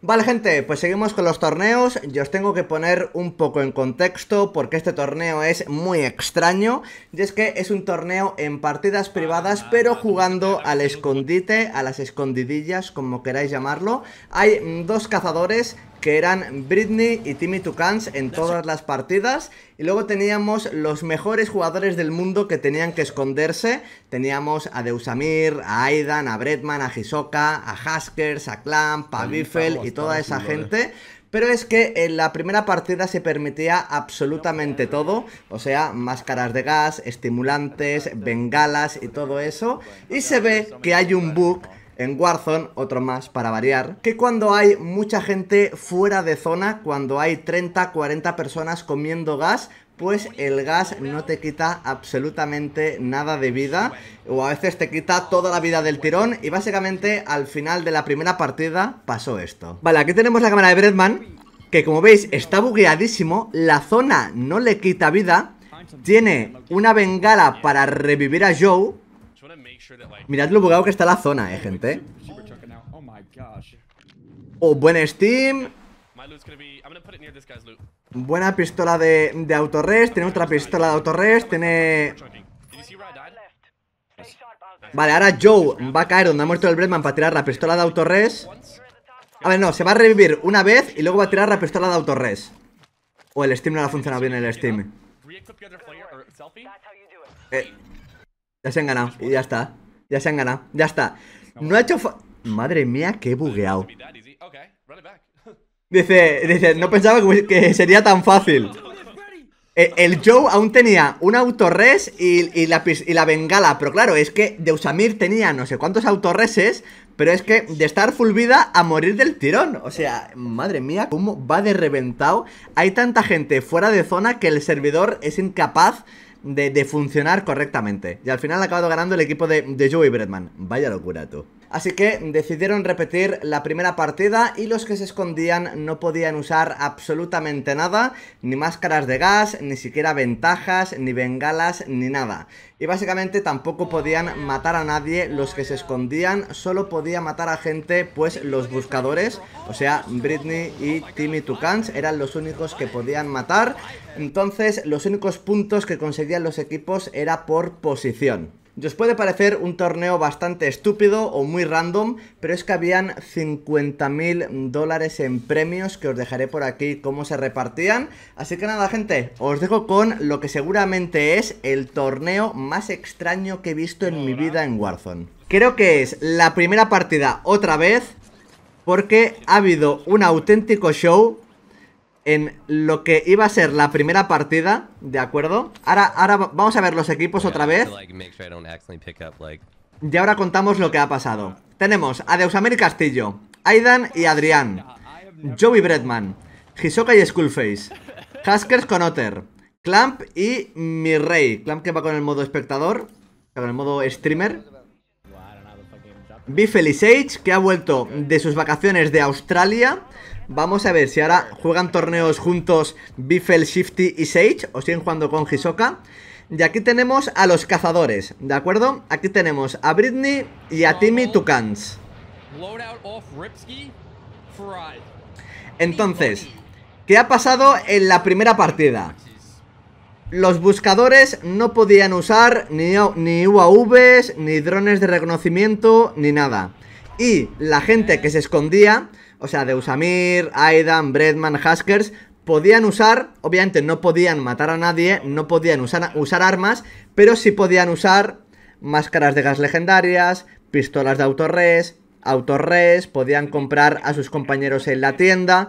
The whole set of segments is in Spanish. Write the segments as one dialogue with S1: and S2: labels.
S1: Vale gente, pues seguimos con los torneos, yo os tengo que poner un poco en contexto porque este torneo es muy extraño y es que es un torneo en partidas privadas ah, pero jugando al escondite, a las escondidillas como queráis llamarlo, hay dos cazadores que eran Britney y Timmy Tucans en todas las partidas. Y luego teníamos los mejores jugadores del mundo que tenían que esconderse. Teníamos a Deusamir, a Aidan, a Bretman, a Hisoka, a Haskers, a Clamp, a Biffel y toda esa eh. gente. Pero es que en la primera partida se permitía absolutamente todo, o sea, máscaras de gas, estimulantes, bengalas y todo eso. Y se ve que hay un bug en Warzone, otro más para variar, que cuando hay mucha gente fuera de zona, cuando hay 30, 40 personas comiendo gas, pues el gas no te quita absolutamente nada de vida o a veces te quita toda la vida del tirón y básicamente al final de la primera partida pasó esto. Vale, aquí tenemos la cámara de Bredman que como veis está bugueadísimo, la zona no le quita vida, tiene una bengala para revivir a Joe Mirad lo bugado que está la zona, eh, gente. Oh, oh, buen Steam. Buena pistola de, de Tiene otra pistola de Autores Tiene... Vale, ahora Joe va a caer donde ha muerto el Bretman para tirar la pistola de Autores A ver, no, se va a revivir una vez y luego va a tirar la pistola de Autores O el Steam no le ha funcionado bien el Steam. Ya se han ganado. Y ya está. Ya se han ganado. Ya está. No ha hecho Madre mía, qué bugueado. Dice, dice, no pensaba que sería tan fácil. E, el Joe aún tenía un autorres y, y, la, y la bengala, pero claro, es que Deusamir tenía no sé cuántos autorreses, pero es que de estar full vida a morir del tirón. O sea, madre mía, cómo va de reventado. Hay tanta gente fuera de zona que el servidor es incapaz de, funcionar correctamente. Y al final ha acabado ganando el equipo de, de Joey Bredman. Vaya locura, tú. Así que decidieron repetir la primera partida y los que se escondían no podían usar absolutamente nada, ni máscaras de gas, ni siquiera ventajas, ni bengalas, ni nada. Y básicamente tampoco podían matar a nadie los que se escondían, solo podía matar a gente pues los buscadores, o sea Britney y Timmy Tucans eran los únicos que podían matar. Entonces los únicos puntos que conseguían los equipos era por posición os puede parecer un torneo bastante estúpido o muy random, pero es que habían 50.000 dólares en premios que os dejaré por aquí cómo se repartían. Así que nada, gente, os dejo con lo que seguramente es el torneo más extraño que he visto en mi vida en Warzone. Creo que es la primera partida otra vez, porque ha habido un auténtico show en lo que iba a ser la primera partida, ¿de acuerdo? Ahora, ahora vamos a ver los equipos otra vez. Y ahora contamos lo que ha pasado. Tenemos a Deusamir Castillo, Aidan y Adrián, Joey Bredman, Hisoka y Skullface, Haskers con Otter, Clamp y Mirrey. Clamp que va con el modo espectador, con el modo streamer. Biffel y Sage, que ha vuelto de sus vacaciones de Australia Vamos a ver si ahora juegan torneos juntos Biffle, Shifty y Sage o siguen jugando con Hisoka. Y aquí tenemos a los cazadores, ¿de acuerdo? Aquí tenemos a Britney y a Timmy Tukans. Entonces, ¿qué ha pasado en la primera partida? Los buscadores no podían usar ni, ni UAVs, ni drones de reconocimiento, ni nada. Y la gente que se escondía o sea, Usamir, Aidan, Bredman, Huskers... podían usar, obviamente no podían matar a nadie, no podían usar, armas, pero sí podían usar máscaras de gas legendarias, pistolas de autorres, autorres, podían comprar a sus compañeros en la tienda,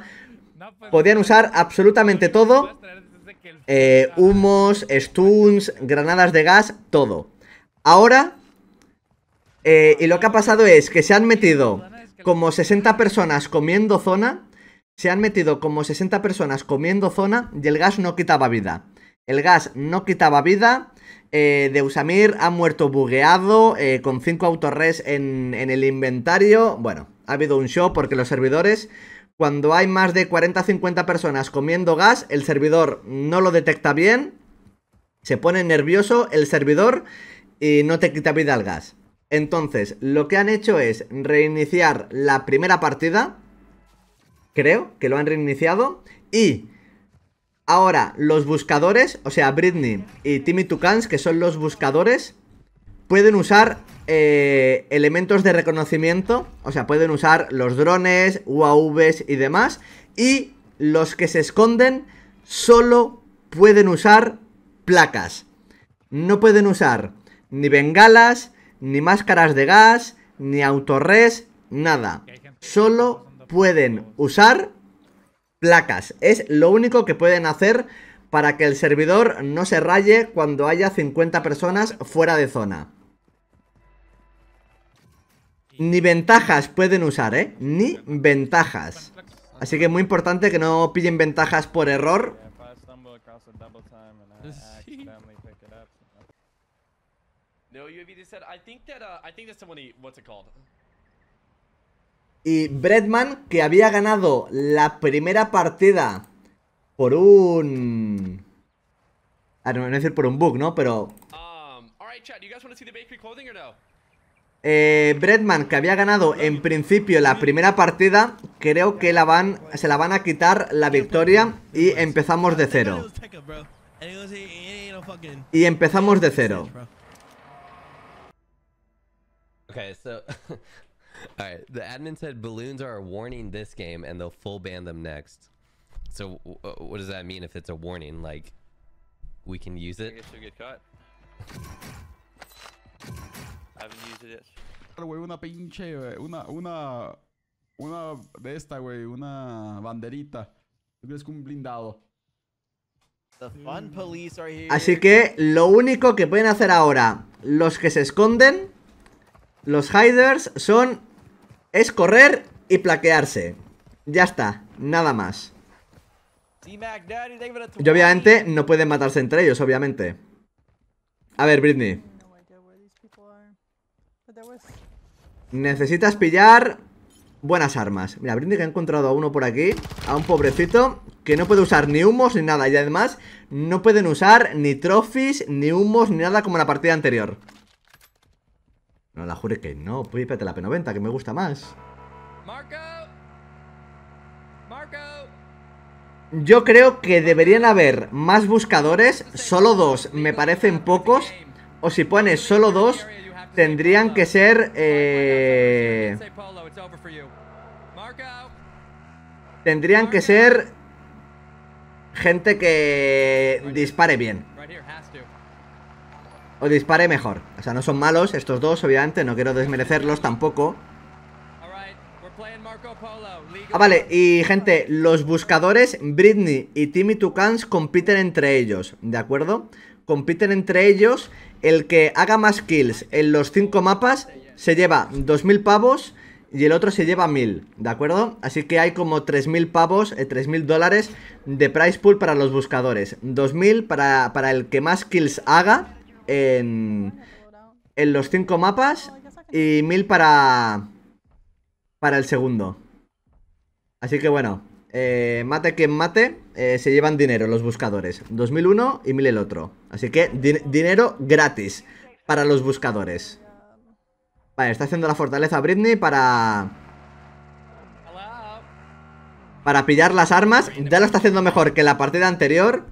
S1: podían usar absolutamente todo, eh, humos, stuns, granadas de gas, todo. Ahora, eh, y lo que ha pasado es que se han metido como 60 personas comiendo zona. Se han metido como 60 personas comiendo zona y el gas no quitaba vida. El gas no quitaba vida. Eh, Deusamir ha muerto bugueado, eh, con 5 autorres en, en el inventario. Bueno, ha habido un show porque los servidores, cuando hay más de 40-50 personas comiendo gas, el servidor no lo detecta bien, se pone nervioso el servidor y no te quita vida el gas. Entonces, lo que han hecho es reiniciar la primera partida. Creo que lo han reiniciado. Y ahora los buscadores, o sea, Britney y Timmy Tucans, que son los buscadores, pueden usar eh, elementos de reconocimiento. O sea, pueden usar los drones, UAVs y demás. Y los que se esconden solo pueden usar placas. No pueden usar ni bengalas, ni máscaras de gas, ni autorres, nada. Solo pueden usar placas. Es lo único que pueden hacer para que el servidor no se raye cuando haya 50 personas fuera de zona. Ni ventajas pueden usar, ¿eh? Ni ventajas. Así que muy importante que no pillen ventajas por error Y Bretman que había ganado la primera partida por un Ah, no, no decir por un bug, ¿no? Pero um, Eh, que había ganado en principio la primera partida, creo que la van, se la van a quitar la victoria y empezamos de cero. Y empezamos de cero.
S2: Okay, so all right, the admin said balloons are a warning this game, and they'll full ban them next. So uh, what does that mean if it's a warning? Like we can use it. I guess we will get caught. I haven't used
S3: it
S4: yet. wey, una pinche, una, una, una de esta, wey, una banderita. Tú crees que un blindado.
S3: The fun police
S1: are here. Así que lo único que pueden hacer ahora los que se esconden Los hiders son... Es correr y plaquearse. Ya está, nada más. Y obviamente no pueden matarse entre ellos, obviamente. A ver, Britney. Necesitas pillar buenas armas. Mira, Britney que ha encontrado a uno por aquí, a un pobrecito, que no puede usar ni humos ni nada. Y además no pueden usar ni trophies, ni humos, ni nada como la partida anterior. No, la que no. Pues espérate, la P90, que me gusta más. Yo creo que deberían haber más buscadores. Solo dos me parecen pocos. O si pones solo dos, tendrían que ser... Eh, tendrían que ser gente que dispare bien o dispare mejor. O sea, no son malos estos dos, obviamente, no quiero desmerecerlos tampoco. Ah, vale, y gente, los buscadores Britney y Timmy Tucans compiten entre ellos, ¿de acuerdo? Compiten entre ellos, el que haga más kills en los cinco mapas se lleva 2.000 pavos y el otro se lleva 1.000, ¿de acuerdo? Así que hay como 3.000 pavos, eh, 3.000 dólares de price pool para los buscadores, 2.000 para, para el que más kills haga en, los cinco mapas y mil para, para el segundo. Así que bueno, eh, mate quien mate, eh, se llevan dinero los buscadores. 2001 y mil el otro. Así que dinero gratis para los buscadores. Vale, está haciendo la fortaleza Britney para... Para pillar las armas. Ya lo está haciendo mejor que la partida anterior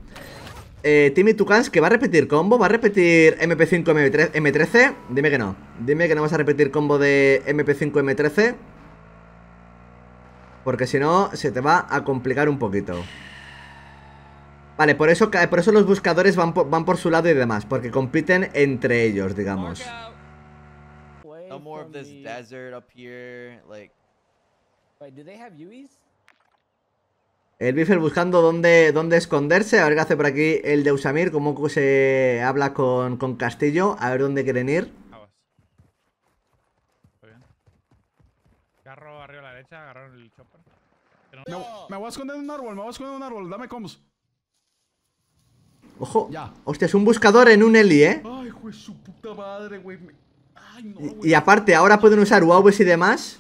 S1: eh, Timmy Tucans que va a repetir combo, va a repetir MP5, M3, M13. Dime que no. Dime que no vas a repetir combo de MP5, M13. Porque si no, se te va a complicar un poquito. Vale, por eso, por eso los buscadores van por, su lado y demás. Porque compiten entre ellos, digamos. No el Biffer buscando dónde, dónde esconderse. A ver qué hace por aquí el de Usamir. Cómo se habla con, con Castillo. A ver dónde quieren ir.
S5: Carro arriba a la derecha. Agarraron el chopper.
S4: me voy a esconder en un árbol. Me voy a esconder en un árbol. Dame combos.
S1: Ojo. Ya. Hostia, es un buscador en un Eli, ¿eh?
S4: Ay, su puta madre, güey. Ay, no,
S1: Y, y aparte, ahora pueden usar UAVs y demás.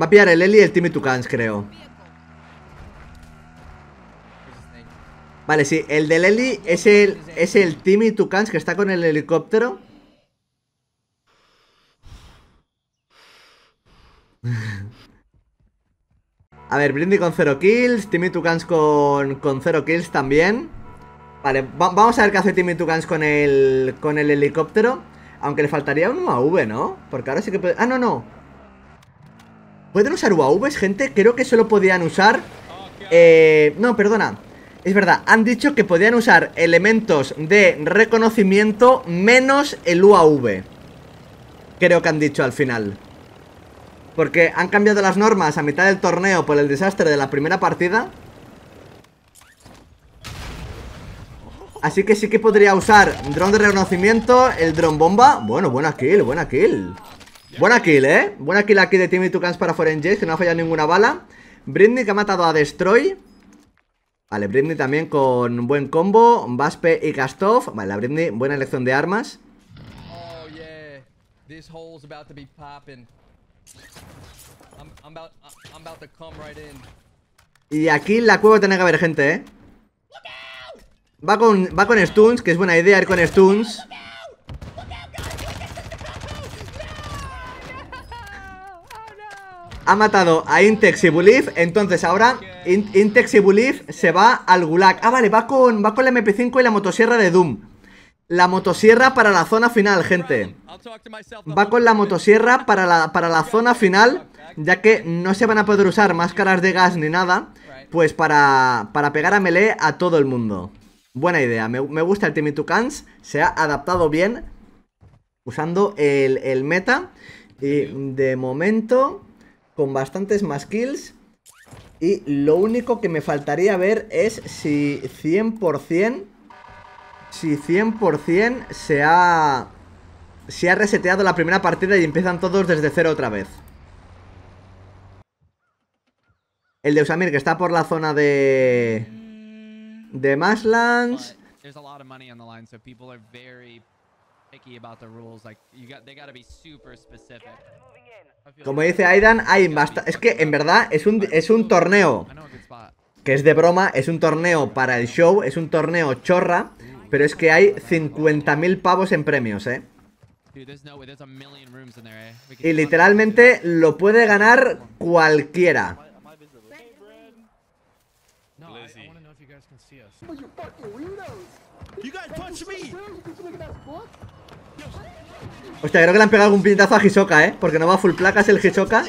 S1: Va a pillar el Eli y el Timmy Tucans, creo. Vale, sí, el del Eli es el, es el Timmy Tucans que está con el helicóptero. A ver, Brindy con 0 kills, Timmy Tucans con, con 0 kills también. Vale, vamos a ver qué hace Timmy Tucans con el, con el helicóptero. Aunque le faltaría un UAV, ¿no? Porque ahora sí que puede... Ah, no, no. ¿Pueden usar UAVs, gente? Creo que solo podían usar... Eh, no, perdona. Es verdad, han dicho que podían usar elementos de reconocimiento menos el UAV. Creo que han dicho al final. Porque han cambiado las normas a mitad del torneo por el desastre de la primera partida. Así que sí que podría usar dron de reconocimiento, el dron bomba. Bueno, buena kill, buena kill. Buena kill, ¿eh? Buena kill aquí de Timmy Cans para Foreign que no ha fallado ninguna bala. Britney que ha matado a Destroy. Vale, Britney también con un buen combo. Vaspe y Gastoff Vale, la Britney, buena elección de armas. Y aquí la cueva tiene que haber gente, ¿eh? Va con, va con stuns, que es buena idea ir con stuns. ha matado a Intex y Bulif. Entonces ahora Intex y Bulif se va al Gulag. Ah, vale, va con, va con la MP5 y la motosierra de Doom. La motosierra para la zona final, gente. Va con la motosierra para la, para la zona final, ya que no se van a poder usar máscaras de gas ni nada, pues para, pegar a melee a todo el mundo. Buena idea, me, gusta el Timmy se ha adaptado bien usando el, el meta y de momento con bastantes más kills. Y lo único que me faltaría ver es si 100%, si 100% se ha, se ha reseteado la primera partida y empiezan todos desde cero otra vez. El de Usamir que está por la zona de... De Maslands. Como dice Aidan, hay bastante... Es que en verdad es un, es un torneo que es de broma, es un torneo para el show, es un torneo chorra, pero es que hay 50.000 pavos en premios, ¿eh?
S3: eh.
S1: Y literalmente lo puede ganar cualquiera. Hostia, creo que le han pegado algún pintazo a Hisoka, ¿eh? Porque no va full placas el Hisoka.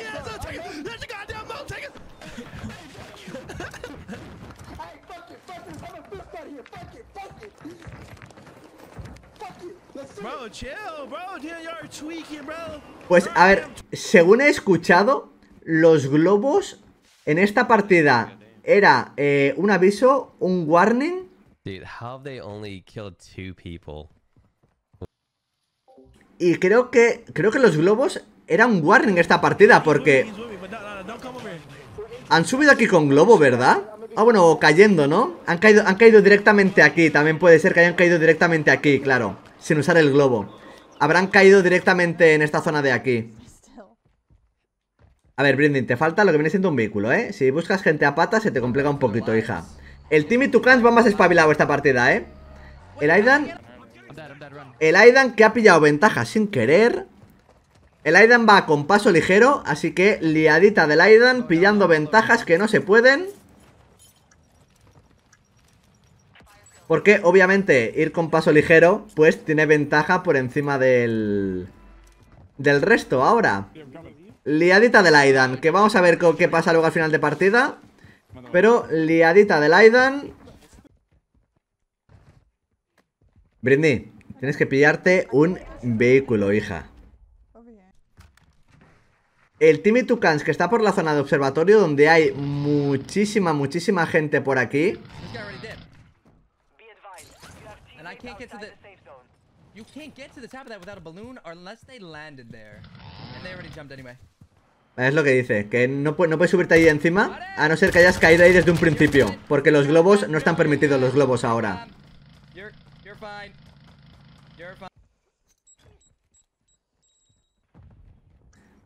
S1: Pues a ver, según he escuchado, los globos en esta partida era eh, un aviso, un warning.
S2: Dude, how they only killed two people?
S1: Y creo que, creo que los globos eran warning esta partida porque... Han subido aquí con globo, ¿verdad? Ah, bueno, cayendo, ¿no? Han caído, han caído directamente aquí También puede ser que hayan caído directamente aquí, claro Sin usar el globo Habrán caído directamente en esta zona de aquí A ver, Brindin, te falta lo que viene siendo un vehículo, ¿eh? Si buscas gente a pata se te complica un poquito, hija El Team y tu Tucans va más espabilado esta partida, ¿eh? El Aidan el Aidan que ha pillado ventajas sin querer. El Aidan va con paso ligero, así que liadita del Aidan, pillando ventajas que no se pueden. Porque obviamente ir con paso ligero, pues tiene ventaja por encima del... Del resto ahora. Liadita del Aidan, que vamos a ver qué pasa luego al final de partida. Pero liadita del Aidan. brindí Tienes que pillarte un vehículo, hija. El Timmy Tucans, que está por la zona de observatorio, donde hay muchísima, muchísima gente por aquí. Es lo que dice, que no, no puedes subirte ahí encima, a no ser que hayas caído ahí desde un principio, porque los globos no están permitidos los globos ahora.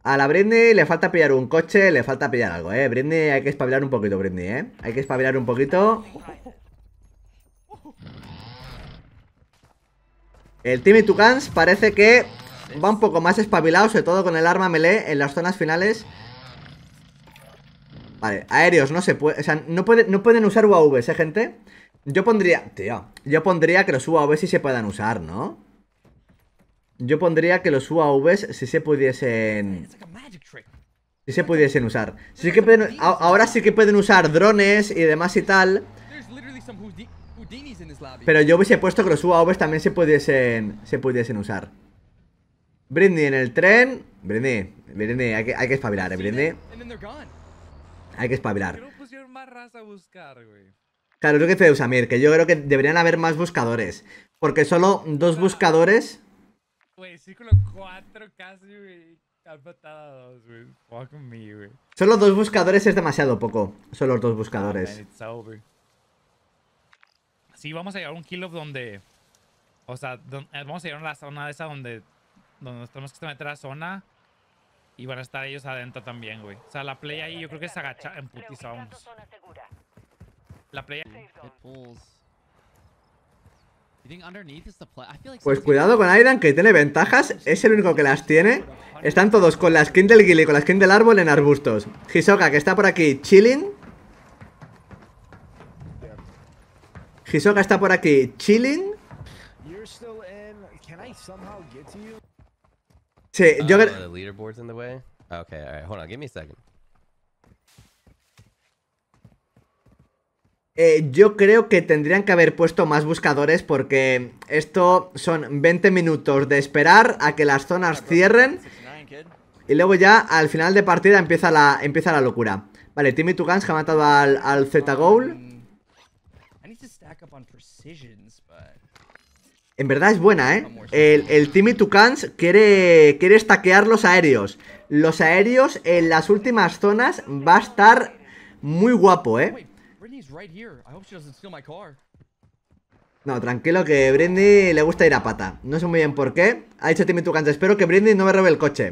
S1: A la Britney le falta pillar un coche, le falta pillar algo, ¿eh? Britney, hay que espabilar un poquito, Britney, ¿eh? Hay que espabilar un poquito. El Timmy Tucans parece que va un poco más espabilado, sobre todo con el arma melee en las zonas finales. Vale, aéreos, no se puede... O sea, no, no pueden usar UAVs, ¿eh, gente? Yo pondría... Tío, yo pondría que los UAVs sí se puedan usar, ¿no? Yo pondría que los UAVs si se pudiesen... Si se pudiesen usar. Si que ahora sí que pueden usar drones y demás y tal. Pero yo hubiese puesto que los UAVs también se pudiesen, se pudiesen usar. Britney en el tren. Britney, Britney, hay que, espabilar, ¿eh, Hay que espabilar. Claro, ¿eh, creo que dice Usamir, que yo creo que deberían haber más buscadores. Porque solo dos buscadores
S5: Güey, círculo 4 casi, güey. Han matado dos, güey. Fuck me, güey. Solo dos buscadores
S1: es demasiado poco. Solo los dos buscadores.
S5: Ah, sí, vamos a llegar a un kill donde. O sea, eh, vamos a llegar a la zona de esa donde. Donde nos tenemos que meter a la zona. Y van a estar ellos adentro también, güey. O sea, la play ahí yo creo que se agacha en La
S3: play
S1: pues cuidado con Aidan que tiene ventajas, es el único que las tiene. Están todos con la skin del y con la skin del árbol en arbustos. Hisoka que está por aquí chilling. Hisoka está por aquí chilling. Sí, yo
S2: oh, creo...
S1: Eh, yo creo que tendrían que haber puesto más buscadores porque esto son 20 minutos de esperar a que las zonas cierren y luego ya al final de partida empieza la, empieza la locura. Vale, Timmy Tugans que ha matado al, al Z-Goal. Um, en verdad es buena, ¿eh? El, Timmy Tucans quiere, quiere estaquear los aéreos. Los aéreos en las últimas zonas va a estar muy guapo, ¿eh? No, tranquilo que Britney le gusta ir a pata. No sé muy bien por qué. Ha dicho tu Tucans, espero que Britney no me robe el coche.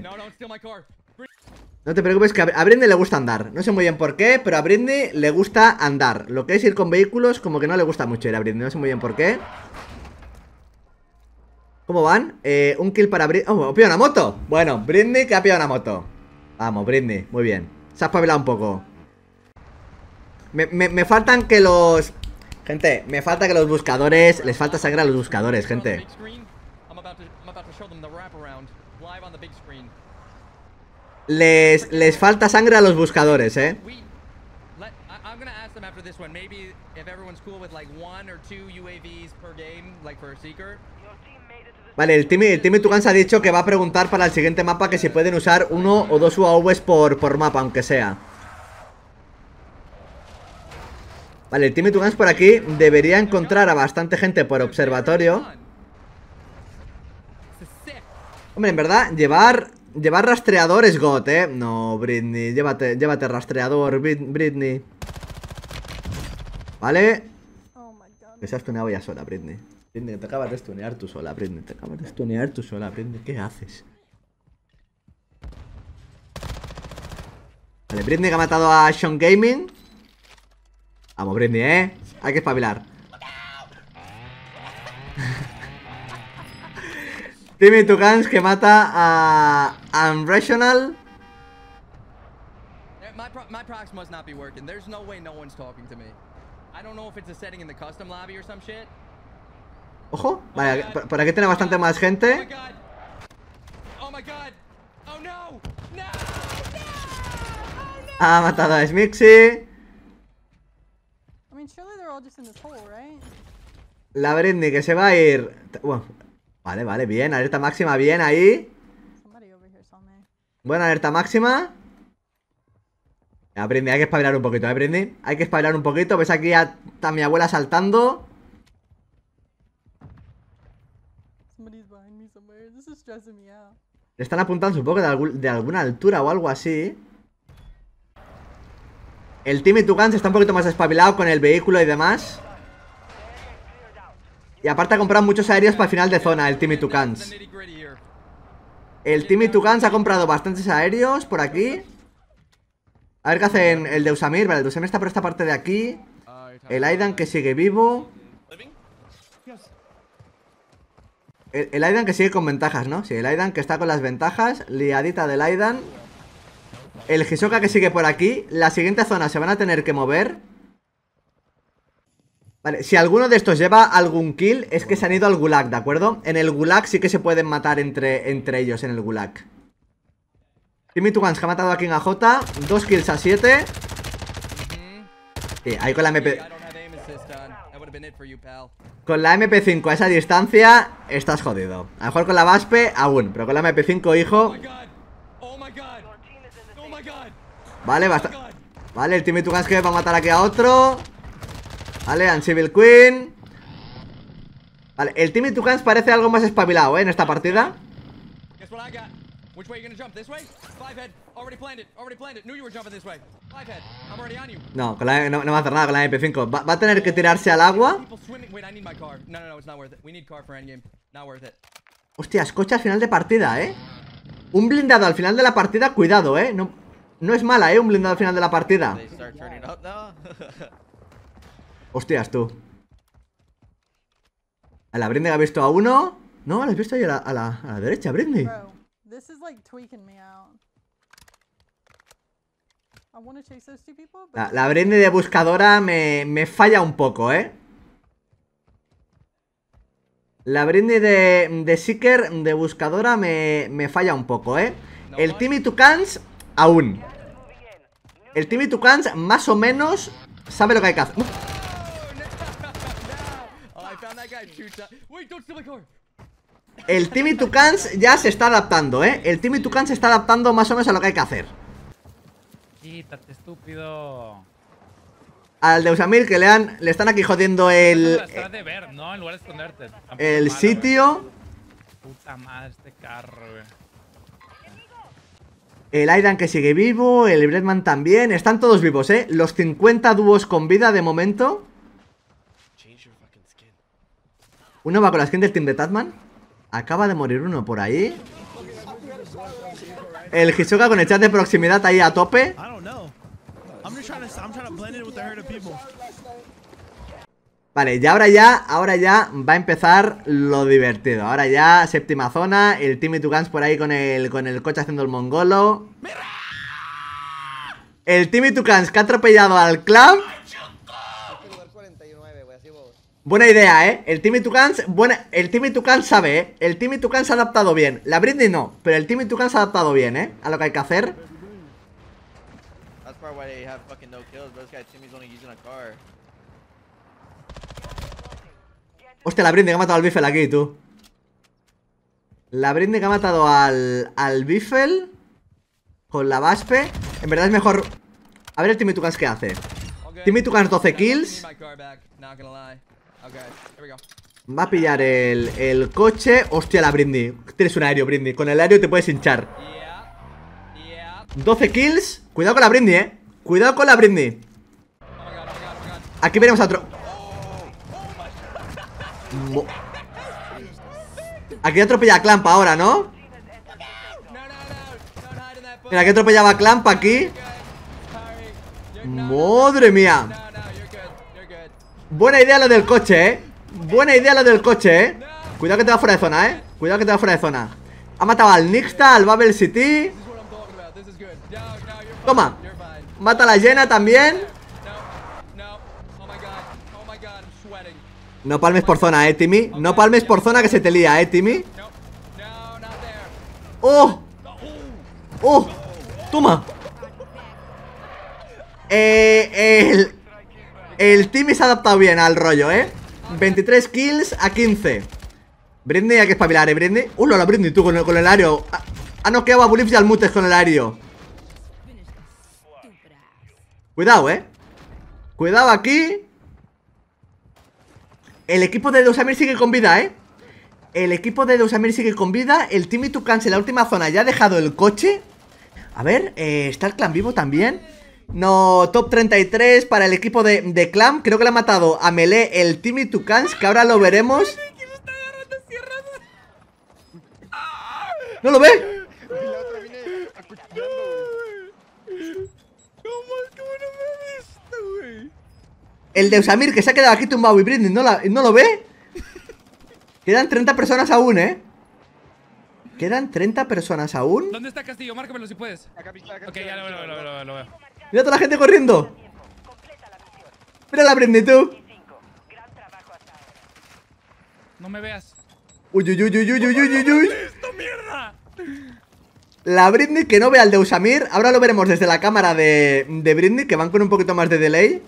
S1: No te preocupes que a Britney le gusta andar. No sé muy bien por qué, pero a Britney le gusta andar. Lo que es ir con vehículos como que no le gusta mucho ir a Britney No sé muy bien por qué. ¿Cómo van? Eh, un kill para Britney. ¡Oh, pilla una moto! Bueno, Britney que ha pillado una moto. Vamos, Britney, muy bien. Se ha espabilado un poco. Me, me, faltan que los... Gente, me falta que los buscadores... Les falta sangre a los buscadores, gente. Les, les falta sangre a los buscadores, eh. Vale, el Timmy, el Tugans ha dicho que va a preguntar para el siguiente mapa que si pueden usar uno o dos UAVs por, por mapa, aunque sea. Vale, el Team Tugans por aquí debería encontrar a bastante gente por observatorio. Hombre, en verdad, llevar llevar rastreador es got, ¿eh? No, Britney, llévate, llévate rastreador, Britney. ¿Vale? Que se has tuneado ya sola, Britney. Britney, te acabas de stunear tú sola, Britney. Te acabas de stunear tú sola, Britney. ¿Qué haces? Vale, Britney que ha matado a Sean Gaming. Vamos, Brindy, ¿eh? Hay que espabilar. Timmy Tugans que mata a... Unrational. Ojo, oh vale, que por, bastante más gente. Ha matado a Smixy. La Britney que se va a ir. vale, vale, bien. Alerta máxima, bien ahí. Buena alerta máxima. La Britney, hay que espabilar un poquito, ¿eh, Britney? Hay que espabilar un poquito. Ves aquí a, mi abuela saltando. Le están apuntando, supongo de alguna altura o algo así. El Team Tucans está un poquito más espabilado con el vehículo y demás. Y aparte ha comprado muchos aéreos para el final de zona, el Team Tucans. El Team Tucans ha comprado bastantes aéreos por aquí. A ver qué hacen el de Usamir. Vale, el de está por esta parte de aquí. El Aidan que sigue vivo. el Aidan que sigue con ventajas, ¿no? Sí, el Aidan que está con las ventajas. Liadita del Aidan el Hisoka que sigue por aquí. La siguiente zona se van a tener que mover. Vale, si alguno de estos lleva algún kill, es que se han ido al gulag, ¿de acuerdo? En el gulag sí que se pueden matar entre, entre ellos en el gulag. Timmy Twans que ha matado a King AJ. Dos kills a siete Sí, ahí con la MP... Con la MP5 a esa distancia, estás jodido. A lo mejor con la VASPE aún, pero con la MP5, hijo... Oh Vale, basta Vale, el Timmy que va a matar aquí a otro Vale, Uncivil Queen Vale, el Timmy Tucans parece algo más espabilado, ¿eh? En esta partida No, con e, no, va a hacer nada con la MP5. E va, a tener que tirarse al agua. Hostia, coche al final de partida, ¿eh? Un blindado al final de la partida, cuidado, ¿eh? No, no es mala, ¿eh? Un blindado al final de la partida. Hostias, tú. A la que ha visto a uno. No, la has visto ahí a la, a derecha, brindy. La, la de buscadora me, falla un poco, ¿eh? La brindy de, de Seeker de buscadora me, falla un poco, ¿eh? El Timmy Tucans Aún El Timmy Tucans más o menos Sabe lo que hay que hacer El Timmy Tucans ya se está adaptando, ¿eh? El Timmy Tucans se está adaptando más o menos a lo que hay que hacer
S5: Quítate, estúpido
S1: al de que le han le están aquí jodiendo el
S5: eh,
S1: el sitio
S3: Puta madre este carro,
S1: el Aidan que sigue vivo, el Bretman también, están todos vivos, ¿eh? Los 50 dúos con vida de momento. Uno va con la skin del team de Tatman. Acaba de morir uno por ahí. El Hisoka con el chat de proximidad ahí a tope. Vale, y ahora ya, ahora ya va a empezar lo divertido. Ahora ya, séptima zona, el Timmy cans por ahí con el, con el coche haciendo el mongolo. El Timmy cans que ha atropellado al club. Buena idea, ¿eh? El Timmy Tucans, buena... el Timmy Tucans sabe, ¿eh? El Timmy Tucans se ha adaptado bien. La Britney no, pero el Timmy Tucans cans ha adaptado bien, ¿eh? A lo que hay que hacer. Hostia, la Brinde que ha matado al Biffle aquí, tú. La Brinde que ha matado al, al Biffle. con la Vaspe. En verdad es mejor... A ver el Timmy qué hace.
S3: Timmy Tucans 12 kills.
S1: Va a pillar el, el coche. Hostia, la Brindy. Tienes un aéreo, Brindy. Con el aéreo te puedes hinchar. 12 kills. Cuidado con la Brindy, eh. Cuidado con la Brindy. Oh oh oh aquí veremos a otro. Aquí atropella a Clamp ahora, ¿no? Mira, aquí atropellaba a Clamp aquí Madre mía Buena idea lo del coche, ¿eh? Buena idea lo del coche, ¿eh? Cuidado que te va fuera de zona, ¿eh? Cuidado que te va fuera de zona Ha matado al Nixta, al Babel City Toma Mata a la llena también No palmes por zona, eh, Timmy No palmes por zona que se te lía, eh, Timmy ¡Oh! ¡Oh! ¡Toma! Eh, el, el Timmy se ha adaptado bien al rollo, eh 23 kills a 15 Britney, hay que espabilar, eh, Britney ¡Uh, la Britney, tú, con el, con el ario! que noqueado a Bulips y al Mutes con el ario Cuidado, eh Cuidado aquí el equipo de Deusamir sigue con vida, ¿eh? El equipo de Deusamir sigue con vida. El Timmy Tucans en la última zona ya ha dejado el coche. A ver, eh, está el clan vivo también. No, top 33 para el equipo de, clan. Creo que le ha matado a Melee el Timmy Tucans, que ahora lo veremos. ¡No lo ve! El de Usamir que se ha quedado aquí tumbado y Britney no, lo ve. Quedan 30 personas aún, ¿eh? Quedan 30 personas aún.
S5: ¿Dónde está Castillo? Márcamelo si puedes. ok, ya lo veo, lo veo, lo
S1: veo. Mira toda la gente corriendo. Mira la Britney, tú. No me veas. Uy, uy, uy, uy, uy, uy, uy, uy, uy. ¡Esto, mierda! La Britney que no ve al de Usamir. Ahora lo veremos desde la cámara de, de Britney, que van con un poquito más de delay.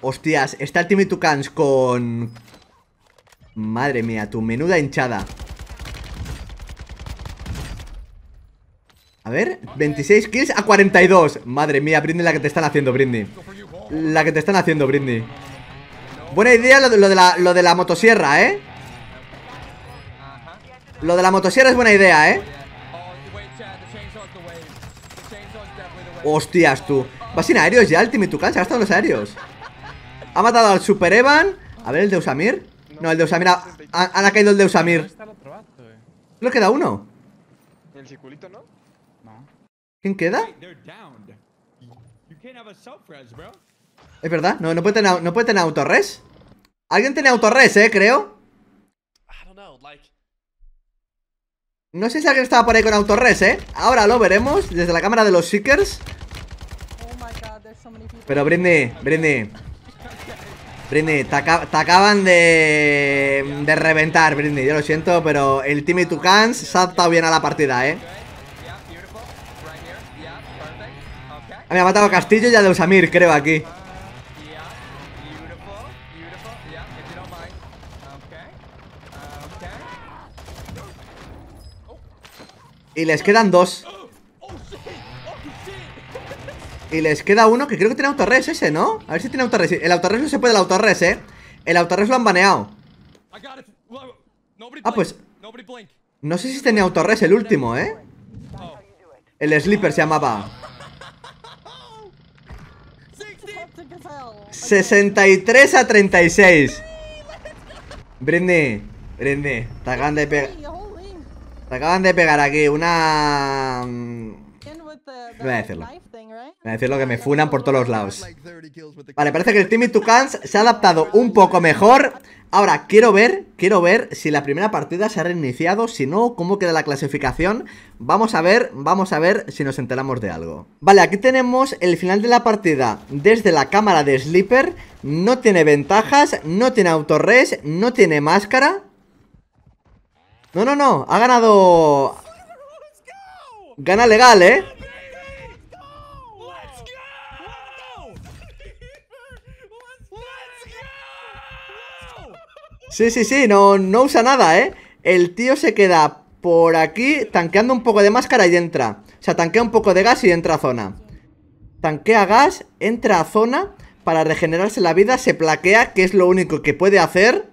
S1: Hostias, está el Timmy Tucans con... Madre mía, tu menuda hinchada A ver, 26 kills a 42 Madre mía, Brindy, la que te están haciendo, Brindy La que te están haciendo, Brindy Buena idea lo de, la, motosierra, ¿eh? Lo de la motosierra es buena idea, ¿eh? Hostias, tú ¿Vas sin aéreos ya el Timmy Tucans? hasta ha gastado los aéreos ha matado al Super Evan. A ver, el de Usamir. No, el de Usamir. ¿Han ha, caído el de Usamir. Eh. Solo queda uno. ¿Quién queda? Es verdad, no, puede tener, no autorres. Alguien tiene autorres, eh, creo. No sé si alguien estaba por ahí con autorres, eh. Ahora lo veremos desde la cámara de los Seekers. Oh Pero brindy, brindy. Brindy, te, acaban de, de reventar, Brindy, Yo lo siento, pero el Timmy Tucans se ha adaptado bien a la partida, ¿eh? Ah, me ha matado a Castillo y a Deusamir, creo, aquí. Y les quedan dos. Y les queda uno que creo que tiene autorres ese, ¿no? A ver si tiene autorres. El autorres no se puede el autorres, ¿eh? El autorres lo han baneado. Ah, pues... No sé si tenía autorres el último, ¿eh? Oh. El Sleeper se llamaba. 63 a 36. Brindy, brindy. te acaban de pegar. Te acaban de pegar aquí una. Mm, voy a decirlo. Voy a decirlo que me funan por todos los lados. Vale, parece que el Timmy Tucans se ha adaptado un poco mejor. Ahora, quiero ver, quiero ver si la primera partida se ha reiniciado, si no, cómo queda la clasificación. Vamos a ver, vamos a ver si nos enteramos de algo. Vale, aquí tenemos el final de la partida desde la cámara de Sleeper. No tiene ventajas, no tiene autorres, no tiene máscara. No, no, no, ha ganado... Gana legal, ¿eh? Sí, sí, sí, no, no usa nada, ¿eh? El tío se queda por aquí tanqueando un poco de máscara y entra. O sea, tanquea un poco de gas y entra a zona. Tanquea gas, entra a zona para regenerarse la vida, se plaquea, que es lo único que puede hacer.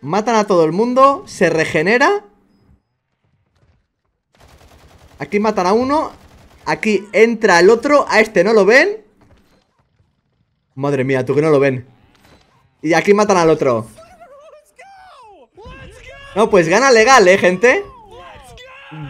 S1: Matan a todo el mundo, se regenera. Aquí matan a uno, aquí entra el otro, a este no lo ven. Madre mía, tú que no lo ven. Y aquí matan al otro. No, pues gana legal, ¿eh, gente?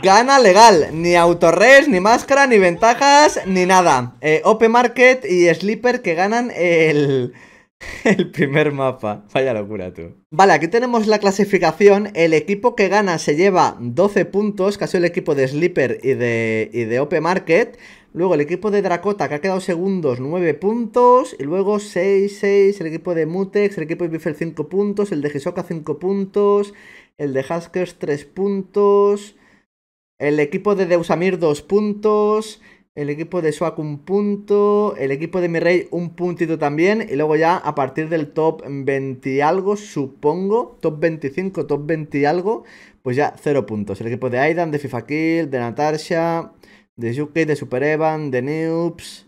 S1: Gana legal, ni autorres, ni máscara, ni ventajas, ni nada eh, Open Market y Sleeper que ganan el, el primer mapa Vaya locura, tú Vale, aquí tenemos la clasificación El equipo que gana se lleva 12 puntos Casi el equipo de Sleeper y de, y de Open Market Luego el equipo de Dracota, que ha quedado segundos, 9 puntos. Y luego 6, 6, el equipo de Mutex, el equipo de Bifel, 5 puntos, el de Hisoka 5 puntos, el de Haskers 3 puntos, el equipo de Deusamir 2 puntos, el equipo de Swak 1 punto, el equipo de Mirrey un puntito también. Y luego ya a partir del top 20 y algo, supongo, top 25, top 20 y algo, pues ya 0 puntos. El equipo de Aidan, de FIFA Kill, de Natasha de Yuki, de Super Evan, de Noobs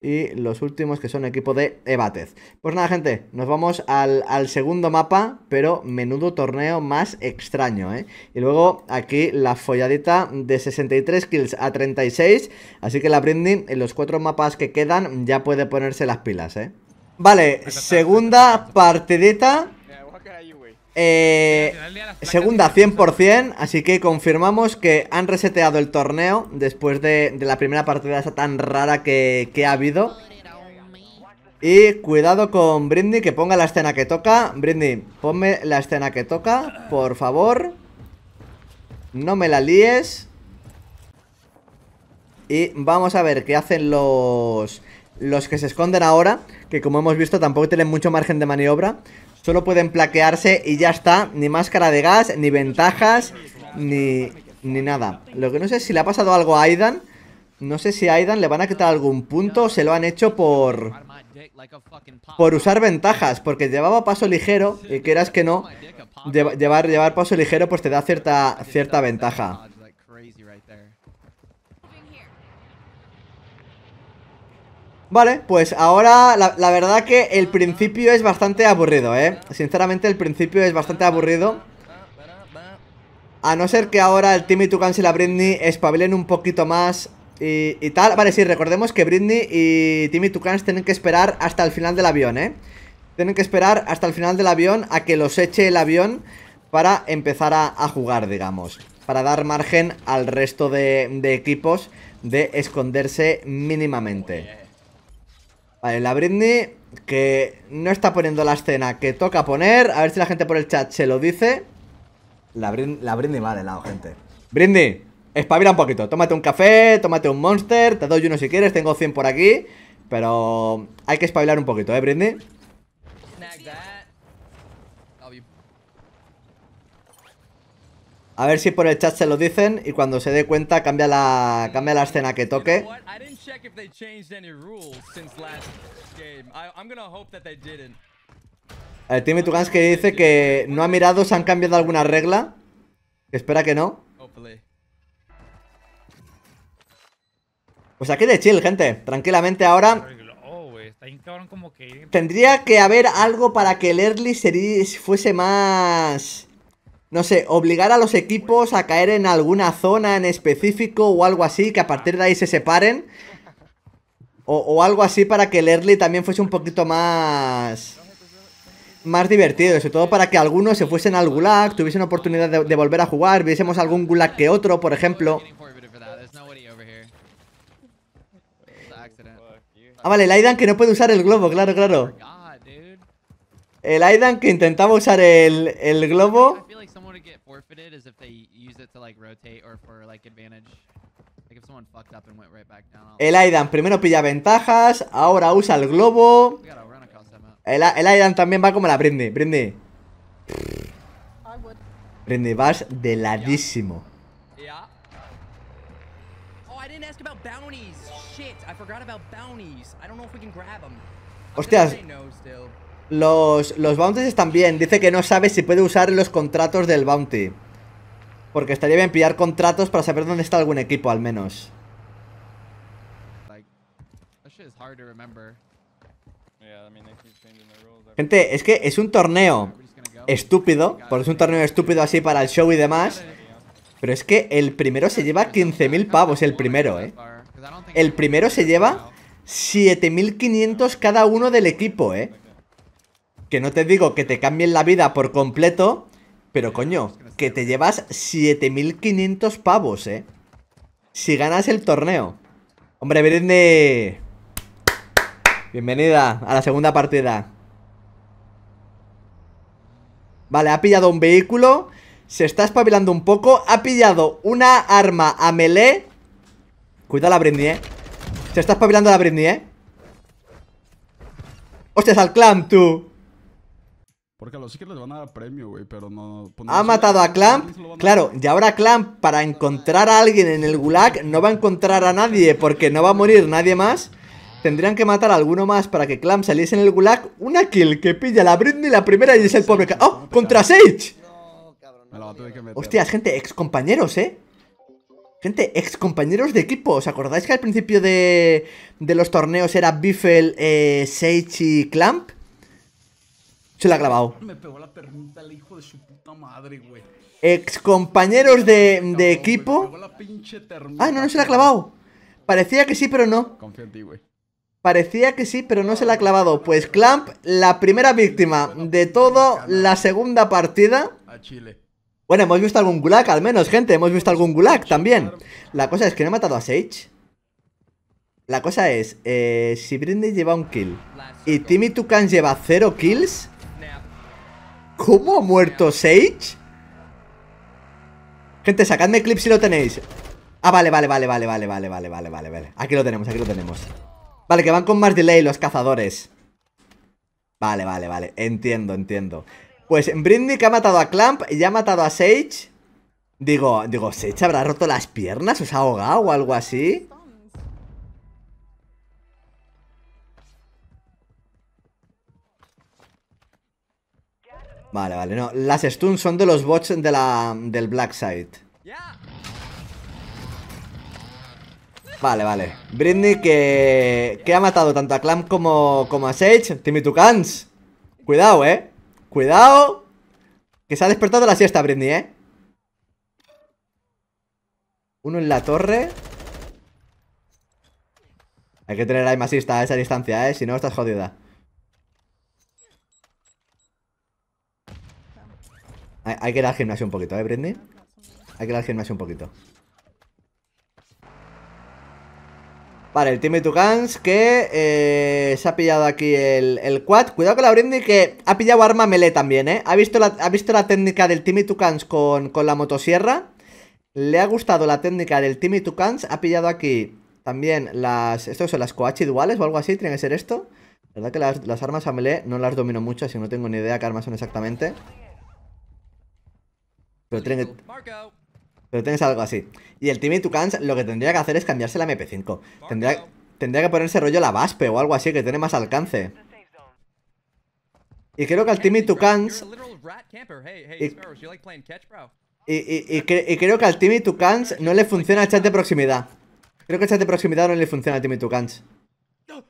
S1: y los últimos que son equipo de Evatez Pues nada, gente, nos vamos al, segundo mapa, pero menudo torneo más extraño, ¿eh? Y luego aquí la folladita de 63 kills a 36, así que la Brindy en los cuatro mapas que quedan ya puede ponerse las pilas, ¿eh? Vale, segunda partidita eh, segunda 100%, así que confirmamos que han reseteado el torneo después de, la primera partida tan rara que, ha habido. Y cuidado con Brindy que ponga la escena que toca. Brindy, ponme la escena que toca, por favor. No me la líes. Y vamos a ver qué hacen los, los que se esconden ahora, que como hemos visto tampoco tienen mucho margen de maniobra. Solo pueden plaquearse y ya está. Ni máscara de gas, ni ventajas, ni, ni nada. Lo que no sé es si le ha pasado algo a Aidan. No sé si a Aidan le van a quitar algún punto o se lo han hecho por... Por usar ventajas, porque llevaba paso ligero y quieras que no, llevar, llevar paso ligero pues te da cierta, cierta ventaja. Vale, pues ahora la, verdad que el principio es bastante aburrido, ¿eh? Sinceramente el principio es bastante aburrido. A no ser que ahora el Timmy Tucans y la Britney espabilen un poquito más y, tal. Vale, sí, recordemos que Britney y Timmy Tucans tienen que esperar hasta el final del avión, ¿eh? Tienen que esperar hasta el final del avión a que los eche el avión para empezar a, jugar, digamos. Para dar margen al resto de, de equipos de esconderse mínimamente. Vale, la Britney que no está poniendo la escena que toca poner. A ver si la gente por el chat se lo dice. La, Britney, va de lado, gente. Britney, espabila un poquito. Tómate un café, tómate un monster. Te doy uno si quieres, tengo 100 por aquí. Pero hay que espabilar un poquito, ¿eh, Britney? A ver si por el chat se lo dicen y cuando se dé cuenta cambia la, cambia la escena que toque check if Timmy Tugans que dice que no ha mirado si han cambiado alguna regla. espera que no. Pues aquí de chill, gente. Tranquilamente ahora. Tendría que haber algo para que el early fuese más. No sé, obligar a los equipos a caer en alguna zona en específico o algo así, que a partir de ahí se separen o, algo así para que el early también fuese un poquito más... Más divertido, sobre todo para que algunos se fuesen al gulag, tuviesen oportunidad de, volver a jugar, viésemos algún gulag que otro, por ejemplo. Ah, vale, el Aidan que no puede usar el globo, claro, claro. El Aidan que intentaba usar el, el globo. El Aidan primero pilla ventajas, ahora usa el globo. El, Aidan también va como la prende, prende, prende vas de ladísimo. Oh, em. Hostias. Los, los bounties están bien. Dice que no sabe si puede usar los contratos del bounty. Porque estaría bien pillar contratos para saber dónde está algún equipo, al menos. Gente, es que es un torneo estúpido, porque es un torneo estúpido así para el show y demás. Pero es que el primero se lleva 15.000 pavos, el primero, ¿eh? El primero se lleva 7.500 cada uno del equipo, ¿eh? Que no te digo que te cambien la vida por completo, pero coño, que te llevas 7500 pavos, ¿eh? Si ganas el torneo. Hombre, Britney. Bienvenida a la segunda partida. Vale, ha pillado un vehículo. Se está espabilando un poco. Ha pillado una arma a melee. Cuidado la Britney, eh. Se está espabilando la Britney, eh. Hostias, al clan, tú.
S4: Porque a los que les van a dar premio, güey, pero no... Pues ha matado a Clamp.
S1: Claro, y ahora Clamp, para encontrar a alguien en el Gulag, no va a encontrar a nadie porque no va a morir nadie más. Tendrían que matar a alguno más para que Clamp saliese en el Gulag. Una kill que pilla la Britney la primera y es el pobre... ¡Oh! ¡Contra Sage! No, gente, ex compañeros, ¿eh? Gente, ex compañeros de equipo. ¿Os acordáis que al principio de, de los torneos era Biffle eh, Sage y Clamp? Se la ha clavado Me pegó la el hijo de su puta madre, Ex compañeros de, equipo. ah, no, no se la ha clavado. Parecía que sí, pero no. en ti, güey. Parecía que sí, pero no se la ha clavado. Pues Clamp, la primera víctima de toda la segunda partida. A Chile. Bueno, hemos visto algún gulag al menos, gente. Hemos visto algún gulag también. La cosa es que no he matado a Sage. La cosa es, eh, si Brindy lleva un kill y Timmy Tucan lleva cero kills, ¿Cómo ha muerto Sage? Gente, sacadme clip si lo tenéis Ah, vale, vale, vale, vale, vale, vale, vale, vale, vale, Aquí lo tenemos, aquí lo tenemos Vale, que van con más delay los cazadores Vale, vale, vale, entiendo, entiendo Pues Britney que ha matado a Clamp y ha matado a Sage Digo, digo, ¿Sage habrá roto las piernas? ¿Os ha ahogado o algo así? Vale, vale, no. Las stuns son de los bots de la, del Black Side. Vale, vale. Britney que, que ha matado tanto a Clam como, como a Sage. Timmy Tucans. Cuidado, eh. Cuidado. Que se ha despertado la siesta, Britney, eh. Uno en la torre. Hay que tener ahí masista a esa distancia, eh. Si no, estás jodida. Hay, que ir al gimnasio un poquito, ¿eh, Britney? Hay que ir al gimnasio un poquito. Vale, el Team Tucans que eh, se ha pillado aquí el, quad. Cuidado con la Britney que ha pillado arma melee también, ¿eh? Ha visto la, ha visto la técnica del Timmy Tucans con, con la motosierra. Le ha gustado la técnica del Timmy Tucans. Ha pillado aquí también las... Estos son las Coachi duales o algo así, tiene que ser esto. La verdad que las, armas a melee no las domino mucho, así que no tengo ni idea qué armas son exactamente. Pero tienes algo así. Y el Team Tucans lo que tendría que hacer es cambiarse la MP5. Tendría, tendría que ponerse rollo la VASPE o algo así que tiene más alcance. Y creo que al Team Tucans... Y, y, creo que al Team Tucans no le funciona el chat de proximidad. Creo que el chat de proximidad no le funciona al Team Tucans.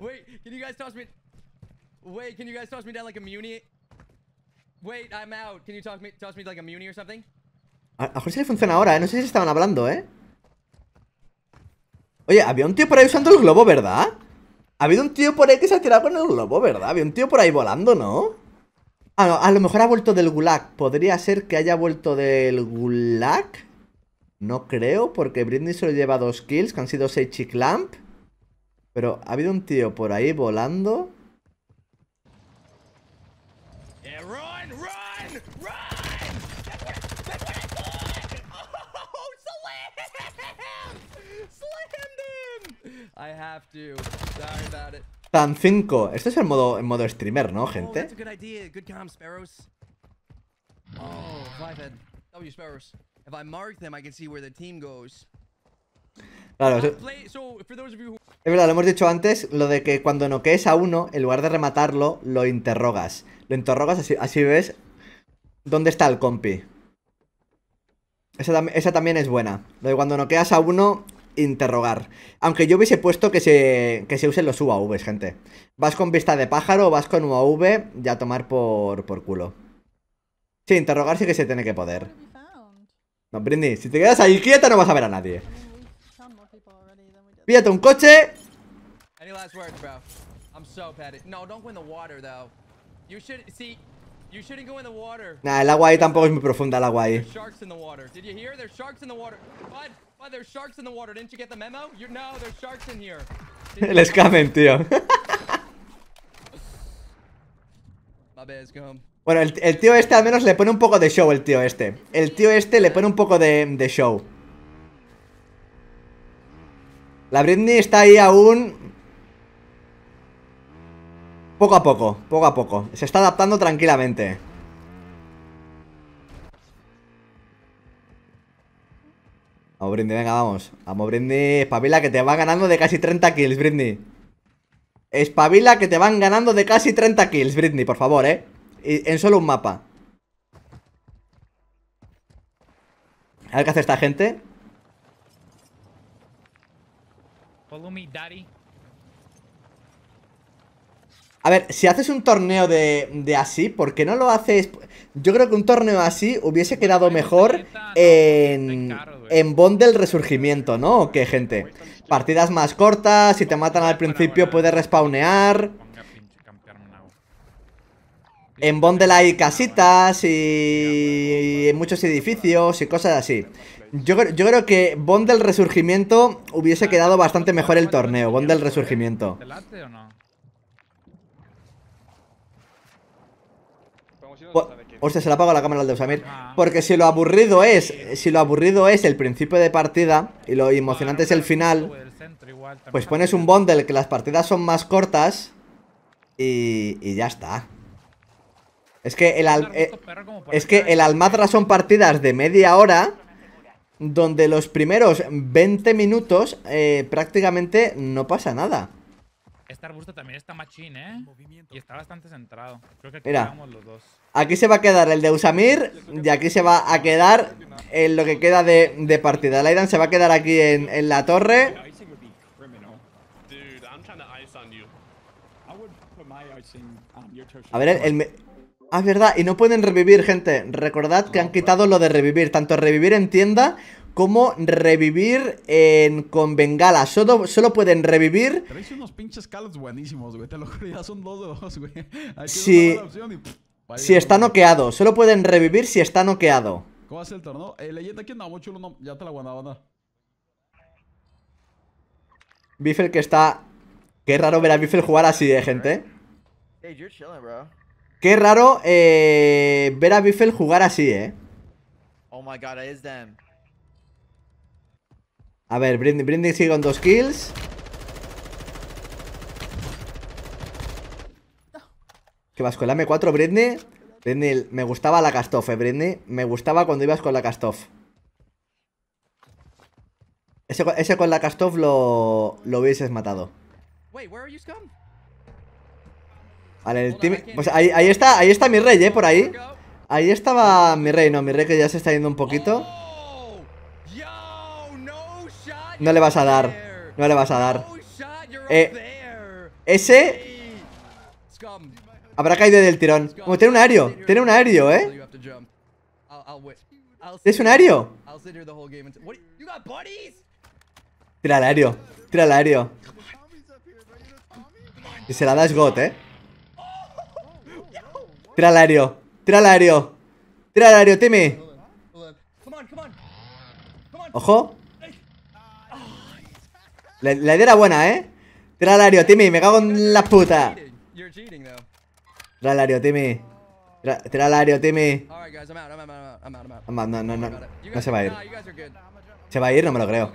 S6: Wait, Wait, can me down like a muni? Wait, I'm out.
S1: a le funciona ahora, ¿eh? No sé si estaban hablando, ¿eh? Oye, había un tío por ahí usando el globo, ¿verdad? Ha habido un tío por ahí que se ha tirado con el globo, ¿verdad? Había un tío por ahí volando, ¿no? a lo mejor ha vuelto del gulag. Podría ser que haya vuelto del gulag. No creo, porque Britney solo lleva dos kills, que han sido seis chiclamp. Pero ha habido un tío por ahí volando. there. Run, run, run! That's what, I thought! Oh, slam! Slammed him! I have to. Sorry about it. Tan 5. Este es el modo, el modo streamer, ¿no, oh, gente? Oh, good Good
S6: Oh, five head. W Sparrows. If I mark them, I can see where the team goes.
S1: Claro, uh, so, so for those of you who Es verdad, lo hemos dicho antes, lo de que cuando noquees a uno, en lugar de rematarlo, lo interrogas. Lo interrogas, así, así ves dónde está el compi. Esa, también es buena. Lo de cuando noqueas a uno, interrogar. Aunque yo hubiese puesto que se, que se usen los UAVs, gente. Vas con vista de pájaro, vas con UAV, ya tomar por, por culo. Sí, interrogar sí que se tiene que poder. No, Brindy, si te quedas ahí quieta no vas a ver a nadie. Pídate un coche.
S6: Any last words, bro? I'm so petted. No, don't go in the water, though. You should see. You shouldn't go in the water.
S1: Nah, el agua ahí tampoco es muy profunda el agua ahí. There's sharks in the water. Did you hear? There's sharks in the water. Bud, Bud, there's sharks in the water. Didn't you get the memo? You know, there's sharks in here. el escamen, tío.
S6: My bad, it's Bueno,
S1: el, el, tío este al menos le pone un poco de show, el tío este. El tío este le pone un poco de, de show. La Britney está ahí aún... Poco a poco, poco a poco. Se está adaptando tranquilamente. Vamos, Britney, venga, vamos. Vamos, Britney. Espabila, que te va ganando de casi 30 kills, Britney. Espabila, que te van ganando de casi 30 kills, Britney, por favor, ¿eh? en solo un mapa. A ver qué hace esta gente. A ver, si haces un torneo de, así, ¿por qué no lo haces? Yo creo que un torneo así hubiese pues quedado mejor en, en Bond del Resurgimiento, ¿no? Que, gente? Partidas más cortas, si te matan al principio puedes respawnear. En Bondel hay casitas y en muchos edificios y cosas así. Yo, creo que Bond del Resurgimiento hubiese ah, quedado bastante mejor el torneo. Bond del Resurgimiento.
S3: ¿Delante o no?
S1: Hostia, se la apago la cámara al de Usamir. Ah. Porque si lo aburrido es, si lo aburrido es el principio de partida y lo ah, emocionante es el final, pues pones un del que las partidas son más cortas y, ya está. Es que el, eh, es que el ¿eh? Almatra son partidas de media hora donde los primeros 20 minutos eh, prácticamente no pasa nada.
S3: Este también está ¿eh? Y está bastante centrado. Creo que aquí Mira,
S1: Aquí se va a quedar el de Usamir y aquí se va a quedar en lo que queda de, de partida. Laidan se va a quedar aquí en, la torre.
S4: Um, a ver, el,
S1: el, Ah, es verdad, y no pueden revivir, gente. Recordad que han quitado lo de revivir, tanto revivir en tienda como revivir en, con bengala. Solo, solo pueden revivir.
S4: Trae unos pinches calos buenísimos, güey. Te lo juro, ya son dos de dos, güey. Si Si está noqueado,
S1: solo pueden revivir si está noqueado.
S4: ¿Cómo hace el torneo? Eh, leyenda que andaba chulo, no, ya te la guanaba.
S1: Biffle que está. Qué raro ver a Biffle jugar así, eh, gente.
S3: Hey, bro.
S1: Qué raro eh, ver a Biffel jugar así, ¿eh? Oh a ver, Britney sigue con dos kills. ¿Qué vas con la M4, Britney? Britney, me gustaba la off, eh, Britney. Me gustaba cuando ibas con la Castoff. Ese, ese, con la Castoff lo, lo hubieses matado. Wait, pues ahí, está, ahí está mi rey, ¿eh? Por ahí. Ahí estaba mi rey, no, mi rey que ya se está yendo un poquito. Oh, no le vas a dar, no le vas a dar. ese... Habrá caído del tirón. Como tiene un aéreo, tiene un aéreo, ¿eh?
S6: ¿Es un aéreo?
S1: Tira el aéreo, tira el aéreo. Y se la das God, ¿eh? Tira el aéreo. Tira el aéreo. Tira el aéreo, Timmy. Ojo. La, idea era buena, ¿eh? Tira el aéreo, Timmy. Me cago en la puta. Tira el aéreo, Timmy. Tira, el aéreo, Timmy. No, no, no, no. No se va a ir. ¿Se va a ir? No me lo creo.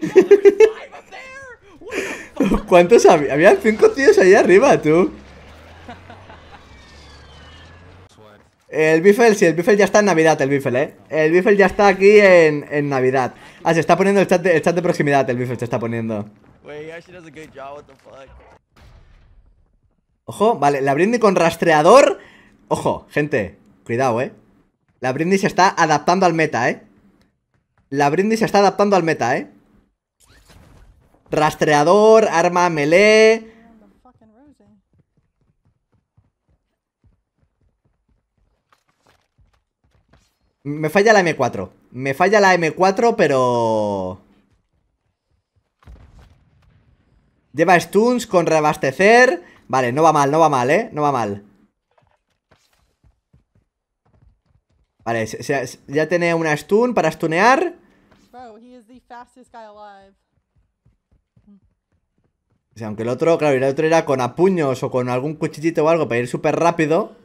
S1: ¿Cuántos había? Habían cinco tíos ahí arriba, tú. El Biffel, sí, el Biffel ya está en Navidad, el Biffel, eh. El Biffel ya está aquí en, Navidad. Ah, se está poniendo el chat de, proximidad, el Biffel se está poniendo. Ojo, vale, la Brindy con rastreador. Ojo, gente, cuidado, eh. La Brindy se está adaptando al meta, eh. La Brindy se está adaptando al meta, eh. Rastreador, arma melee. Me falla la M4. Me falla la M4, pero... Lleva stuns con reabastecer. Vale, no va mal, no va mal, ¿eh? No va mal. Vale, ya tiene una stun para stunear. Bro, o sea, aunque el otro, claro, el otro era con apuños o con algún cuchillito o algo para ir súper rápido.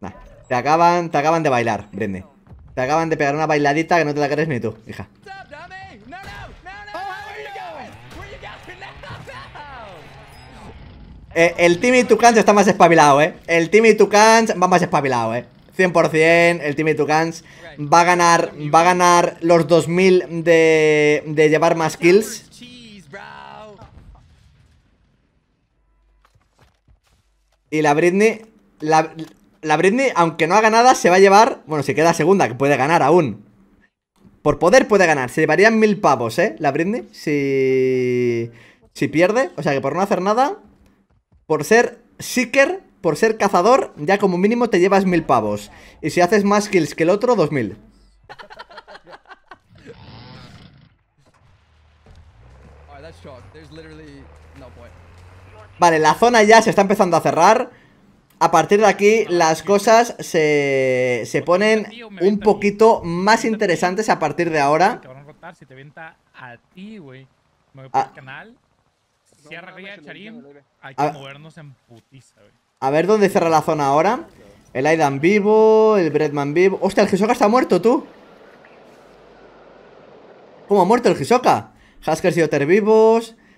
S1: Nah, te acaban, te acaban de bailar, Brende. Te acaban de pegar una bailadita que no te la querés ni tú, hija. Eh, el Timmy Tucans está más espabilado, ¿eh? El Timmy Tucans va más espabilado, ¿eh? 100% el Timmy Tucans va a ganar, va a ganar los 2000 de, de llevar más kills. Y la Britney. La, Britney, aunque no haga nada, se va a llevar. Bueno, se queda segunda, que puede ganar aún. Por poder puede ganar. Se llevarían mil pavos, ¿eh? La Britney. Si. Si pierde. O sea que por no hacer nada. Por ser seeker. Por ser cazador. Ya como mínimo te llevas mil pavos. Y si haces más kills que el otro, dos mil. Vale, la zona ya se está empezando a cerrar. A partir de aquí las cosas se, se ponen un poquito más interesantes a partir de ahora. a ver dónde cierra la zona ahora. El Aidan vivo, el Breadman vivo. Hostia, el Hisoka está muerto, tú. ¿Cómo ha muerto el Hisoka? Haskers y Otter vivos.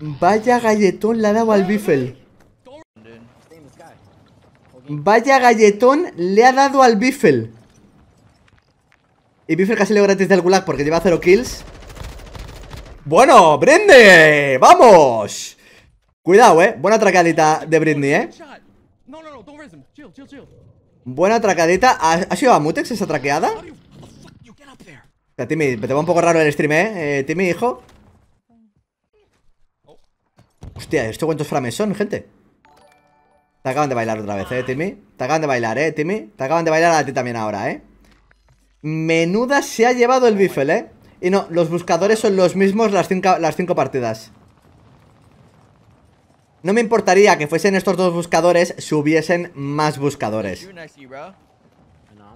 S1: Vaya galletón le ha dado al Bifel Vaya galletón le ha dado al Bifel Y Biffel casi le gratis del gulag porque lleva cero kills. Bueno, Brindy vamos. Cuidado, eh. Buena tracadita de Brindy, eh. Buena tracadita. ¿Ha sido a Mutex esa traqueada? O sea, Timmy, te va un poco raro el stream, eh. eh Timmy, hijo. Hostia, ¿esto cuántos frames son, gente? Te acaban de bailar otra vez, eh, Timmy Te acaban de bailar, eh, Timmy Te acaban de bailar a ti también ahora, eh Menuda se ha llevado el bifel, eh Y no, los buscadores son los mismos las cinco, las cinco partidas No me importaría que fuesen estos dos buscadores Si hubiesen más buscadores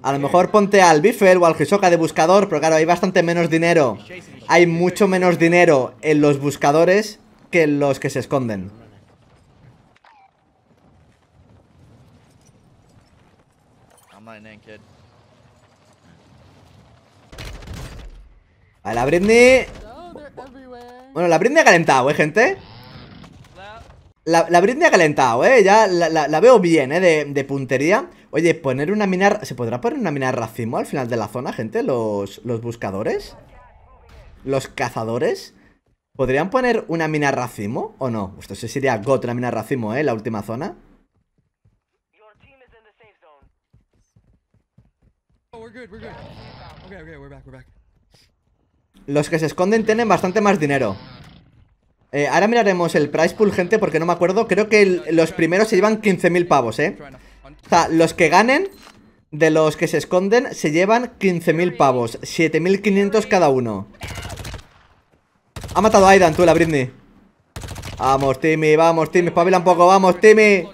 S1: a lo mejor ponte al Biffel o al Hisoka de buscador, pero claro, hay bastante menos dinero. Hay mucho menos dinero en los buscadores que los que se esconden. Vale, la Britney... Bueno, la Britney ha calentado, ¿eh, gente? La, la Britney ha calentado, ¿eh? Ya la, veo bien, ¿eh? De, puntería. Oye, poner una mina... ¿Se podrá poner una mina racimo al final de la zona, gente? Los, los buscadores. Los cazadores. ¿Podrían poner una mina racimo o no? Esto sería GOT, una mina racimo, ¿eh? La última zona. Los que se esconden tienen bastante más dinero. Eh, ahora miraremos el price pool, gente, porque no me acuerdo. Creo que los primeros se llevan 15.000 pavos, ¿eh? O sea, los que ganen de los que se esconden se llevan 15.000 pavos, 7.500 cada uno. Ha matado a Aidan, tú, la Britney. Vamos, Timmy, vamos, Timmy. Espabila un poco, vamos, Timmy.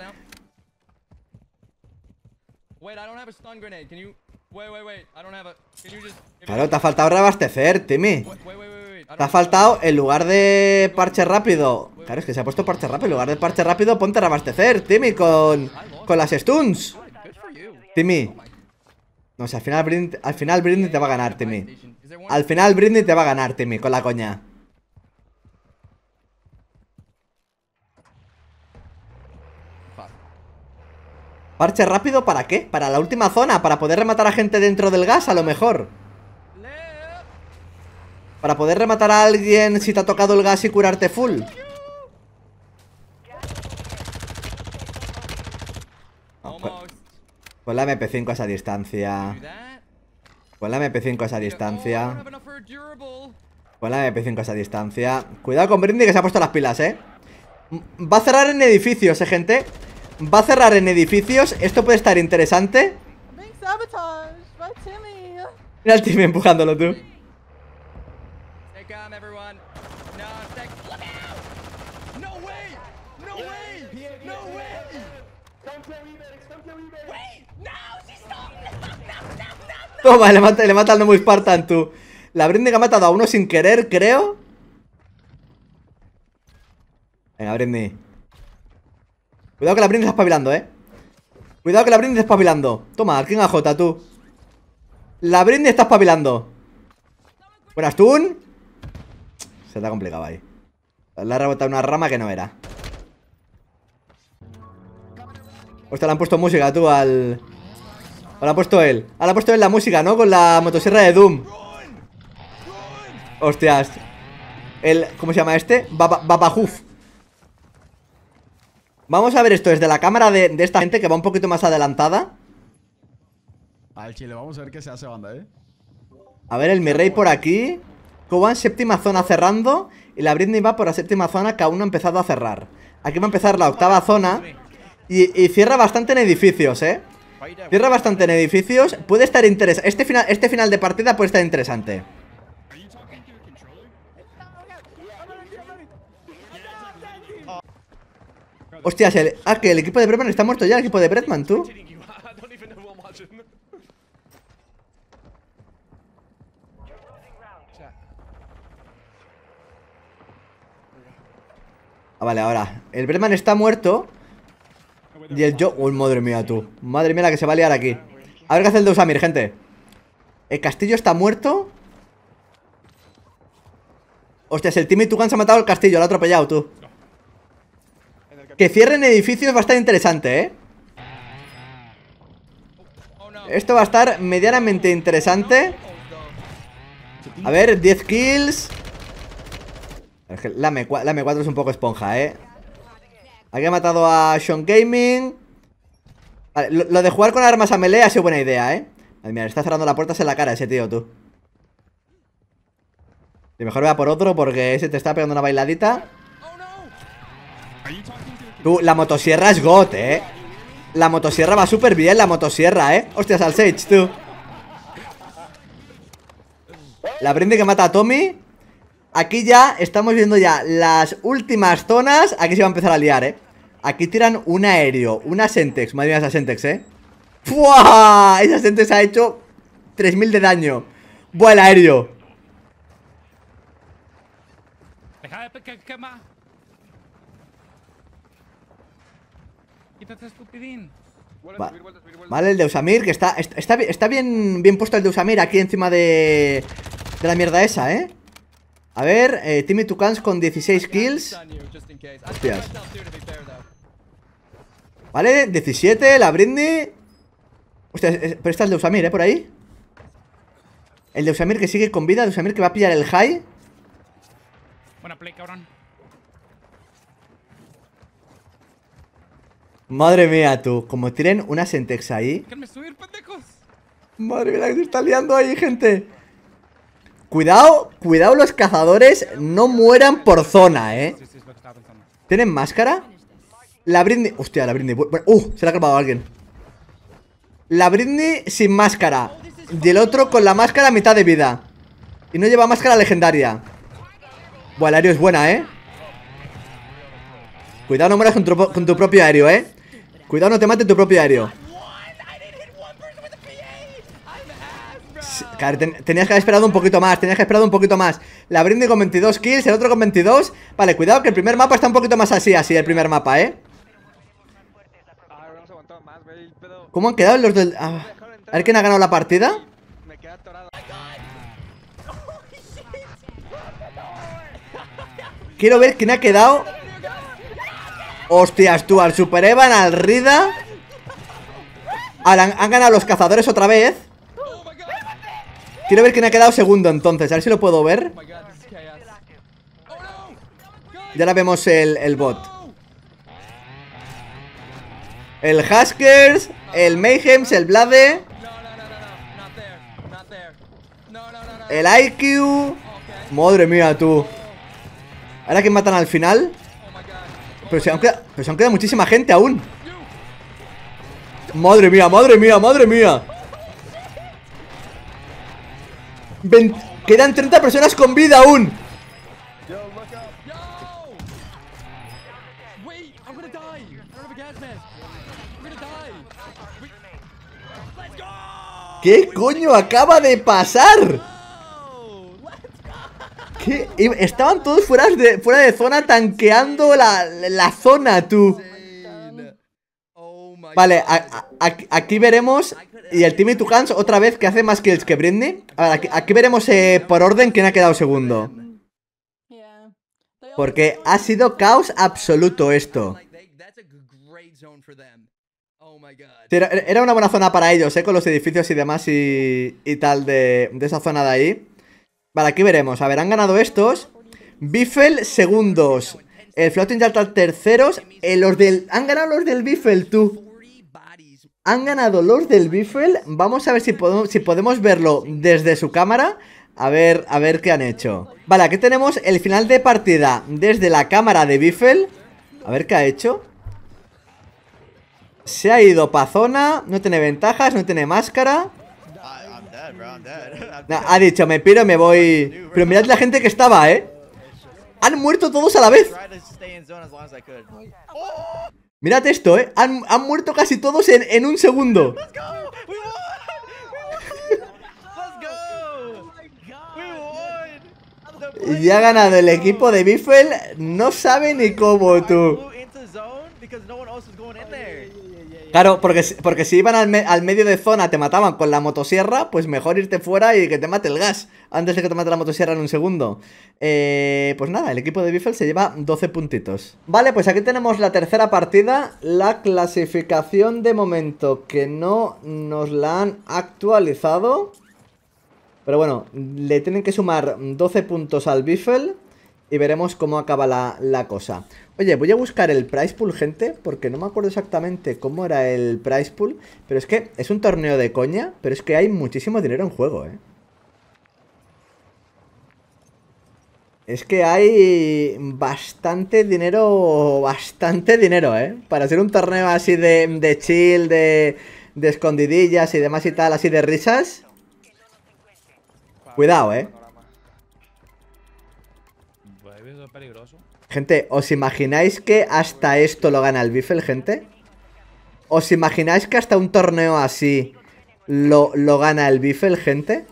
S1: Claro, te ha faltado reabastecer, Timmy. Te ha faltado en lugar de parche rápido. Claro, es que se ha puesto parche rápido. En lugar de parche rápido, ponte a reabastecer, Timmy, con, con las stuns. Timmy. No, sé, al final, al final Britney te va a ganar, Timmy. Al final Britney te va a ganar, Timmy, con la coña. ¿Parche rápido para qué? Para la última zona, para poder rematar a gente dentro del gas a lo mejor Para poder rematar a alguien si te ha tocado el gas y curarte full Pon la MP5 a esa distancia Pues la MP5 a esa distancia Pon la MP5 a esa distancia Cuidado con Brindy que se ha puesto las pilas, eh Va a cerrar en edificios, eh, gente Va a cerrar en edificios. Esto puede estar interesante. Mira al Timmy empujándolo tú. Toma, le mata, le mata al No Muy Spartan, tú. La que ha matado a uno sin querer, creo. Venga, Brindy. Cuidado que la brinde está espabilando, eh Cuidado que la brinde está espabilando Toma, King AJ, tú La brinde está espabilando Buenas, Tun Se te ha complicado ahí Le ha rebotado una rama que no era Hostia, pues le han puesto música, tú, al... Ahora ha puesto él Ahora ha puesto él la música, ¿no? Con la motosierra de Doom Hostias el, ¿Cómo se llama este? Babahoof Vamos a ver esto desde la cámara de, esta gente que va un poquito más adelantada.
S4: Al chile, vamos a ver qué se hace banda, eh.
S1: A ver, el por aquí. Coban, séptima zona cerrando. Y la Britney va por la séptima zona que aún no ha empezado a cerrar. Aquí va a empezar la octava zona. Y, cierra bastante en edificios, eh. Cierra bastante en edificios. Puede estar interesante. Este final, este final de partida puede estar interesante. Hostias, el, ah, que el equipo de Bretman está muerto ya, el equipo de Bretman, tú. Ah, vale, ahora. El Bretman está muerto. Y el yo. Uy, madre mía, tú. Madre mía, la que se va a liar aquí. A ver qué hace el Deusamir, gente. El castillo está muerto. Hostias, el Timmy Tugan se ha matado al castillo, lo ha atropellado, tú. Que cierren edificios va a estar interesante, ¿eh? Esto va a estar medianamente interesante A ver, 10 kills la M4, es un poco esponja, ¿eh? Aquí ha matado a Sean Gaming vale, lo, de jugar con armas a melee ha sido buena idea, ¿eh? mira, está cerrando la puertas en la cara ese tío, tú Y mejor vea por otro porque ese te está pegando una bailadita la motosierra es got, eh La motosierra va súper bien, la motosierra, eh Hostias, al Sage, tú La brinde que mata a Tommy Aquí ya estamos viendo ya las últimas zonas Aquí se va a empezar a liar, eh Aquí tiran un aéreo, una Sentex Madre mía, esa Sentex, eh ¡Fua! Esa Sentex ha hecho 3000 de daño Buah, el aéreo Vale, el de Usamir, que está, está, bien, bien puesto el de Usamir aquí encima de, de la mierda esa, ¿eh? A ver, eh, Timmy Tucans con 16 kills. Vale, 17, la Britney. Hostia, pero está el este de Usamir, ¿eh? Por ahí. El de Usamir que sigue con vida, de Usamir que va a pillar el high.
S5: Buena play, cabrón.
S1: Madre mía, tú. Como tienen una sentex ahí. Madre mía, que se está liando ahí, gente. Cuidado, cuidado los cazadores. No mueran por zona, eh. ¿Tienen máscara? La Britney... Hostia, la Britney... Uh, se la ha grabado alguien La Britney sin máscara Y el otro con la máscara a mitad de vida Y no lleva máscara legendaria Buah, el aéreo es buena, ¿eh? Cuidado, no mueras con tu propio aéreo, ¿eh? Cuidado, no te mate tu propio aéreo. tenías que haber esperado un poquito más Tenías que haber esperado un poquito más La Brinde con 22 kills, el otro con 22 Vale, cuidado que el primer mapa está un poquito más así Así el primer mapa, ¿eh? ¿Cómo han quedado los del...? Ah, a ver quién ha ganado la partida Quiero ver quién ha quedado Hostias, tú, al Super Evan, al Rida. han, ganado los cazadores otra vez. Quiero ver quién ha quedado segundo entonces. A ver si lo puedo ver. Y ahora vemos el, bot. El Haskers, el Mayhems, el Blade. El IQ. Madre mía, tú. ¿Ahora que matan al final? Pero se, han quedado, muchísima gente aún Madre mía, madre mía, madre mía Quedan 30 personas con vida aún ¿Qué coño acaba de pasar? Estaban todos fuera de, fuera de zona tanqueando la, zona, tú. Vale, aquí veremos Y el Timmy Tucans otra vez que hace más kills que Britney aquí, veremos eh, por orden quién ha quedado segundo Porque ha sido caos absoluto esto era, una buena zona para ellos, eh, con los edificios y demás y, y tal de esa zona de ahí Vale, aquí veremos. A ver, han ganado estos. Biffel segundos. El Floating Delta terceros. Eh, los del... Han ganado los del Biffel, tú. Han ganado los del Biffel. Vamos a ver si podemos, si podemos verlo desde su cámara. A ver, a ver qué han hecho. Vale, aquí tenemos el final de partida desde la cámara de Biffel. A ver qué ha hecho. Se ha ido pa' zona. No tiene ventajas, no tiene máscara. Ha dicho, me piro y me voy. Pero mirad la gente que estaba, ¿eh? Han muerto todos a la vez. Mirad esto, ¿eh? Han, muerto casi todos en, en un segundo. Ya ha ganado el equipo de Biffel. No sabe ni cómo, tú. Claro, porque, porque si iban al, medio de zona, te mataban con la motosierra, pues mejor irte fuera y que te mate el gas, antes de que te mate la motosierra en un segundo. Eh, pues nada, el equipo de Biffel se lleva 12 puntitos. Vale, pues aquí tenemos la tercera partida, la clasificación de momento, que no nos la han actualizado. Pero bueno, le tienen que sumar 12 puntos al Biffle. Y veremos cómo acaba la, cosa. Oye, voy a buscar el price pool, gente, porque no me acuerdo exactamente cómo era el price pool. Pero es que es un torneo de coña, pero es que hay muchísimo dinero en juego, ¿eh? Es que hay bastante dinero, bastante dinero, ¿eh? Para hacer un torneo así de, de chill, de, de escondidillas y demás y tal, así de risas. Cuidado, ¿eh? Gente, ¿os imagináis que hasta esto lo gana el Biffle, gente? ¿Os imagináis que hasta un torneo así lo, gana el Biffle, gente?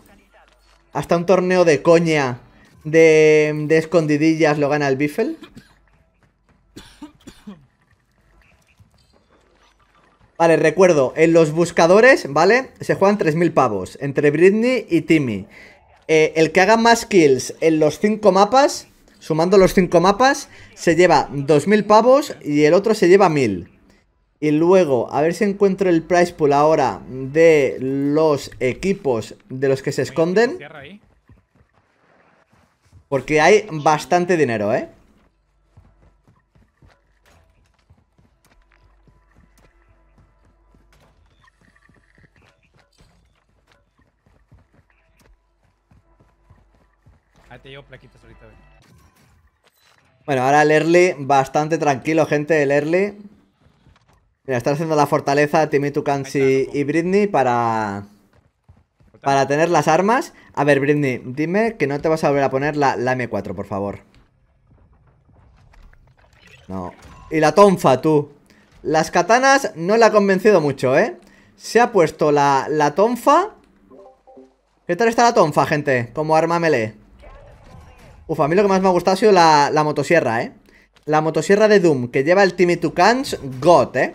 S1: Hasta un torneo de coña, de, de escondidillas, lo gana el Biffle. Vale, recuerdo, en los buscadores, ¿vale? Se juegan 3.000 pavos entre Britney y Timmy. Eh, el que haga más kills en los 5 mapas Sumando los cinco mapas, se lleva 2.000 pavos y el otro se lleva 1.000. Y luego, a ver si encuentro el price pool ahora de los equipos de los que se esconden. Porque hay bastante dinero, ¿eh? Bueno, ahora el early, bastante tranquilo, gente, el early. Mira, está haciendo la fortaleza Timmy Tucansi y Britney para... Para tener las armas. A ver, Britney, dime que no te vas a volver a poner la, M4, por favor. No. Y la tonfa, tú. Las katanas no la ha convencido mucho, ¿eh? Se ha puesto la, la tonfa. ¿Qué tal está la tonfa, gente? Como arma melee. Uf, a mí lo que más me ha gustado ha sido la, motosierra, ¿eh? La motosierra de Doom, que lleva el Timmy Tucans God, ¿eh?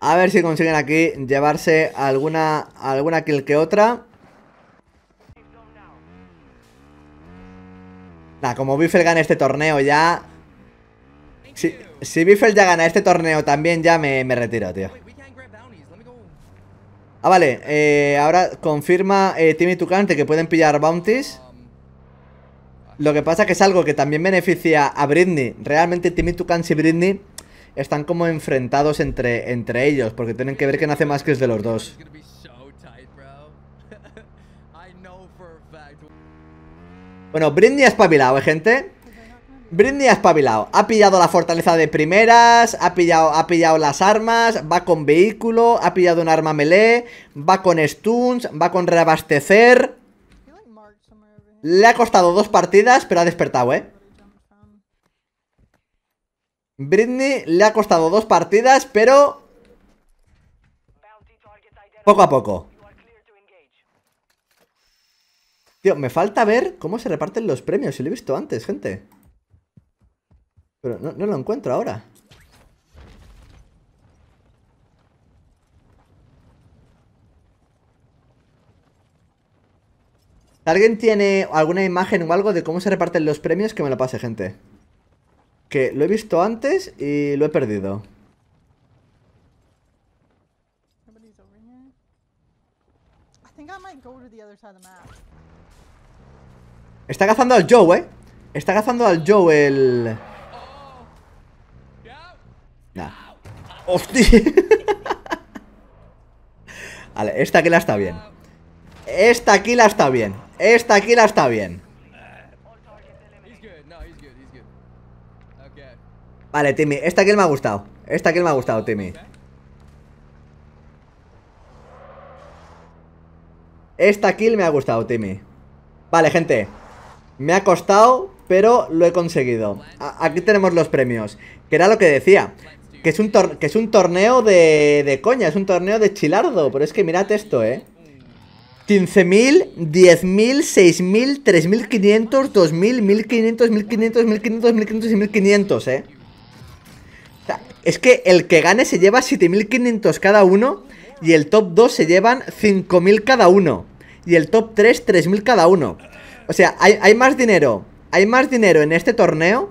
S1: A ver si consiguen aquí llevarse alguna, alguna kill que otra. Nada, como Biffel gana este torneo ya... Si, si Biffel ya gana este torneo también ya me retiro, tío. Ah, vale, eh, ahora confirma eh, Timmy Tucante que pueden pillar bounties. Lo que pasa que es algo que también beneficia a Britney. Realmente Timmy Tucante y Britney están como enfrentados entre, entre ellos, porque tienen que ver quién hace más que es de los dos. Bueno, Britney ha espabilado, ¿eh, gente? Britney ha espabilado, ha pillado la fortaleza de primeras, ha pillado, ha pillado las armas, va con vehículo, ha pillado un arma melee, va con stuns, va con reabastecer. Le ha costado dos partidas, pero ha despertado, ¿eh? Britney le ha costado dos partidas, pero... Poco a poco. Tío, me falta ver cómo se reparten los premios, si lo he visto antes, gente. Pero no, lo encuentro ahora. ¿Alguien tiene alguna imagen o algo de cómo se reparten los premios? Que me lo pase, gente. Que lo he visto antes y lo he perdido. Está cazando al Joe, ¿eh? Está cazando al Joe el... Vale, esta que la está bien. Esta aquí la está bien. Esta aquí la está bien. Vale, Timmy, esta kill me ha gustado. Esta kill me ha gustado, Timmy. Esta kill me ha gustado, Timmy. Vale, gente. Me ha costado, pero lo he conseguido. aquí tenemos los premios. Que era lo que decía. Que es un, torneo de, de coña, es un torneo de chilardo. Pero es que mirad esto, ¿eh? 15.000, 10.000, 6.000, 3.500, 2.000, 1.500, 1.500, 1.500, 1.500 y 1.500, ¿eh? es que el que gane se lleva 7.500 cada uno y el top 2 se llevan 5.000 cada uno y el top 3 3.000 cada uno. O sea, hay más dinero, hay más dinero en este torneo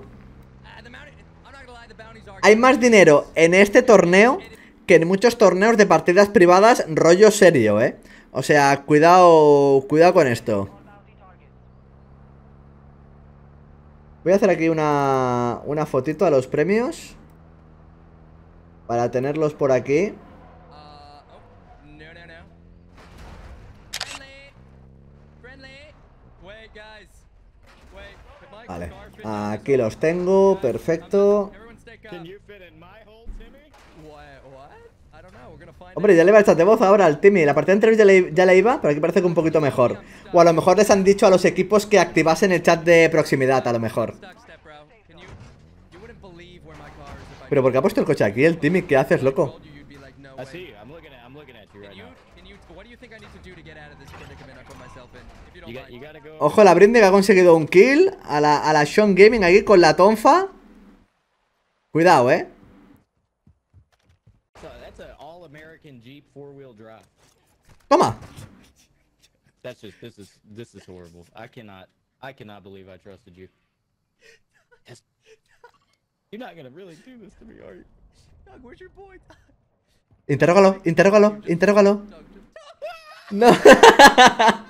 S1: hay más dinero en este torneo que en muchos torneos de partidas privadas rollo serio, ¿eh? O sea, cuidado, cuidado con esto. Voy a hacer aquí una, una fotito a los premios. Para tenerlos por aquí. Vale, aquí los tengo, perfecto. Hombre, ya le va el chat de voz ahora al Timmy. La partida anterior ya le, ya le iba, pero aquí parece que un poquito mejor. O a lo mejor les han dicho a los equipos que activasen el chat de proximidad, a lo mejor. Pero ¿por qué ha puesto el coche aquí el Timmy? ¿Qué haces, loco? Ojo, la Brinde ha conseguido un kill a la, a la Sean Gaming aquí con la tonfa. Cuidado, eh.
S2: So that's an all-American Jeep four-wheel drive. Toma. That's just this is this is horrible. I cannot I cannot believe I trusted you. you're not gonna really do this to me, are you? Doug, where's your boy?
S1: Interrógalo, interrógalo, interrógalo. No.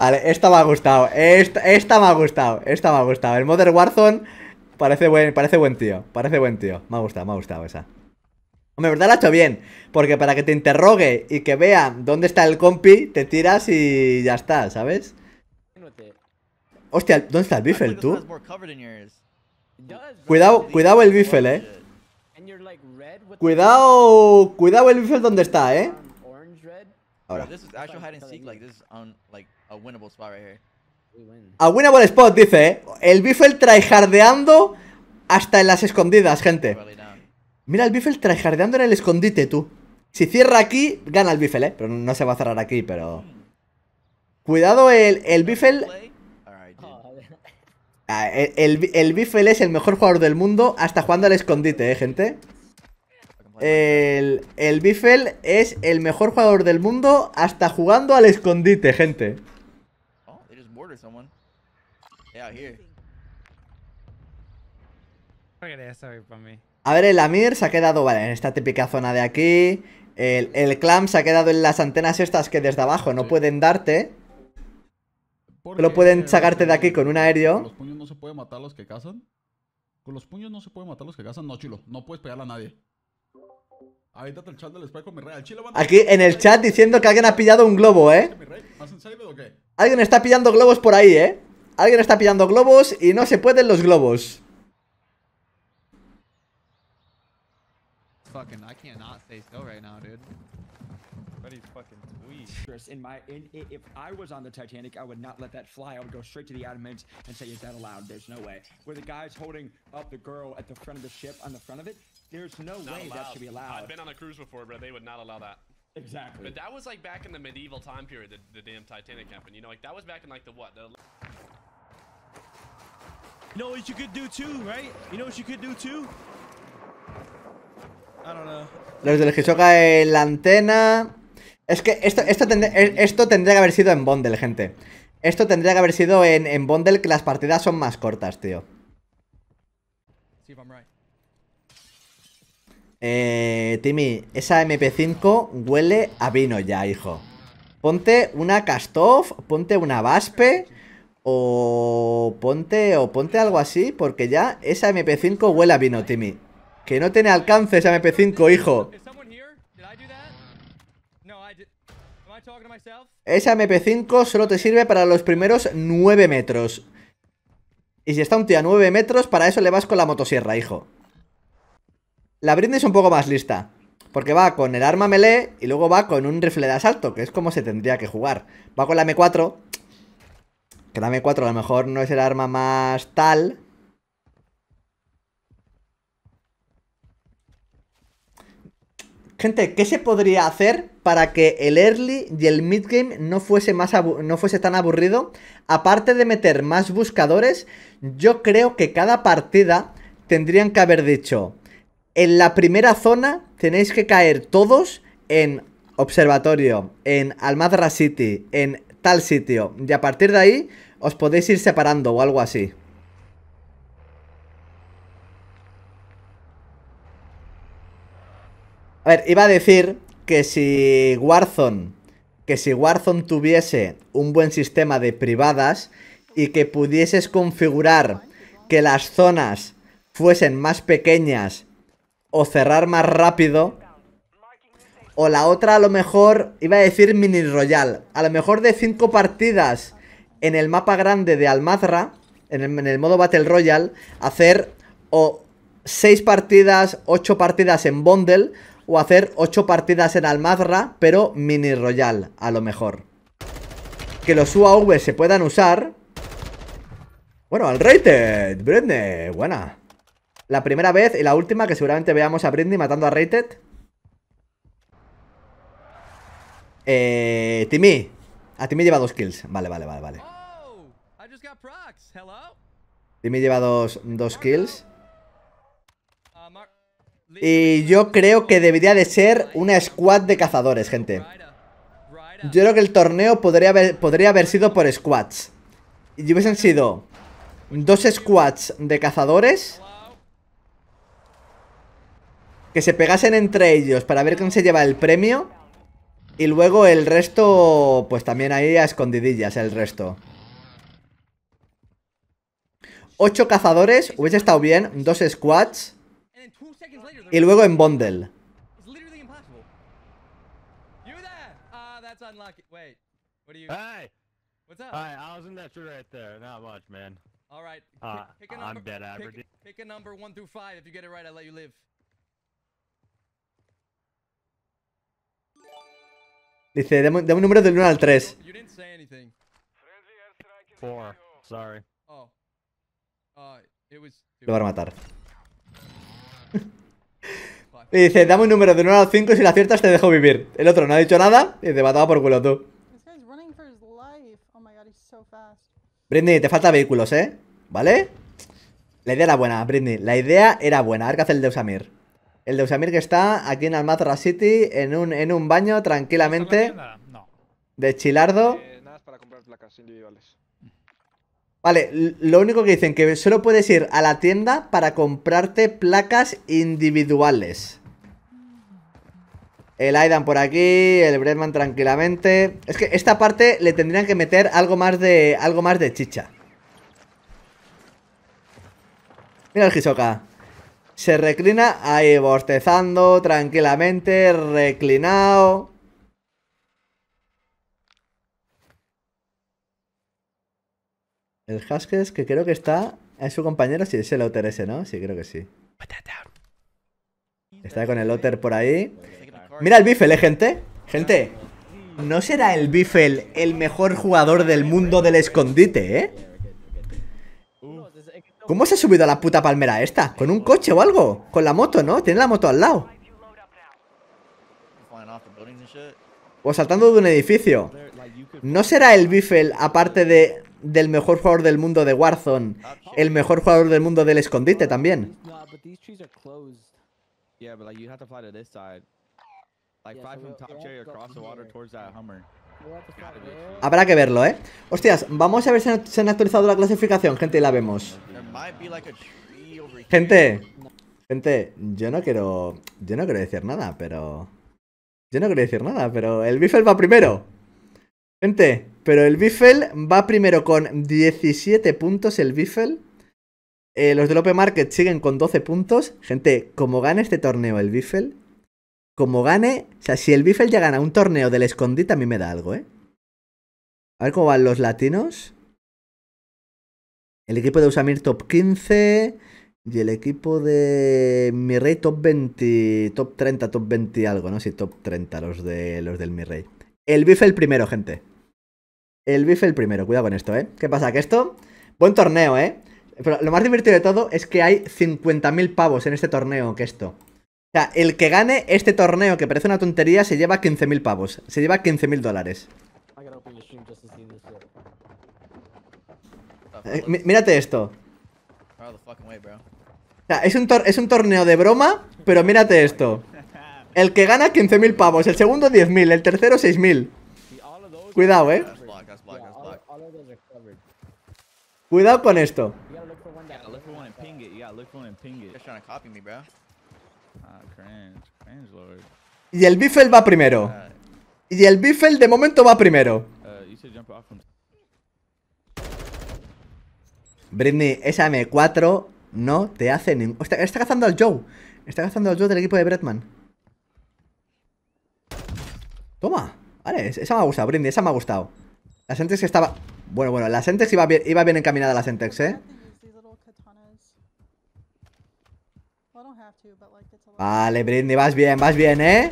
S1: Vale, esta me ha gustado. Esta, me ha gustado. Esta me ha gustado. El Mother Warzone parece buen, parece buen tío. Parece buen tío. Me ha gustado, me ha gustado esa. Hombre, verdad la ha hecho bien. Porque para que te interrogue y que vea dónde está el compi, te tiras y ya está, ¿sabes? Hostia, ¿dónde está el bifel, tú? Cuidado, cuidado el bifel, eh. Cuidado, cuidado el bifel dónde está, eh. Ahora a winnable spot dice, ¿eh? El trae jardeando hasta en las escondidas, gente. Mira el Biffle jardeando en el escondite, tú. Si cierra aquí, gana el Biffle, ¿eh? Pero no se va a cerrar aquí, pero... Cuidado el, el Biffle... Oh, ah, el, el, Biffle es el mejor jugador del mundo hasta jugando al escondite, ¿eh, gente? El, el Biffle es el mejor jugador del mundo hasta jugando al escondite, gente
S6: someone. out here.
S1: A ver, el Amir se ha quedado, vale, en esta típica zona de aquí. El, el clam se ha quedado en las antenas estas que desde abajo no pueden darte.
S4: lo pueden sacarte de aquí con un aéreo. ¿Con los puños no se puede matar a los que cazan? ¿Con los puños no se puede matar los que cazan? No, chilo, no puedes pegarle a nadie. Avítate el chat del spy con mi rey.
S1: Aquí en el chat diciendo que alguien ha pillado un globo, ¿eh? ¿Más en o qué? Alguien está pillando globos por ahí, ¿eh? Alguien está pillando globos y no se pueden los globos.
S4: Fucking, I can't not stay still right now, dude. Freddy's fucking sweet. In my, in, if I was on the Titanic, I
S6: would not let that fly. I would go straight to the adamant and say, "Is that allowed?" There's no way. Where the guy's holding up the girl at the front of the ship on the front of it, there's no not way allowed. that should be allowed. I've been on
S5: a cruise before, bro. They would
S6: not allow that. Exactly. But that was like back in the medieval time period, the, the damn Titanic happened. You know, like that was back in like the what? The...
S2: You know what you could do too, right? You know what you could do too? I don't know.
S1: Los del Hisoka en la antena. Es que esto, esto, tendría, esto tendría que haber sido en Bondel, gente. Esto tendría que haber sido en, en Bondel, que las partidas son más cortas, tío. See if I'm right. Eh, Timmy, esa MP5 huele a vino ya, hijo. Ponte una Castoff, ponte una Vaspe o ponte o ponte algo así porque ya esa MP5 huele a vino, Timmy. Que no tiene alcance esa MP5, hijo. Esa MP5 solo te sirve para los primeros 9 metros. Y si está un tío a 9 metros, para eso le vas con la motosierra, hijo. La Brinde es un poco más lista. Porque va con el arma melee y luego va con un rifle de asalto, que es como se tendría que jugar. Va con la M4. Que la M4 a lo mejor no es el arma más tal. Gente, ¿qué se podría hacer para que el early y el mid game no fuese, más no fuese tan aburrido? Aparte de meter más buscadores, yo creo que cada partida tendrían que haber dicho... En la primera zona tenéis que caer todos en observatorio, en Almadra City, en tal sitio. Y a partir de ahí os podéis ir separando o algo así. A ver, iba a decir que si Warzone, que si Warzone tuviese un buen sistema de privadas y que pudieses configurar que las zonas fuesen más pequeñas o cerrar más rápido. O la otra a lo mejor, iba a decir mini royal. A lo mejor de 5 partidas en el mapa grande de Almazra, en el, modo Battle Royale, hacer o 6 partidas, 8 partidas en Bundle, o hacer 8 partidas en Almazra, pero mini royal, a lo mejor. Que los UAV se puedan usar. Bueno, al rated, Brende buena. La primera vez y la última que seguramente veamos a Britney matando a Rated. Eh, Timmy. A ah, Timmy lleva dos kills. Vale, vale, vale, vale. Oh, Timmy lleva dos, dos kills. Uh, y yo creo que debería de ser una squad de cazadores, gente. Yo creo que el torneo podría haber, podría haber sido por squads. Y hubiesen sido dos squads de cazadores que se pegasen entre ellos para ver quién se lleva el premio. Y luego el resto, pues también hay a escondidillas el resto. Ocho cazadores, hubiese estado bien, dos squads. Y luego en bundle.
S2: Hey, what's up? I was in that tree right there. Not much, man. All right. Uh, pick, a number, I'm dead average.
S6: Pick, a number one through five. If you get it right, I let you live.
S1: Oh. Uh, dice, dame, un número del 1 al 3. Lo van a matar. dice, dame un número del 1 al 5 y si lo aciertas te dejo vivir. El otro no ha dicho nada y te mataba por culo tú. Oh Britney, te falta vehículos, ¿eh? ¿Vale? La idea era buena, Britney. La idea era buena. A ver qué hace el Deusamir. El de Usamir que está aquí en Almatra City, en un, en un baño, tranquilamente. De Chilardo. Eh, para placas individuales. Vale, lo único que dicen que solo puedes ir a la tienda para comprarte placas individuales. El Aidan por aquí, el Bredman tranquilamente. Es que esta parte le tendrían que meter algo más de. algo más de chicha. Mira el Hisoka se reclina ahí, bostezando tranquilamente, reclinado. El es que creo que está en su compañero, si sí, es el Otter ese, ¿no? Sí, creo que sí. Está con el Otter por ahí. Mira el Biffel, ¿eh, gente? Gente, ¿no será el Biffel el mejor jugador del mundo del escondite, eh? ¿Cómo se ha subido a la puta palmera esta? ¿Con un coche o algo? Con la moto, ¿no? Tiene la moto al lado O saltando de un edificio ¿No será el Biffel, aparte de, del mejor jugador del mundo de Warzone El mejor jugador del mundo del escondite también? Habrá que verlo, ¿eh? Hostias, vamos a ver si se han actualizado la clasificación, gente, y la vemos. Gente, gente, yo no quiero. Yo no quiero decir nada, pero. Yo no quiero decir nada, pero el Biffel va primero. Gente, pero el Biffel va primero con 17 puntos. El Biffel. Eh, los de Open Market siguen con 12 puntos. Gente, como gana este torneo el Biffel, como gane, o sea, si el Biffel ya gana un torneo del escondite, a mí me da algo, ¿eh? A ver cómo van los latinos. El equipo de Usamir top 15. Y el equipo de Mirrey top 20, top 30, top 20 algo, ¿no? Sí, top 30 los, de, los del Mirrey. El Biffel primero, gente. El Biffel primero, cuidado con esto, ¿eh? ¿Qué pasa? Que esto... Buen torneo, ¿eh? Pero lo más divertido de todo es que hay 50.000 pavos en este torneo que esto. O sea, el que gane este torneo, que parece una tontería, se lleva 15.000 pavos. Se lleva 15.000 dólares. Eh, mírate esto. es un, es un torneo de broma, pero mírate esto. El que gana 15.000 pavos, el segundo 10.000, el tercero 6.000. Cuidado, eh. Cuidado con esto. Ah, y el Biffel va primero. Y el Biffel de momento va primero.
S3: Uh,
S1: Britney, esa M4 no te hace ningún... Está, cazando al Joe. Está cazando al Joe del equipo de Bretman. Toma. Vale, esa me ha gustado, Britney. Esa me ha gustado. La Sentex estaba... Bueno, bueno, la Sentex iba bien, iba bien encaminada la Sentex, ¿eh? Vale, Britney, vas bien, vas bien, ¿eh?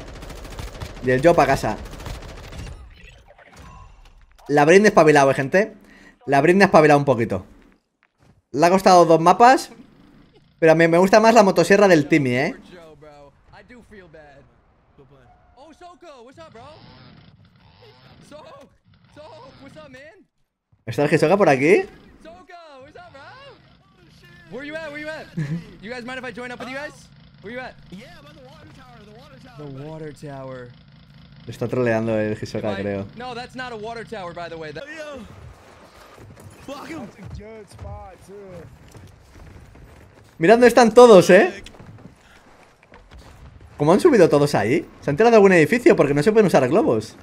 S1: Y el yo para casa. La Britney espabilado, ¿eh, gente. La Britney espabilado un poquito. Le ha costado dos mapas. Pero a mí me gusta más la motosierra del Timmy, ¿eh? ¿Está el Hisoka por aquí? ¿Dónde estás?
S6: at? Where you at? You guys mind if I join up with you guys? Where you at? Yeah, by the water tower, the water tower. The water tower.
S1: Está troleando el Hisoka, creo.
S6: No, that's not a water tower, by the way. That... Yo.
S3: Fuck him. That's a good spot, too.
S1: Mirad dónde están todos, ¿eh? ¿Cómo han subido todos ahí? ¿Se han tirado algún edificio? Porque no se pueden usar globos.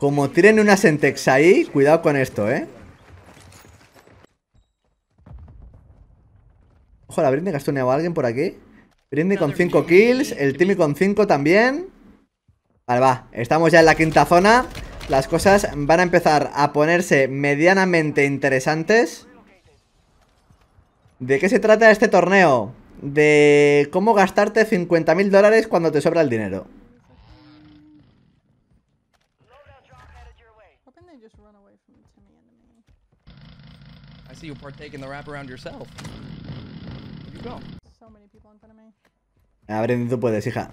S1: Como tienen una Sentex ahí, cuidado con esto, ¿eh? Ojo, la Britney a alguien por aquí. Britney con 5 kills, el Timmy con 5 también. Vale, va, estamos ya en la quinta zona. Las cosas van a empezar a ponerse medianamente interesantes. ¿De qué se trata este torneo? De cómo gastarte 50.000 dólares cuando te sobra el dinero. A ver partake tú puedes, hija.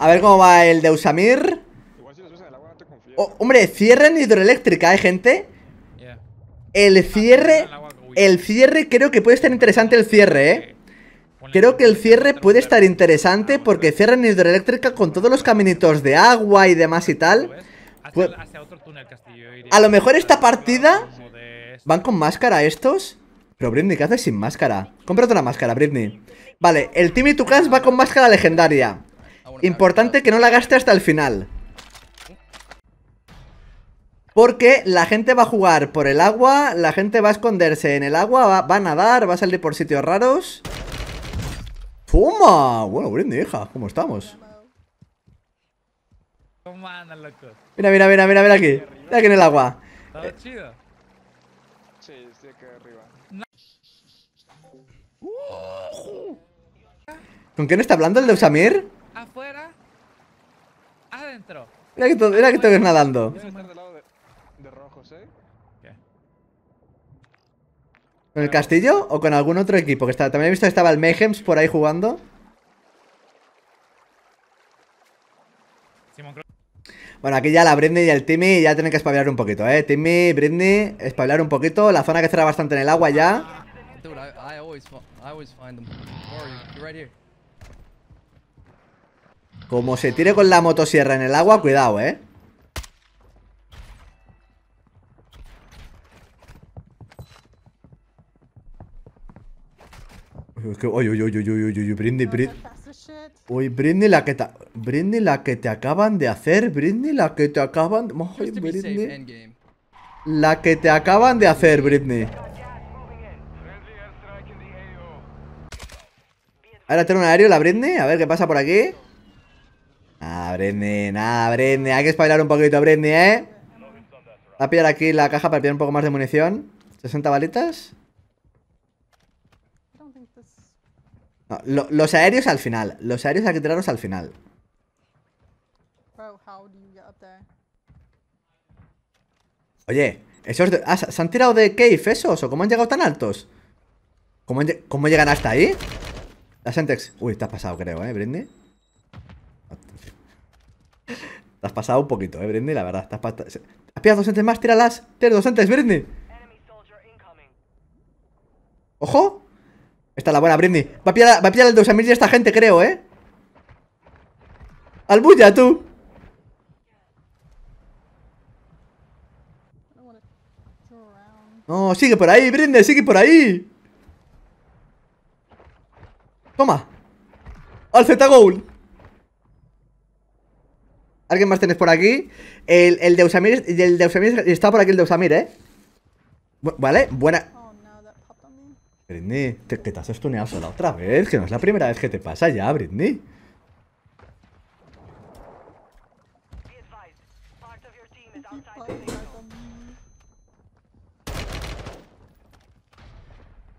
S1: A ver cómo va el de Usamir. Oh, hombre, hombre, en hidroeléctrica, ¿eh, gente? El cierre... El cierre creo que puede estar interesante el cierre, ¿eh? Creo que el cierre puede estar interesante porque cierran hidroeléctrica con todos los caminitos de agua y demás y tal. Pues, pues, a lo mejor esta partida... ¿Van con máscara estos? Pero Britney, ¿qué haces sin máscara? Cómprate una máscara, Britney. Vale, el Timmy Tucas va con máscara legendaria. Importante que no la gaste hasta el final. Porque la gente va a jugar por el agua, la gente va a esconderse en el agua, va a nadar, va a salir por sitios raros. ¡Toma! Bueno, brinde, hija, ¿cómo estamos? Mira, mira, mira, mira, mira aquí. Mira aquí en el agua.
S3: ¿Con eh. chido? no arriba.
S1: ¿Con quién está hablando el de Samir? Afuera. Adentro. Mira que, mira que nadando. ¿Con el Castillo o con algún otro equipo? que está, También he visto que estaba el Mayhems por ahí jugando. Bueno, aquí ya la Britney y el Timmy ya tienen que espabilar un poquito, ¿eh? Timmy, Britney, espabilar un poquito. La zona que cerra bastante en el agua ya. Como se tire con la motosierra en el agua, cuidado, ¿eh? oye, oye, oye, oye, oye, oye, Britney, Oye, la que te. la que te acaban de hacer. Britney, la que te acaban. La que te acaban de hacer, Britney. Ahora tiene un aéreo la Britney. A ver qué pasa por aquí. Ah, Britney, nada, Britney. Hay que espabilar un poquito, Britney, eh. Va a pillar aquí la caja para pillar un poco más de munición. 60 balitas. los aéreos al final. Los aéreos hay que tirarlos al final. Oye, ¿esos ah, ¿se han tirado de cave esos? ¿O cómo han llegado tan altos? ¿Cómo, llegan hasta ahí? La Sentex. Uy, te has pasado, creo, ¿eh, Brindy? Te has pasado un poquito, ¿eh, Brindy? La verdad, te has pasado... ¿Has pillado más, más? Tíralas. dos antes, Brindy. ¡Ojo! Esta la buena, Britney. Va a pillar, va a el Deusamir de esta gente, creo, ¿eh? ¡Al tú! No, sigue por ahí, Britney, sigue por ahí. Toma. Al Z Goal. ¿Alguien más tenés por aquí? El, el Deusamir, el Deusamir, está por aquí el Deusamir, ¿eh? Vale, buena, Britney, te, que te has estuneado sola otra vez, que no es la primera vez que te pasa ya, Britney.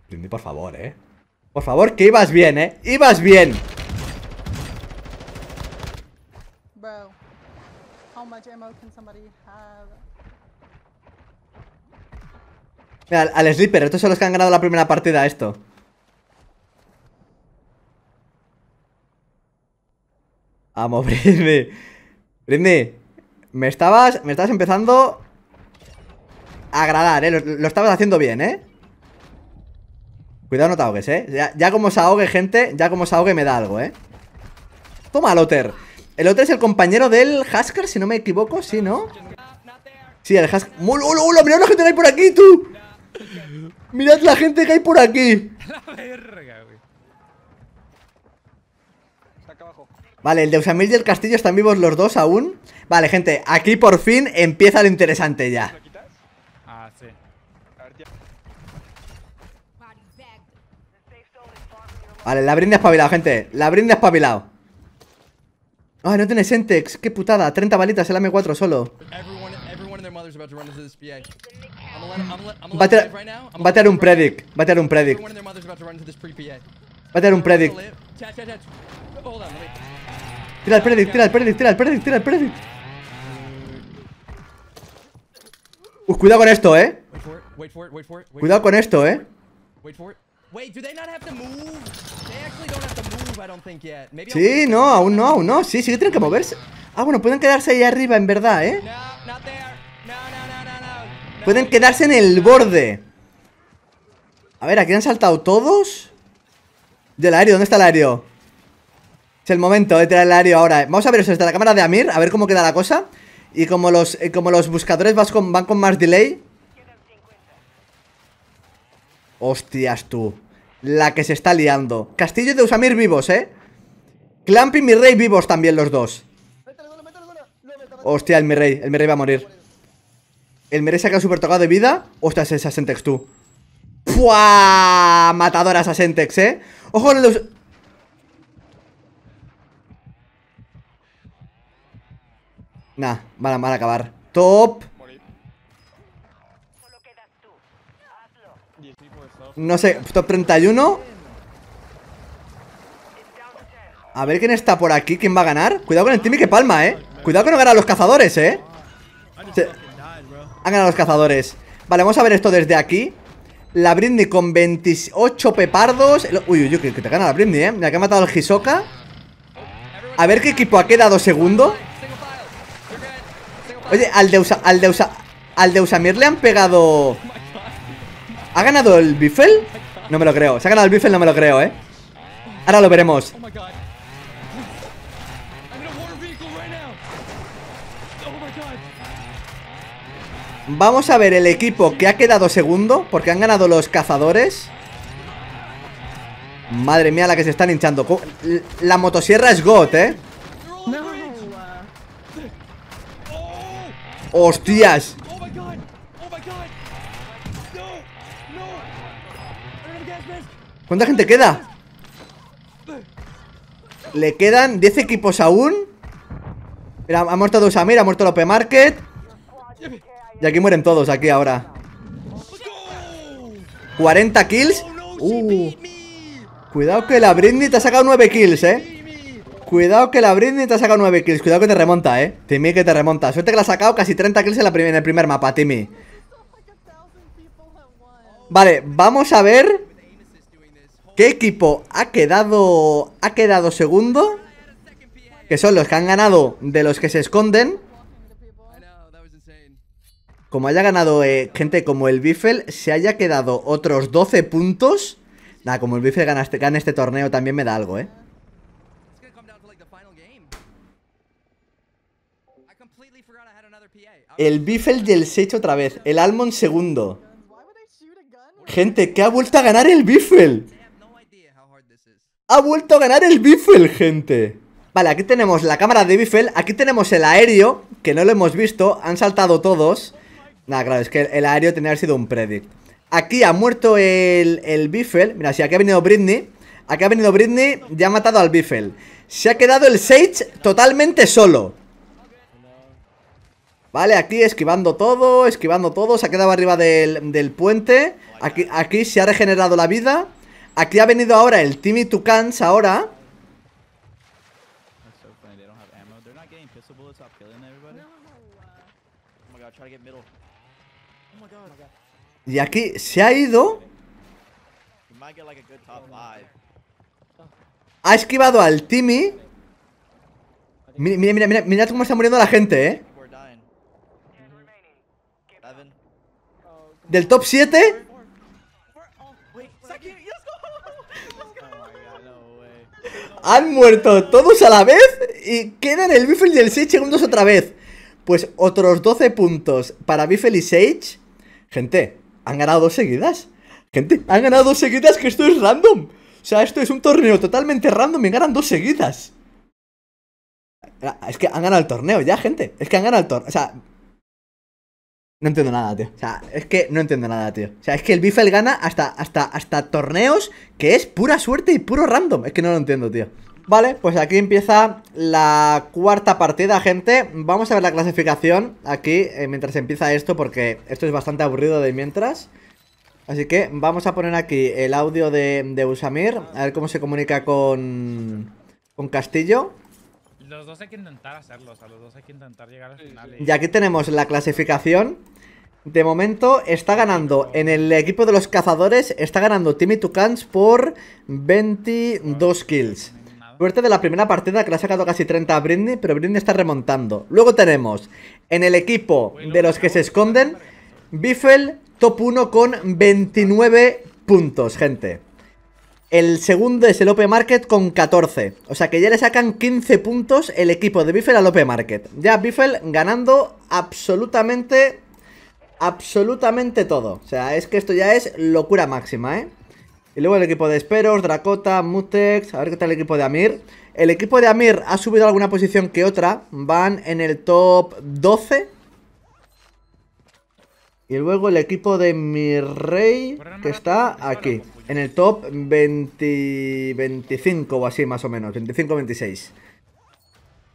S1: Britney, por favor, eh. Por favor, que ibas bien, eh. ¡Ibas bien! Bro, how much ammo can somebody al, Slipper, Sleeper, estos son los que han ganado la primera partida, esto. Vamos, ah, Britney. Britney, me estabas, me estabas empezando a agradar, ¿eh? Lo, estabas haciendo bien, ¿eh? Cuidado, no te ahogues, ¿eh? Ya, como se ahogue, gente, ya como se ahogue me da algo, ¿eh? Toma, Loter. El Loter es el compañero del Husker si no me equivoco, ¿sí, no? Sí, el Hasker... ¡Hola, ulo! ulo mirad lo que tenéis por aquí, tú! Mirad la gente que hay por aquí. La verga, güey. Vale, el de Usamil y el Castillo están vivos los dos aún. Vale, gente, aquí por fin empieza lo interesante ya. Ah, vale, la brinda espabilado, gente. La brinda espabilado. Ah, no tiene Sentex. Qué putada. 30 balitas, el m 4 solo. Va a tirar, un Predic, Va a tirar un Predic, Va a tirar un Predic. Tira el Predic, tira el Predic, tira el Predic, tira el Predic. Uy, cuidado con esto, eh.
S6: Cuidado con esto, eh.
S1: Sí, no, aún no, aún no. Sí, sí que tienen que moverse. Ah, bueno, pueden quedarse ahí arriba, en verdad, eh. Pueden quedarse en el borde. A ver, ¿aquí han saltado todos? Del aéreo, ¿dónde está el aéreo? Es el momento de tirar el aéreo ahora. Vamos a ver eso desde la cámara de Amir, a ver cómo queda la cosa. Y como los, los buscadores con, van con más delay. Hostias tú. La que se está liando. Castillo de Usamir vivos, ¿eh? Clamp y mi rey vivos también los dos. Hostia, el mi rey. El mi rey va a morir. El que ha super tocado de vida. o Ostras, es Asentex tú. ¡Puah! Matadora esa ¿eh? ¡Ojo con el Nah, van a, acabar. Top. No sé, top 31 A ver quién está por aquí, quién va a ganar Cuidado con el Timmy que palma, eh Cuidado con no a los cazadores, eh han ganado los cazadores Vale, vamos a ver esto desde aquí La Britney con 28 pepardos Uy, uy, uy, que, te gana la Britney, eh que ha matado al Hisoka A ver qué equipo ha quedado segundo Oye, al Deusa, al Deusa Al Deusamir le han pegado ¿Ha ganado el Biffel? No me lo creo, se ha ganado el Biffel, no me lo creo, eh Ahora lo veremos Vamos a ver el equipo que ha quedado segundo Porque han ganado los cazadores Madre mía la que se están hinchando La motosierra es GOT, eh ¡Hostias! ¿Cuánta gente queda? Le quedan 10 equipos aún Mira, ha muerto Dusamir, ha muerto Lope Market y aquí mueren todos, aquí ahora. 40 kills. Uh. Cuidado que la Britney te ha sacado 9 kills, eh. Cuidado que la Britney te ha sacado 9 kills. Cuidado que te remonta, eh. Timmy que te remonta. Suerte que la ha sacado casi 30 kills en, en el primer mapa, Timmy. Vale, vamos a ver qué equipo ha quedado ha quedado segundo, que son los que han ganado de los que se esconden como haya ganado eh, gente como el Biffel, se haya quedado otros 12 puntos. Nada, como el Biffel este, gana este, torneo también me da algo, ¿eh? El Biffel el Sech otra vez. El Almond segundo. Gente, ¿qué ha vuelto a ganar el Biffel. Ha vuelto a ganar el Biffel, gente. Vale, aquí tenemos la cámara de Biffel. Aquí tenemos el aéreo, que no lo hemos visto. Han saltado todos. Nada, claro, es que el, aéreo tenía que haber sido un predict. Aquí ha muerto el, el Mira, si aquí ha venido Britney. Aquí ha venido Britney, y ha matado al Biffel. Se ha quedado el Sage totalmente solo. Vale, aquí esquivando todo, esquivando todo. Se ha quedado arriba del, puente. Aquí, aquí se ha regenerado la vida. Aquí ha venido ahora el Timmy Tucans ahora. Y aquí se ha ido. Ha esquivado al Timmy. Mira, mira, mira, mira cómo está muriendo la gente, eh. Del top 7. Han muerto todos a la vez y quedan el Biffle y el Sage segundos otra vez. Pues otros 12 puntos para Biffle y Sage. Gente, han ganado dos seguidas. Gente, han ganado dos seguidas que esto es random. O sea, esto es un torneo totalmente random y ganan dos seguidas. Es que han ganado el torneo ya, gente. Es que han ganado el torneo. O sea... No entiendo nada, tío. O sea, es que no entiendo nada, tío. O sea, es que el Bifel gana hasta, hasta, hasta torneos que es pura suerte y puro random. Es que no lo entiendo, tío. Vale, pues aquí empieza la cuarta partida, gente. Vamos a ver la clasificación aquí eh, mientras empieza esto, porque esto es bastante aburrido de mientras. Así que vamos a poner aquí el audio de, Usamir, a ver cómo se comunica con, con Castillo.
S3: Los dos hay que intentar hacerlo, los dos hay que intentar llegar al final. Y...
S1: aquí tenemos la clasificación. De momento está ganando en el equipo de los cazadores, está ganando Timmy Tucans por 22 kills. Suerte de la primera partida que le ha sacado casi 30 a Britney, pero Britney está remontando. Luego tenemos en el equipo de los que se esconden, Biffel top 1 con 29 puntos, gente. El segundo es el Open Market con 14. O sea que ya le sacan 15 puntos el equipo de Biffel al Open Market. Ya Biffel ganando absolutamente, absolutamente todo. O sea, es que esto ya es locura máxima, ¿eh? Y luego el equipo de Esperos, Dracota, Mutex, a ver qué tal el equipo de Amir. El equipo de Amir ha subido alguna posición que otra, van en el top 12. Y luego el equipo de Mirrey, que está aquí, en el top 25 o así más o menos, 25-26.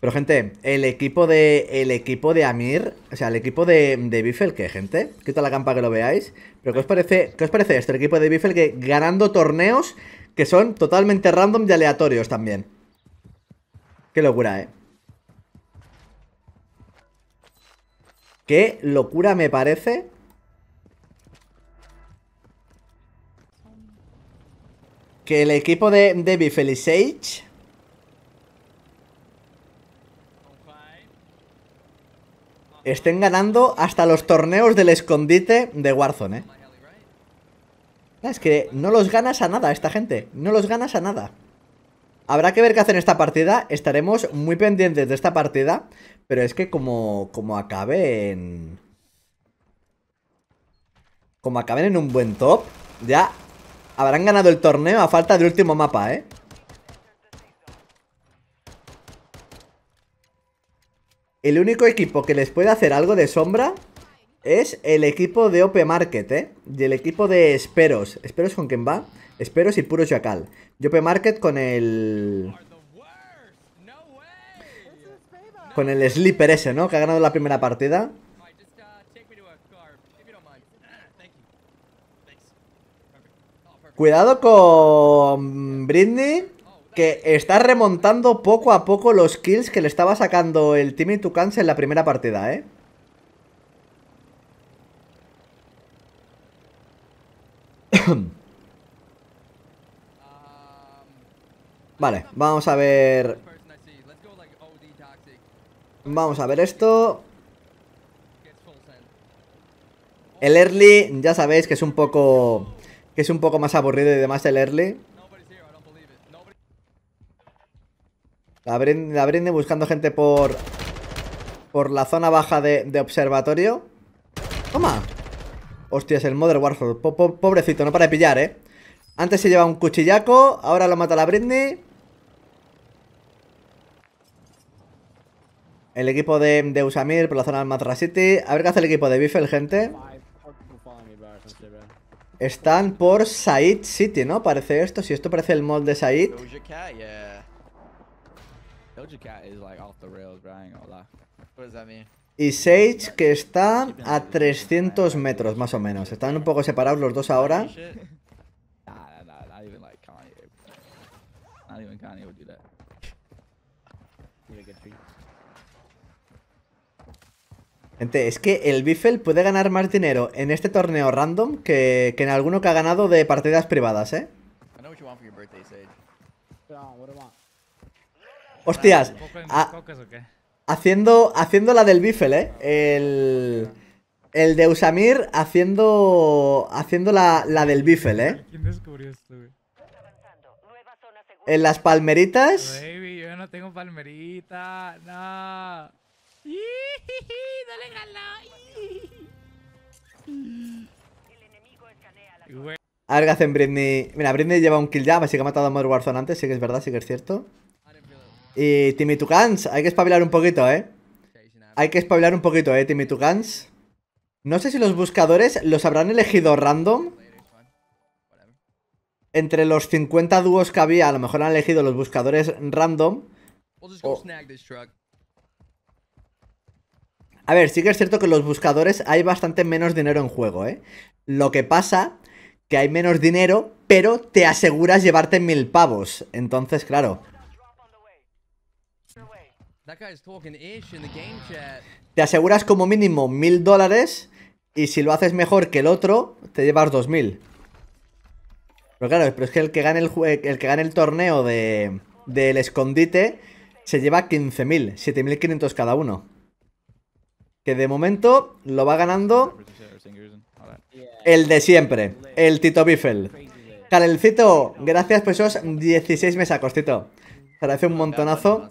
S1: Pero, gente, el equipo de. El equipo de Amir. O sea, el equipo de, de ¿Qué, que, gente. Quita la campa que lo veáis. Pero, ¿qué os parece? ¿Qué os parece esto? equipo de Bifel que ganando torneos que son totalmente random y aleatorios también. Qué locura, eh. Qué locura me parece. Que el equipo de, de Biffel y Sage estén ganando hasta los torneos del escondite de Warzone, ¿eh? Ah, es que no los ganas a nada esta gente, no los ganas a nada. Habrá que ver qué hacen esta partida, estaremos muy pendientes de esta partida, pero es que como, como acaben... Como acaben en un buen top, ya habrán ganado el torneo a falta de último mapa, ¿eh? El único equipo que les puede hacer algo de sombra es el equipo de OP Market, ¿eh? Y el equipo de Esperos. ¿Esperos con quién va? Esperos y Puro Chacal. Y OP Market con el... Con el Sleeper ese, ¿no? Que ha ganado la primera partida. Cuidado con Britney que está remontando poco a poco los kills que le estaba sacando el Timmy Tucans en la primera partida, ¿eh? Vale, vamos a ver... Vamos a ver esto. El early, ya sabéis que es un poco... Que es un poco más aburrido y demás el early. La Britney, buscando gente por... Por la zona baja de, observatorio. ¡Toma! Hostias, el Mother Warfare. pobrecito, no para de pillar, ¿eh? Antes se lleva un cuchillaco, ahora lo mata la Britney. El equipo de, Usamir por la zona del Matra City. A ver qué hace el equipo de Biffel, gente. Están por Said City, ¿no? Parece esto. Si esto parece el mod de Said. Y Sage, que está a 300 metros, más o menos. Están un poco separados los dos ahora. Gente, es que el Biffel puede ganar más dinero en este torneo random que, que en alguno que ha ganado de partidas privadas, ¿eh? what Hostias. Haciendo, haciendo la del Bifel, ¿eh? El, el de Usamir haciendo, haciendo la, la del Bifel, ¿eh?
S3: ¿Quién descubrió esto, güey?
S1: En las palmeritas. Baby, yo no tengo palmerita.
S3: No. ¡Dale galón!
S1: A ver qué hacen Britney. Mira, Britney lleva un kill ya, así que ha matado a Modern Warzone antes, sí que es verdad, sí que es cierto. Y eh, Timmy2Guns hay que espabilar un poquito, ¿eh? Hay que espabilar un poquito, ¿eh, Timmy2Guns No sé si los buscadores los habrán elegido random. Entre los 50 dúos que había, a lo mejor han elegido los buscadores random. A ver, sí que es cierto que los buscadores hay bastante menos dinero en juego, ¿eh? Lo que pasa que hay menos dinero, pero te aseguras llevarte mil pavos. Entonces, claro, te aseguras como mínimo mil dólares y si lo haces mejor que el otro, te llevas dos mil. Pero claro, pero es que el que gane el, el, que gane el torneo de, del escondite se lleva mil mil 7.500 cada uno. Que de momento lo va ganando el de siempre, el Tito Biffel. Calelcito, gracias por esos 16 mesacos, Tito. Te agradece un montonazo.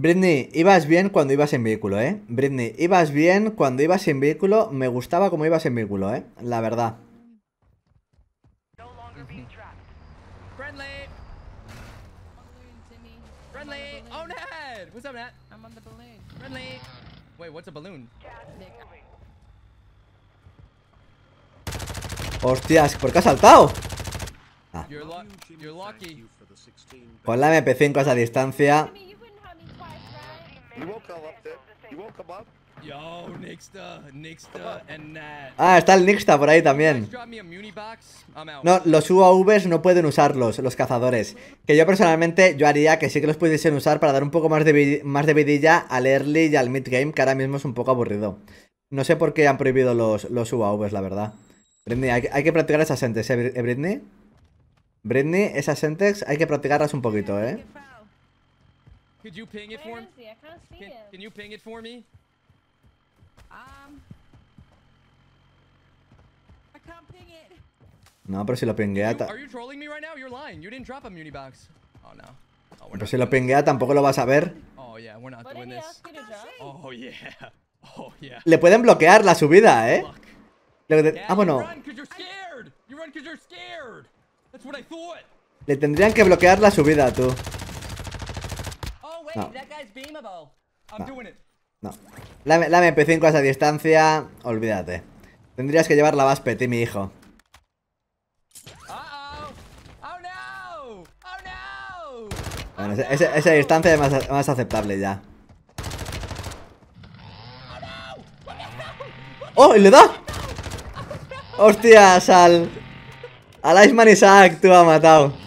S1: Britney, ibas bien cuando ibas en vehículo, ¿eh? Britney, ibas bien cuando ibas en vehículo. Me gustaba como ibas en vehículo, ¿eh? La verdad. Hostias, ¿por qué has saltado? Con la MP5 a esa distancia Ah, está el Nixta por ahí también. No, los UAVs no pueden usarlos, los cazadores. Que yo personalmente, yo haría que sí que los pudiesen usar para dar un poco más de, más de vidilla al early y al mid game, que ahora mismo es un poco aburrido. No sé por qué han prohibido los, los UAVs, la verdad. Britney, hay, hay que practicar esas entes, ¿eh, Britney? Britney, esas entes hay que practicarlas un poquito, ¿eh? No, pero si lo pinguea... si pinguea tampoco lo vas a ver. Le pueden bloquear la subida, ¿eh? Ah, bueno. Le tendrían que bloquear la subida, tú. No. No. Dame, 5 a esa distancia. Olvídate. Tendrías que llevar la ti, mi hijo. Oh, oh, bueno, oh, esa, distancia es más, aceptable ya. ¡Oh! ¡Y le da! ¡Hostias! Al... Al Iceman Isaac tú ha matado.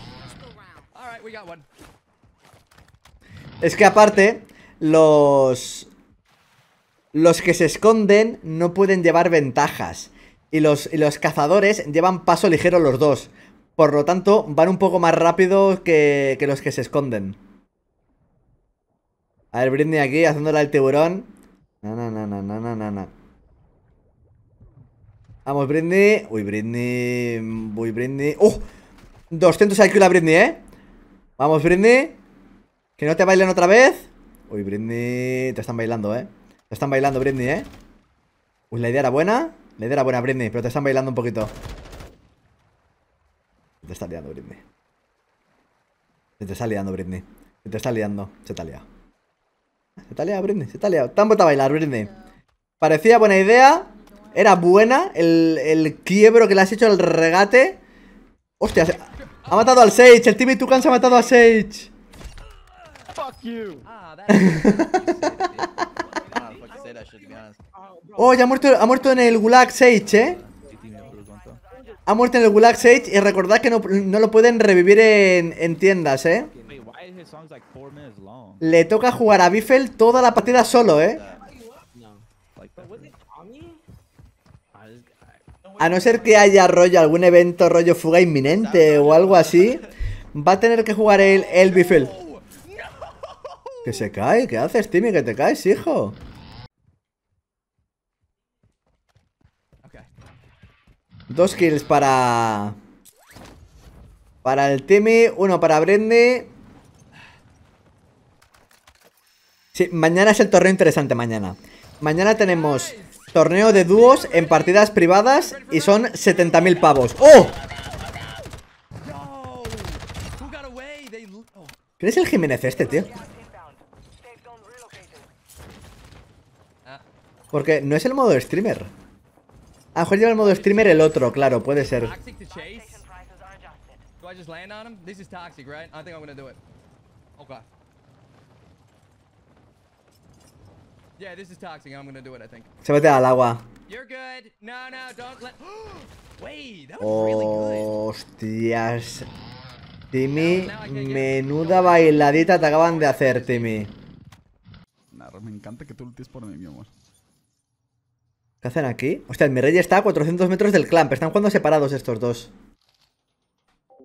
S1: Es que aparte, los... Los que se esconden no pueden llevar ventajas. Y los, los cazadores llevan paso ligero los dos. Por lo tanto, van un poco más rápido que, los que se esconden. A ver, Britney aquí, haciéndola el tiburón. No, no, no, no, no, no, Vamos, Britney. Uy, Britney. Uy, Britney. ¡Uh! 200 IQ la Britney, ¿eh? Vamos, Britney. Que no te bailen otra vez. Uy, Britney, te están bailando, ¿eh? Te están bailando, Britney, ¿eh? Uy, la idea era buena. La idea era buena, Britney, pero te están bailando un poquito. Te está liando, Britney. Se te está liando, Britney. Se te está liando. Se te ha liado. Se te ha liado, Britney. Se te ha liado. Te a bailar, Britney. Parecía buena idea. Era buena. El, el quiebro que le has hecho al regate. Hostia, ha matado al Sage. El Timmy Tucan se ha matado a Sage. Fuck oh, ya ha muerto, ha muerto en el Gulag Sage, ¿eh? Ha muerto en el Gulag Sage y recordad que no, no lo pueden revivir en, en tiendas, ¿eh? Le toca jugar a Biffel toda la partida solo, ¿eh? A no ser que haya rollo, algún evento rollo fuga inminente o algo así, va a tener que jugar el, el Biffel. Que se cae. ¿Qué haces, Timmy? Que te caes, hijo. Dos kills para... Para el Timmy, uno para Brendy. Sí, mañana es el torneo interesante, mañana. Mañana tenemos torneo de dúos en partidas privadas y son 70.000 pavos. ¡Oh! ¿Quién es el Jiménez este, tío? Porque no es el modo streamer. A lo mejor lleva el modo streamer el otro, claro, puede ser. Se mete al agua. Hostias. Timmy, menuda bailadita te acaban de hacer, Timmy.
S4: me encanta que tú luches por mí, mi amor.
S1: ¿Qué hacen aquí? Hostia, mi rey está a 400 metros del clan, están jugando separados estos dos.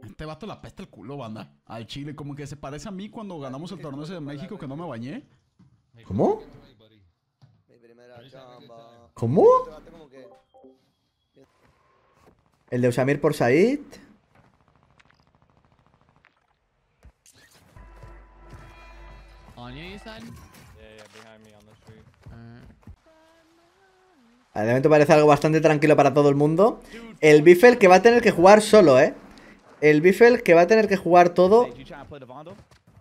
S4: Este vato la pesta el culo, banda. Al Chile, como que se parece a mí cuando ganamos el torneo ese de México que no me bañé.
S1: ¿Cómo? ¿Cómo? Este el de Usamir por Said. De momento parece algo bastante tranquilo para todo el mundo. El Biffel que va a tener que jugar solo, ¿eh? El Biffel que va a tener que jugar todo.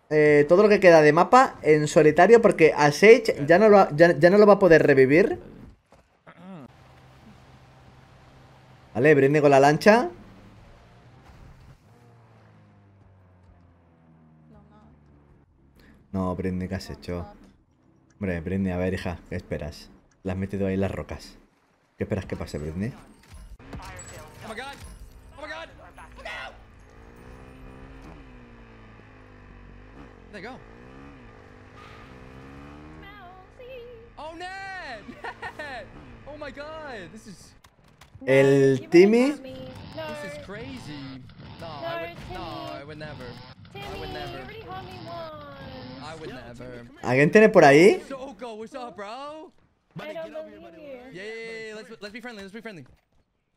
S1: Eh, todo lo que queda de mapa en solitario porque a Sage ya no lo, va a poder revivir. Vale, Britney con la lancha. No, Britney, ¿qué has hecho? Hombre, Britney, a ver, hija, ¿qué esperas? Las has metido ahí las rocas. ¿Qué esperas que pase, Britney?
S6: Oh, Oh my god,
S1: El Timmy. This
S6: is crazy. No, I would, never.
S1: ¿Alguien tiene por ahí?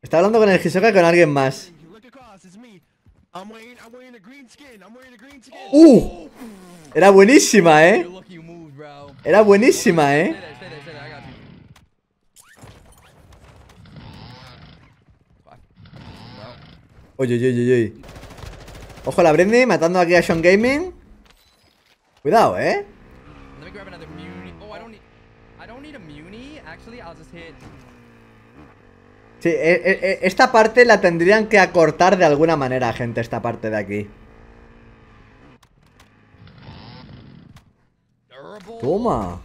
S1: Está hablando con el Hisoka con alguien más. ¡Uh! uh. Era buenísima, ¿eh? Era buenísima, ¿eh? Oye, oye, oye, oye. Ojo la Brendy matando aquí a Sean Gaming. Cuidado, ¿eh? Sí, eh, eh, eh, esta parte la tendrían que acortar de alguna manera, gente, esta parte de aquí. Toma.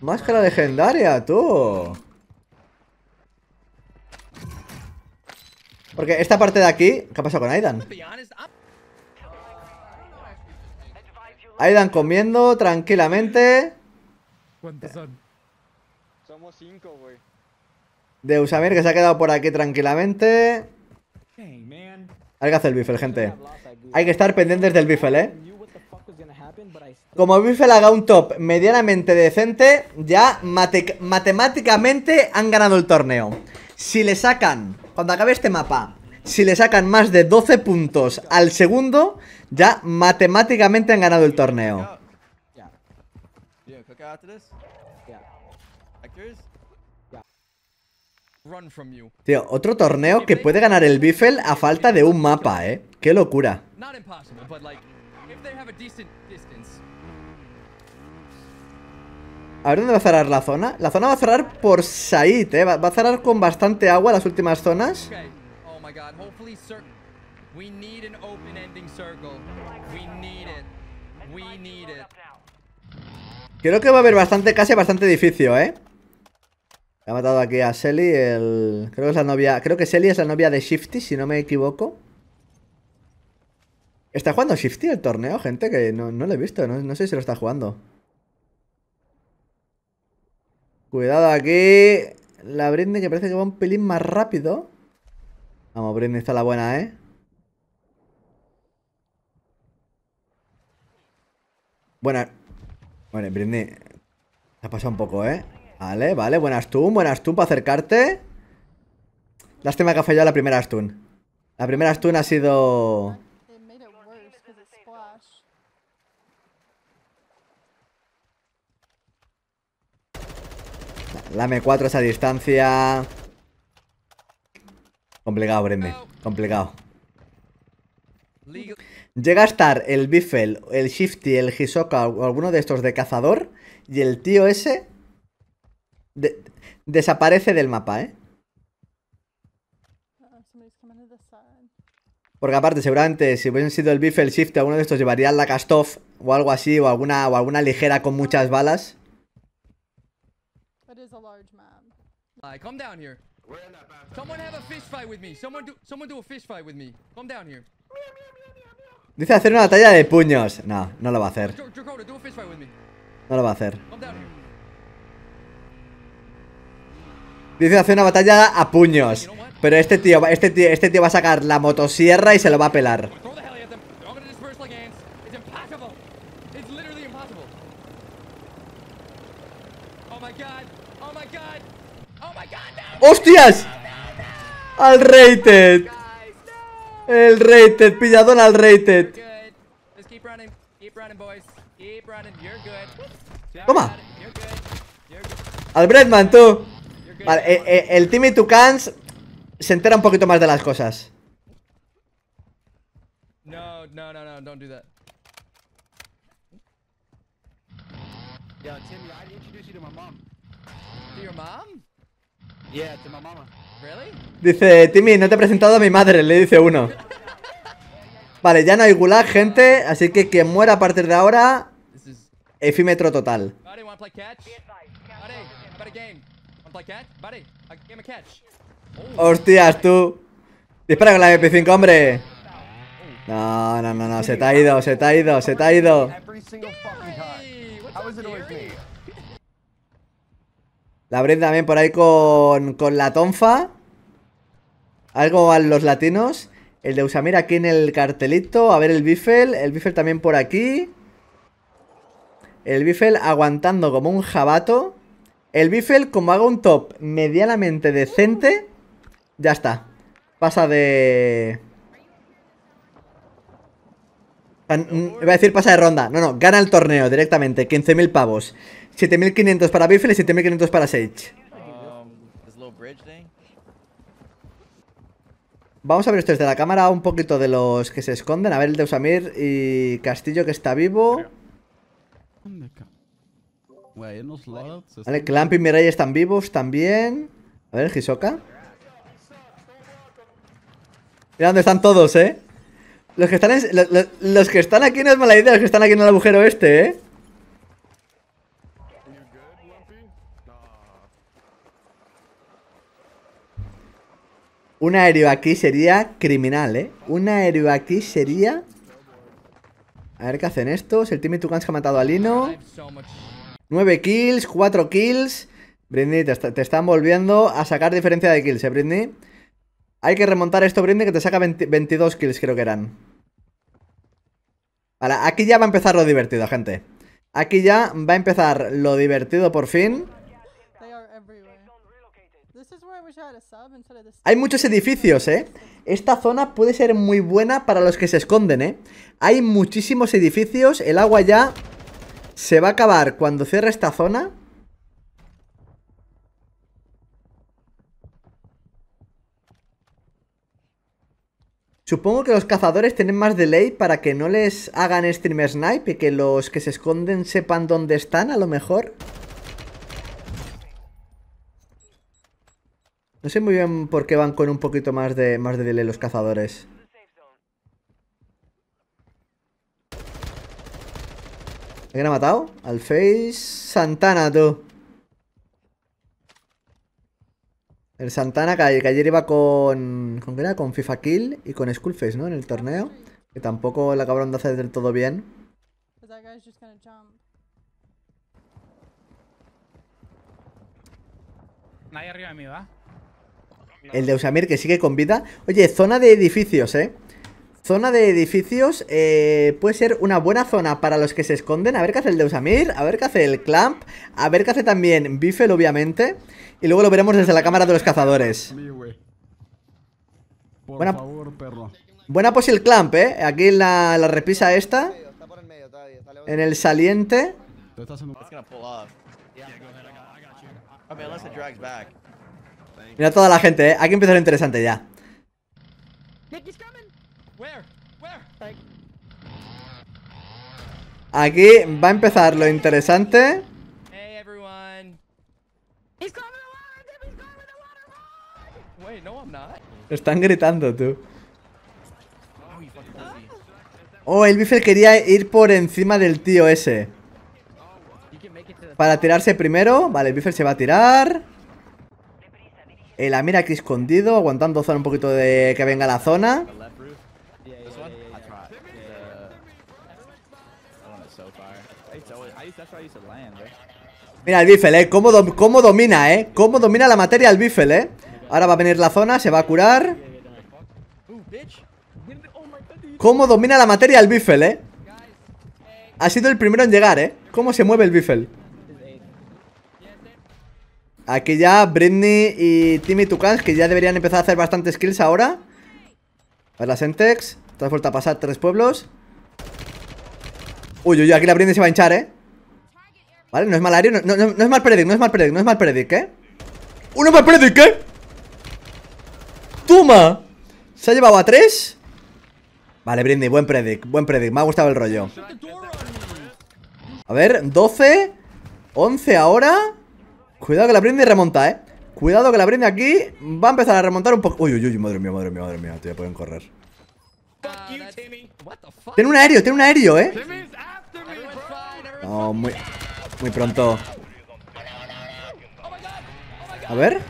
S1: Máscara legendaria, tú. Porque esta parte de aquí... ¿Qué ha pasado con Aidan? Aidan comiendo tranquilamente. Somos cinco, güey de Usamir que se ha quedado por aquí tranquilamente. Hay que hacer el bifel, gente. Hay que estar pendientes del bifel, ¿eh? Como el Bifel haga un top medianamente decente, ya matemáticamente han ganado el torneo. Si le sacan, cuando acabe este mapa, si le sacan más de 12 puntos al segundo, ya matemáticamente han ganado el torneo. Tío, otro torneo que puede ganar el Biffel a falta de un mapa, ¿eh? ¡Qué locura! A ver dónde va a cerrar la zona. La zona va a cerrar por Said, ¿eh? Va a cerrar con bastante agua las últimas zonas. Creo que va a haber bastante casi bastante edificio, ¿eh? Ha matado aquí a Selly, el... Creo que es la novia... Creo que es la novia de Shifty, si no me equivoco. ¿Está jugando Shifty el torneo, gente? Que no, lo he visto, no, no, sé si lo está jugando. Cuidado aquí. La Britney que parece que va un pelín más rápido. Vamos, Britney está la buena, ¿eh? Buena. Bueno, Britney... Se ha pasado un poco, ¿eh? Vale, vale, buenas stun, buenas stun para acercarte. Lástima que ha fallado la primera stun. La primera stun ha sido... La M4 esa distancia... Complicado, Brende. Complicado. Llega a estar el Biffel, el Shifty, el Hisoka o alguno de estos de cazador. Y el tío ese desaparece del mapa, ¿eh? Ah, Porque aparte, seguramente, si hubiesen sido el el Shift, alguno de estos llevaría la off o algo así, o alguna, o alguna ligera con muchas balas. Dice hacer una batalla de puños. No, no lo va a hacer. No lo va a hacer. Dice hace una batalla a puños. Pero este tío, este tío, este tío va a sacar la motosierra y se lo va a pelar. ¡Hostias! Al rated. El rated, pilladón al rated. Toma. Al Bretman, tú. Vale, eh, eh, el Timmy Tucans se entera un poquito más de las cosas. No, no, no, no, don't do that. Timmy, I introduce you to my mom. your mom? Yeah, to my Really? Dice, Timmy, no te he presentado a mi madre, le dice uno. Vale, ya no hay gulag, gente, así que quien muera a partir de ahora, efímetro total. Oh. Hostias, tú. Dispara con la MP5, hombre. No, no, no, no, se te ha ido, se te ha ido, se te ha ido. La abren también por ahí con, con la tonfa. Algo a los latinos. El de Usamir aquí en el cartelito. A ver el Bifel. El Bifel también por aquí. El Bifel aguantando como un jabato. El Biffel, como haga un top medianamente decente, ya está. Pasa de... Ah, iba a decir pasa de ronda. No, no, gana el torneo directamente. 15.000 pavos. 7.500 para Bifel y 7.500 para Sage. Um, Vamos a ver esto desde la cámara un poquito de los que se esconden. A ver el de Usamir y Castillo que está vivo.
S4: Vale, Clamp y
S1: Mirai están vivos también. A ver, Hisoka. Mira dónde están todos, eh. Los que están, los, que están aquí no es mala idea, los que están aquí en el agujero este, eh. Un aéreo aquí sería criminal, ¿eh? Un aéreo aquí sería... A ver qué hacen estos. El Timmy Tucans ha matado a Lino. 9 kills, 4 kills. Britney, te, están volviendo a sacar diferencia de kills, ¿eh, Britney? Hay que remontar esto, Britney, que te saca 22 kills, creo que eran. Vale, aquí ya va a empezar lo divertido, gente. Aquí ya va a empezar lo divertido por fin. Hay muchos edificios, ¿eh? Esta zona puede ser muy buena para los que se esconden, ¿eh? Hay muchísimos edificios, el agua ya se va a acabar cuando cierre esta zona. Supongo que los cazadores tienen más delay para que no les hagan streamer snipe y que los que se esconden sepan dónde están a lo mejor. No sé muy bien por qué van con un poquito más de, más de delay los cazadores. ¿A quién ha matado? Al Face Santana, tú. El Santana que ayer iba con... ¿Con qué era? Con FIFA Kill y con Skullface, ¿no? En el torneo. Que tampoco la acabaron de hacer del todo bien.
S3: arriba ¿va?
S1: El de Usamir que sigue con vida. Oye, zona de edificios, ¿eh? Zona de edificios eh, puede ser una buena zona para los que se esconden. A ver qué hace el Deusamir, a ver qué hace el Clamp, a ver qué hace también Bifel, obviamente. Y luego lo veremos desde la cámara de los cazadores. Por buena, favor, Buena pues el Clamp, ¿eh? Aquí en la, repisa esta. En el saliente. Mira toda la gente, ¿eh? Aquí empieza lo interesante ya. Aquí va a empezar lo interesante. Están gritando, tú. Oh, oh, el bife quería ir por encima del tío ese. Para tirarse primero. Vale, el Biffer se va a tirar. El Amir aquí escondido, aguantando zona un poquito de que venga la zona. Mira el bifel, eh, cómo, domina, eh Cómo domina la materia el bifel, eh Ahora va a venir la zona, se va a curar Cómo domina la materia el bifel, eh Ha sido el primero en llegar, eh Cómo se mueve el bifel Aquí ya Britney y Timmy Tucans Que ya deberían empezar a hacer bastantes kills ahora A ver la Sentex Te vuelta a pasar tres pueblos Uy, uy, aquí la Britney se va a hinchar, eh Vale, no es mal aéreo, no, no, no es mal predic, no es mal predic, no es mal predic, ¿eh? ¡Uno mal predic, eh! ¡Toma! Se ha llevado a tres Vale, Brindy, buen predic, buen predic Me ha gustado el rollo A ver, 12 11 ahora Cuidado que la Brindy remonta, eh Cuidado que la Brindy aquí va a empezar a remontar un poco Uy, uy, uy, madre mía, madre mía, madre mía Te pueden correr Tiene un aéreo, tiene un aéreo, eh No, muy... Muy pronto. A ver.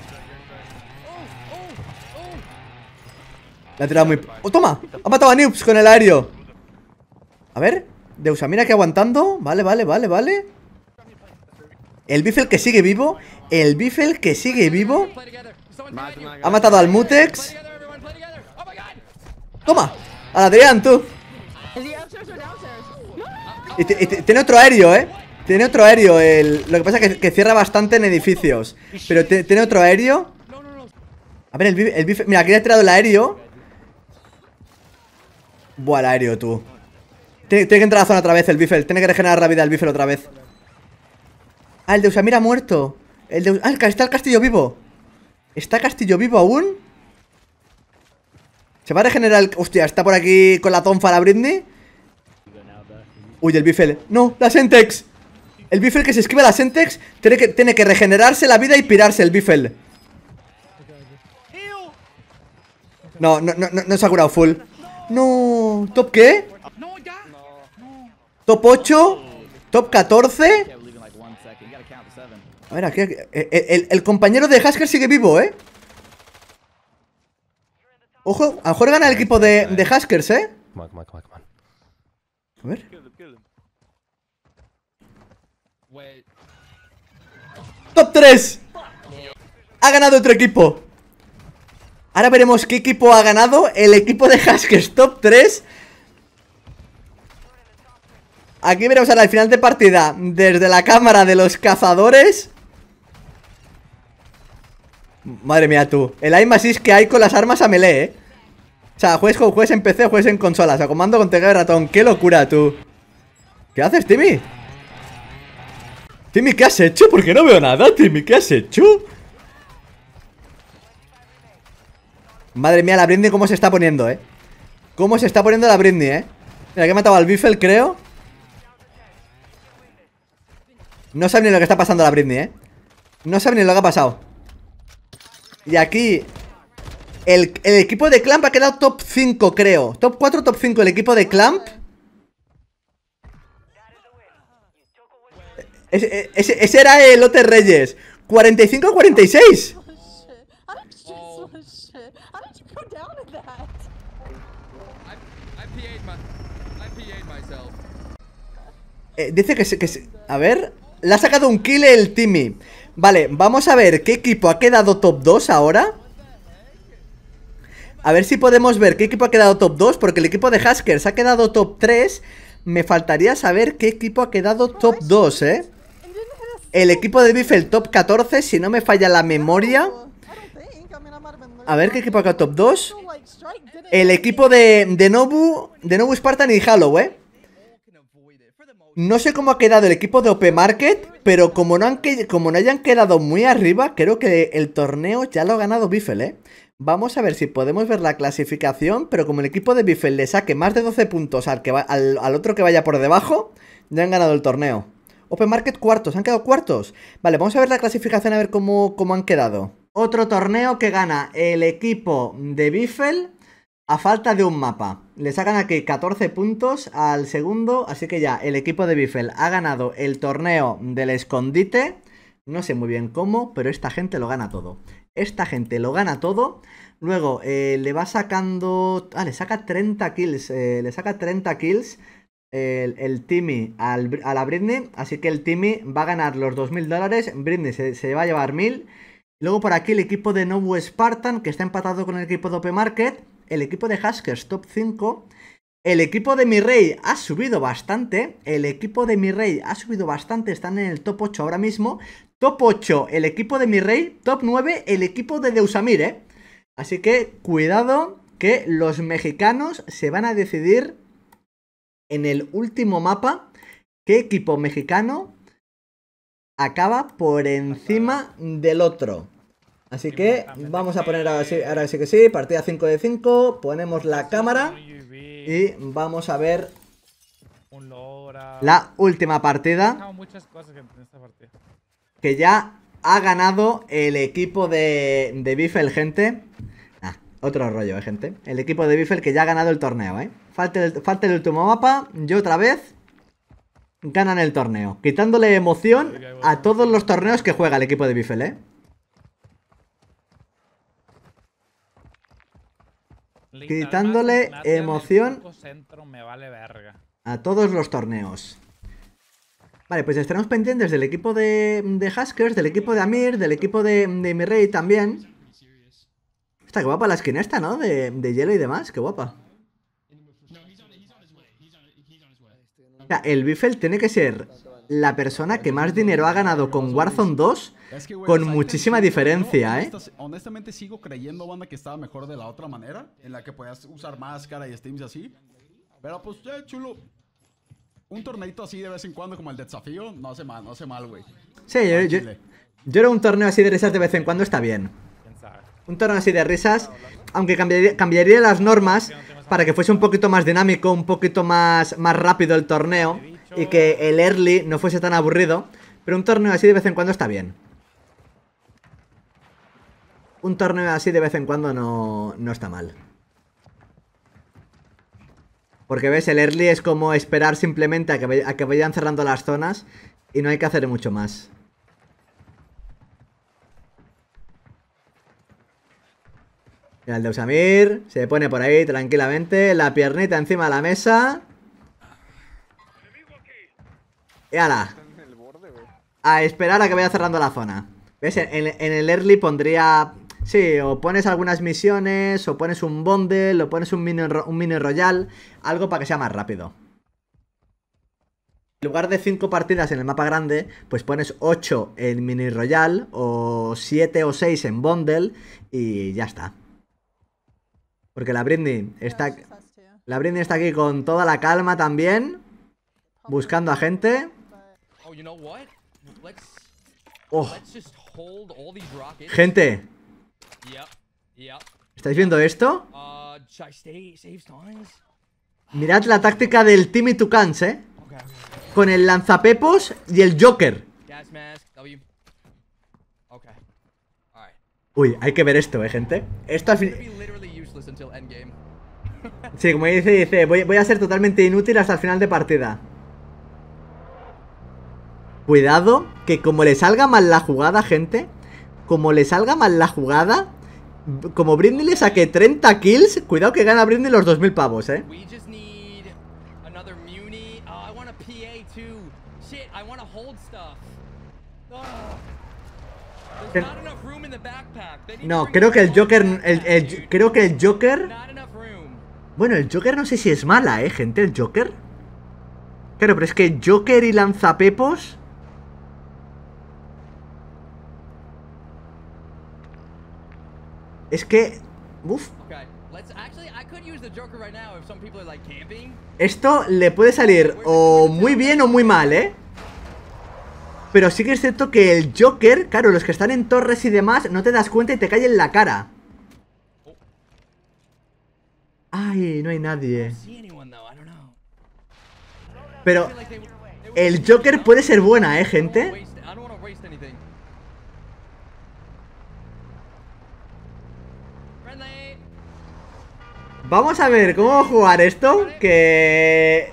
S1: La ha tirado muy... ¡Oh, toma! ¡Ha matado a Noobs con el aéreo! A ver. Deusamina mira que aguantando. Vale, vale, vale, vale. El Biffel que sigue vivo. El Biffel que sigue vivo. Ha matado al Mutex. ¡Toma! Al ¡Adrián, tú! y tiene otro aéreo, ¿eh? Tiene otro aéreo, el... lo que pasa es que, cierra bastante en edificios. Pero tiene otro aéreo. A ver, el, el bife... Mira, aquí le ha tirado el aéreo. Buah, el aéreo, tú. Tiene, que entrar a la zona otra vez el bifel. Tiene que regenerar la vida el bifel otra vez. Ah, el de Usamir ha muerto. El de... Ah, está el castillo vivo. ¿Está el castillo vivo aún? Se va a regenerar el... Hostia, está por aquí con la tonfa la Britney. Uy, el bifel. No, la Sentex. El Biffle que se escribe a la Sentex tiene que, tiene que regenerarse la vida y pirarse el Biffle. No, no, no, no se ha curado full. No, ¿top qué? Top 8, top 14. A ver, aquí, eh, eh, el, compañero de Hasker sigue vivo, ¿eh? Ojo, a lo mejor gana el equipo de, de Haskers, ¿eh?
S2: A ver.
S1: Top 3 Ha ganado otro equipo Ahora veremos qué equipo ha ganado El equipo de Haskers Top 3 Aquí veremos ahora el final de partida Desde la cámara de los cazadores Madre mía tú El aim que hay con las armas a melee ¿eh? O sea, juegues con juegues en PC o en consolas O comando con teclado ratón Qué locura tú ¿Qué haces Timmy? Timmy, ¿qué has hecho? Porque no veo nada, Timmy, ¿qué has hecho? Madre mía, la Britney cómo se está poniendo, ¿eh? Cómo se está poniendo la Britney, ¿eh? Mira, que he matado al Biffle, creo No sabe ni lo que está pasando la Britney, ¿eh? No sabe ni lo que ha pasado Y aquí el, el equipo de Clamp ha quedado top 5, creo Top 4, top 5 el equipo de Clamp E, ese, era el Lote Reyes. 45-46. Eh, dice que se, que A ver. Le ha sacado un kill el Timmy. Vale, vamos a ver qué equipo ha quedado top 2 ahora. A ver si podemos ver qué equipo ha quedado top 2 Porque el equipo de Huskers ha quedado top 3 Me faltaría saber qué equipo ha quedado top 2, ¿eh? El equipo de Biff, top 14, si no me falla la memoria. A ver, ¿qué equipo acá? Top 2. El equipo de, de Nobu, de Nobu Spartan y Halo, ¿eh? No sé cómo ha quedado el equipo de OP Market, pero como no, han como no hayan quedado muy arriba, creo que el torneo ya lo ha ganado Biffel, ¿eh? Vamos a ver si podemos ver la clasificación, pero como el equipo de Biffel le saque más de 12 puntos al, que al otro que vaya por debajo, ya han ganado el torneo. Open Market cuartos, han quedado cuartos. Vale, vamos a ver la clasificación a ver cómo, cómo han quedado. Otro torneo que gana el equipo de Biffel a falta de un mapa. Le sacan aquí 14 puntos al segundo, así que ya el equipo de Biffel ha ganado el torneo del escondite. No sé muy bien cómo, pero esta gente lo gana todo. Esta gente lo gana todo. Luego eh, le va sacando... Ah, le saca 30 kills. Eh, le saca 30 kills el, Timmy al, a la Britney. Así que el Timmy va a ganar los 2.000 dólares. Britney se, se, va a llevar 1.000. Luego por aquí el equipo de Nobu Spartan, que está empatado con el equipo de Open Market. El equipo de Huskers, top 5. El equipo de mi rey ha subido bastante. El equipo de mi rey ha subido bastante. Están en el top 8 ahora mismo. Top 8, el equipo de mi rey. Top 9, el equipo de Deusamir, ¿eh? Así que cuidado que los mexicanos se van a decidir en el último mapa, ¿qué equipo mexicano acaba por encima del otro? Así que vamos a poner ahora sí, que sí, partida 5 de 5, ponemos la cámara y vamos a ver la última partida que ya ha ganado el equipo de, de Biffel, gente. Ah, otro rollo, eh, gente. El equipo de Biffel que ya ha ganado el torneo, ¿eh? Falta el, último mapa. Yo otra vez. Ganan el torneo. Quitándole emoción a todos los torneos que juega el equipo de Bifel, ¿eh? Quitándole emoción a todos los torneos. Vale, pues estaremos pendientes del equipo de, de Huskers, del equipo de Amir, del equipo de, de Mirrey también. Está que guapa la skin esta, ¿no? De, de hielo y demás, qué guapa. el Biffel tiene que ser la persona que más dinero ha ganado con Warzone 2 con muchísima diferencia, ¿eh?
S4: Honestamente sigo creyendo, banda, que estaba mejor de la otra manera, en la que podías usar máscara y steams así. Pero pues, eh, chulo, un torneito así de vez en cuando como el desafío, no hace mal, no hace mal, güey.
S1: Sí, yo, yo, era un torneo así de risas de vez en cuando está bien. Un torneo así de risas, aunque cambiaría las normas, para que fuese un poquito más dinámico, un poquito más, más rápido el torneo y que el early no fuese tan aburrido. Pero un torneo así de vez en cuando está bien. Un torneo así de vez en cuando no, está mal. Porque ves, el early es como esperar simplemente a que, a que vayan cerrando las zonas y no hay que hacer mucho más. El de Usamir. Se pone por ahí tranquilamente. La piernita encima de la mesa. Y ala. A esperar a que vaya cerrando la zona. ¿Ves? En, el early pondría... Sí, o pones algunas misiones, o pones un bundle, o pones un un mini royal, algo para que sea más rápido. En lugar de 5 partidas en el mapa grande, pues pones 8 en mini royal, o 7 o 6 en bundle, y ya está. Porque la Britney está, la Britney está aquí con toda la calma también. Buscando a gente. Oh, oh. Gente. ¿Estáis viendo esto? Uh, Mirad la táctica del Timmy Tucans, ¿eh? Con el lanzapepos y el Joker. Uy, hay que ver esto, ¿eh, gente? Esto al fin... Sí, como dice, dice, voy, a ser totalmente inútil hasta el final de partida. Cuidado, que como le salga mal la jugada, gente, como le salga mal la jugada, como Brindley le saque 30 kills, cuidado que gana Brindley los 2000 pavos, eh. Shit, I want oh, no, creo que el Joker... creo que el Joker... Bueno, el Joker no sé si es mala, ¿eh, gente? El Joker. Claro, pero es que Joker y lanzapepos... Es que... Uf. Esto le puede salir o muy bien o muy mal, ¿eh? Pero sí que es cierto que el Joker, claro, los que están en torres y demás, no te das cuenta y te cae en la cara. Ay, no hay nadie. Pero el Joker puede ser buena, ¿eh, gente? Vamos a ver cómo jugar esto, que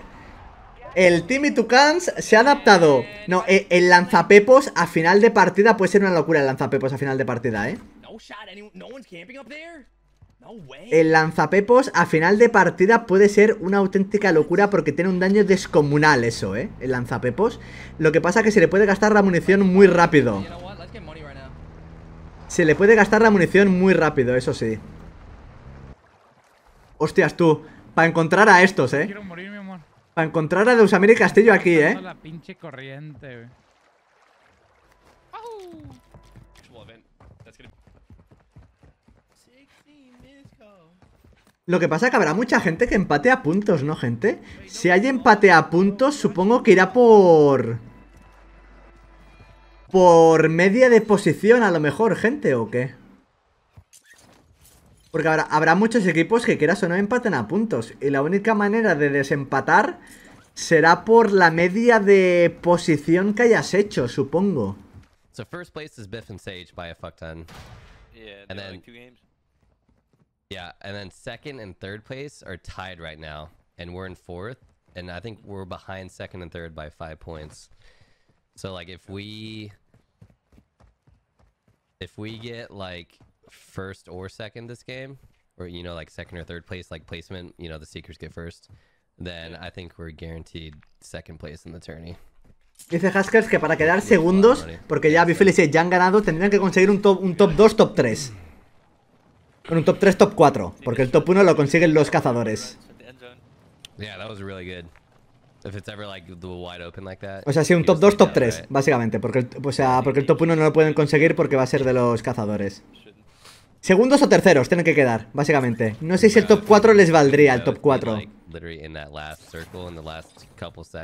S1: el Timmy Tucans se ha adaptado. No, eh, el, lanzapepos a final de partida puede ser una locura el lanzapepos a final de partida, ¿eh? El lanzapepos a final de partida puede ser una auténtica locura porque tiene un daño descomunal eso, ¿eh? El lanzapepos. Lo que pasa es que se le puede gastar la munición muy rápido. Se le puede gastar la munición muy rápido, eso sí. Hostias tú, para encontrar a estos, ¿eh? Para encontrar a los y Castillo aquí, ¿eh? Lo que pasa es que habrá mucha gente que empate a puntos, ¿no, gente? Si hay empate a puntos, supongo que irá por... Por media de posición, a lo mejor, gente, ¿o qué? Porque ahora habrá muchos equipos que quieras o no empaten a puntos. Y la única manera de desempatar será por la media de posición que hayas hecho, supongo.
S2: So first place is Biff and Sage by a fuck ton. Yeah, and then two games. Yeah, and then second and third place are tied right now, and we're in fourth, and I think we're behind second and third by five points. So like if we if we get like first
S1: Dice Haskers que para quedar segundos, porque ya Bifelis y ya han ganado, tendrían que conseguir un top, un top 2, top 3. Con un top 3, top 4, porque el top 1 lo consiguen los cazadores. O sea, si un top 2, top 3, básicamente, porque o sea, porque el top 1 no lo pueden conseguir porque va a ser de los cazadores. Segundos o terceros tienen que quedar, básicamente. No sé si el top 4 les valdría el top 4.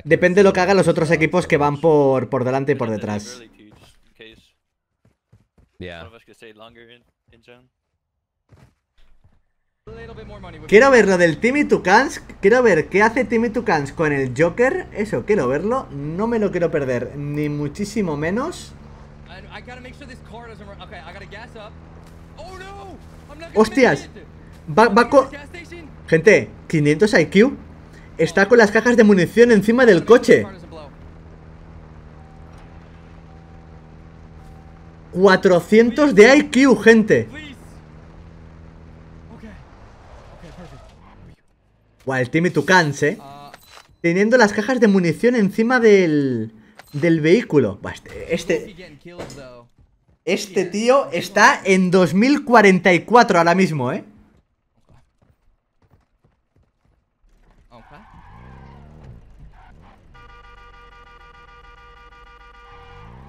S2: Depende de lo que hagan los otros
S1: equipos que van por, por delante y por detrás. Quiero ver lo del Timmy Tucans. Quiero ver qué hace Timmy Tucans con el Joker. Eso, quiero verlo. No me lo quiero perder, ni muchísimo menos. ¡Hostias! Va, con... Gente, 500 IQ Está con las cajas de munición encima del coche 400 de IQ, gente ¡Guau, el Timmy Tucans, eh Teniendo las cajas de munición encima del... Del vehículo este... este- este tío está en 2044 ahora mismo, ¿eh?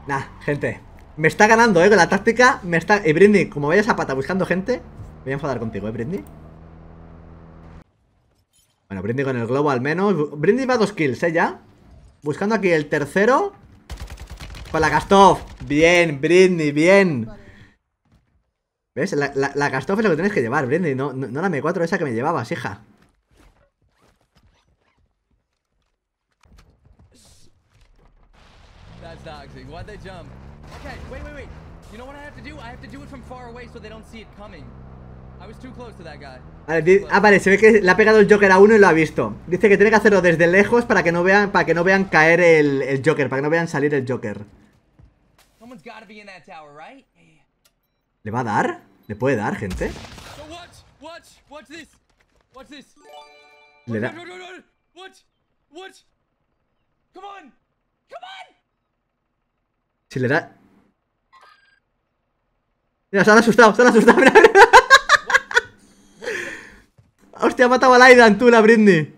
S1: Nah, gente. Me está ganando, eh, con la táctica. Me está. Y, eh, Brindy, como vayas a pata buscando gente, me voy a enfadar contigo, eh, Brindy. Bueno, Brindy con el globo al menos. Brindy va dos kills, eh, ya. Buscando aquí el tercero. Con pues la Gastov. Bien, Britney, bien. ¿Ves? La, la, la Gastov es lo que tienes que llevar, Britney. No, no, no la M4 esa que me llevabas, hija. Why'd they jump? Okay, wait, wait, wait. You know what I have to do? I have to do it from far away so they don't see it coming ah, vale, se ve que le ha pegado el Joker a uno y lo ha visto. Dice que tiene que hacerlo desde lejos para que no vean, para que no vean caer el, Joker, para que no vean salir el Joker. ¿Le va a dar? ¿Le puede dar, gente? Le da... Si le da... Mira, se han asustado, se han asustado, mira. Hostia, ha matado a Aidan, tú, la Britney.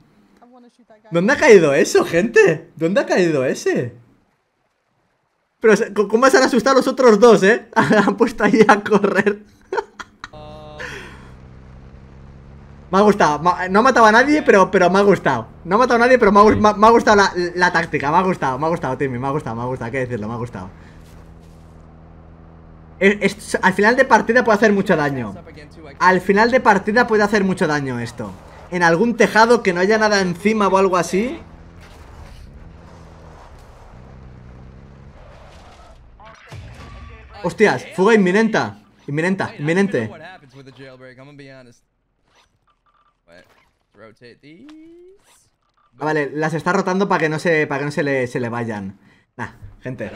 S1: ¿Dónde ha caído eso, gente? ¿Dónde ha caído ese? Pero, ¿cómo se a asustado los otros dos, eh? Han puesto ahí a correr. me ha gustado. No ha matado a nadie, pero, pero me ha gustado. No ha matado a nadie, pero me ha, gustado la, la táctica. Me ha gustado, me ha gustado, Timmy. Me ha gustado, me ha gustado. Hay que decirlo, me ha gustado al final de partida puede hacer mucho daño. Al final de partida puede hacer mucho daño esto. En algún tejado que no haya nada encima o algo así. Hostias, fuga inminenta. Inminenta, inminente.
S6: Ah,
S1: vale, las está rotando para que no se, se le, se le vayan. Nah, gente.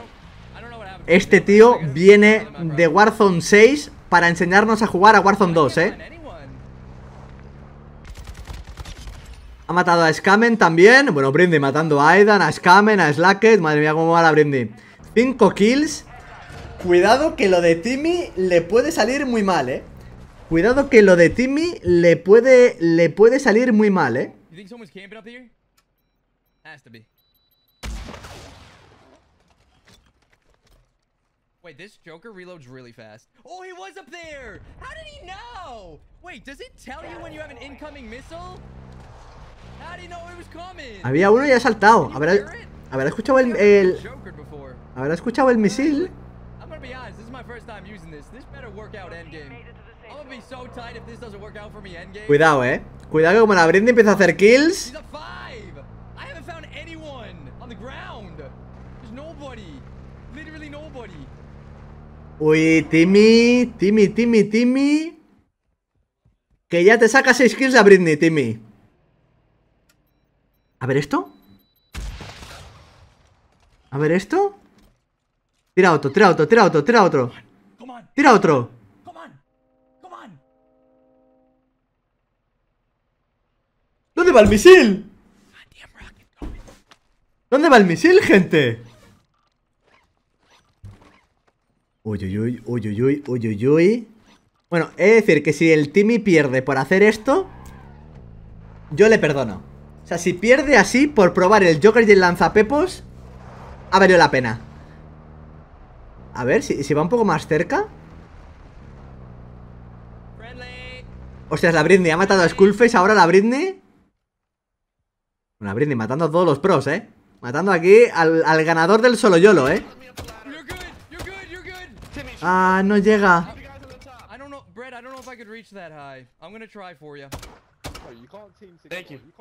S1: Este tío viene de Warzone 6 para enseñarnos a jugar a Warzone 2, ¿eh? Ha matado a Skamen también. Bueno, Brindy matando a Aidan, a Skamen, a Slacket. Madre mía, cómo va la Brindy. 5 kills. Cuidado que lo de Timmy le puede salir muy mal, ¿eh? Cuidado que lo de Timmy le puede, le puede salir muy mal, ¿eh?
S6: Wait, this Joker reloads really fast. Oh, he was up there! How did he know? Wait, does it tell you when
S1: you have an incoming missile? How do know it was coming? Había uno y ha saltado. Habrá, habrá escuchado el, el... Habrá escuchado el misil.
S6: I'm gonna be honest, this is my first time using this. This better work out endgame.
S1: Cuidado, eh. Cuidado que como la Brenda empieza a hacer kills. Uy, Timmy, Timmy, Timmy, Timmy. Que ya te saca 6 kills a Britney, Timmy. A ver esto. A ver esto. Tira otro, tira otro, tira otro, tira otro. Tira otro. ¿Dónde va el misil? ¿Dónde va el misil, gente? Uy, uy, uy, uy, uy, uy, Bueno, he decir que si el Timmy pierde por hacer esto, yo le perdono. O sea, si pierde así por probar el Joker y el lanzapepos, ha valido la pena. A ver, si, va un poco más cerca. O Hostias, la Britney ha matado a Skullface, ahora la Britney. Una Britney matando a todos los pros, ¿eh? Matando aquí al ganador del solo yolo, ¿eh? Ah, no llega.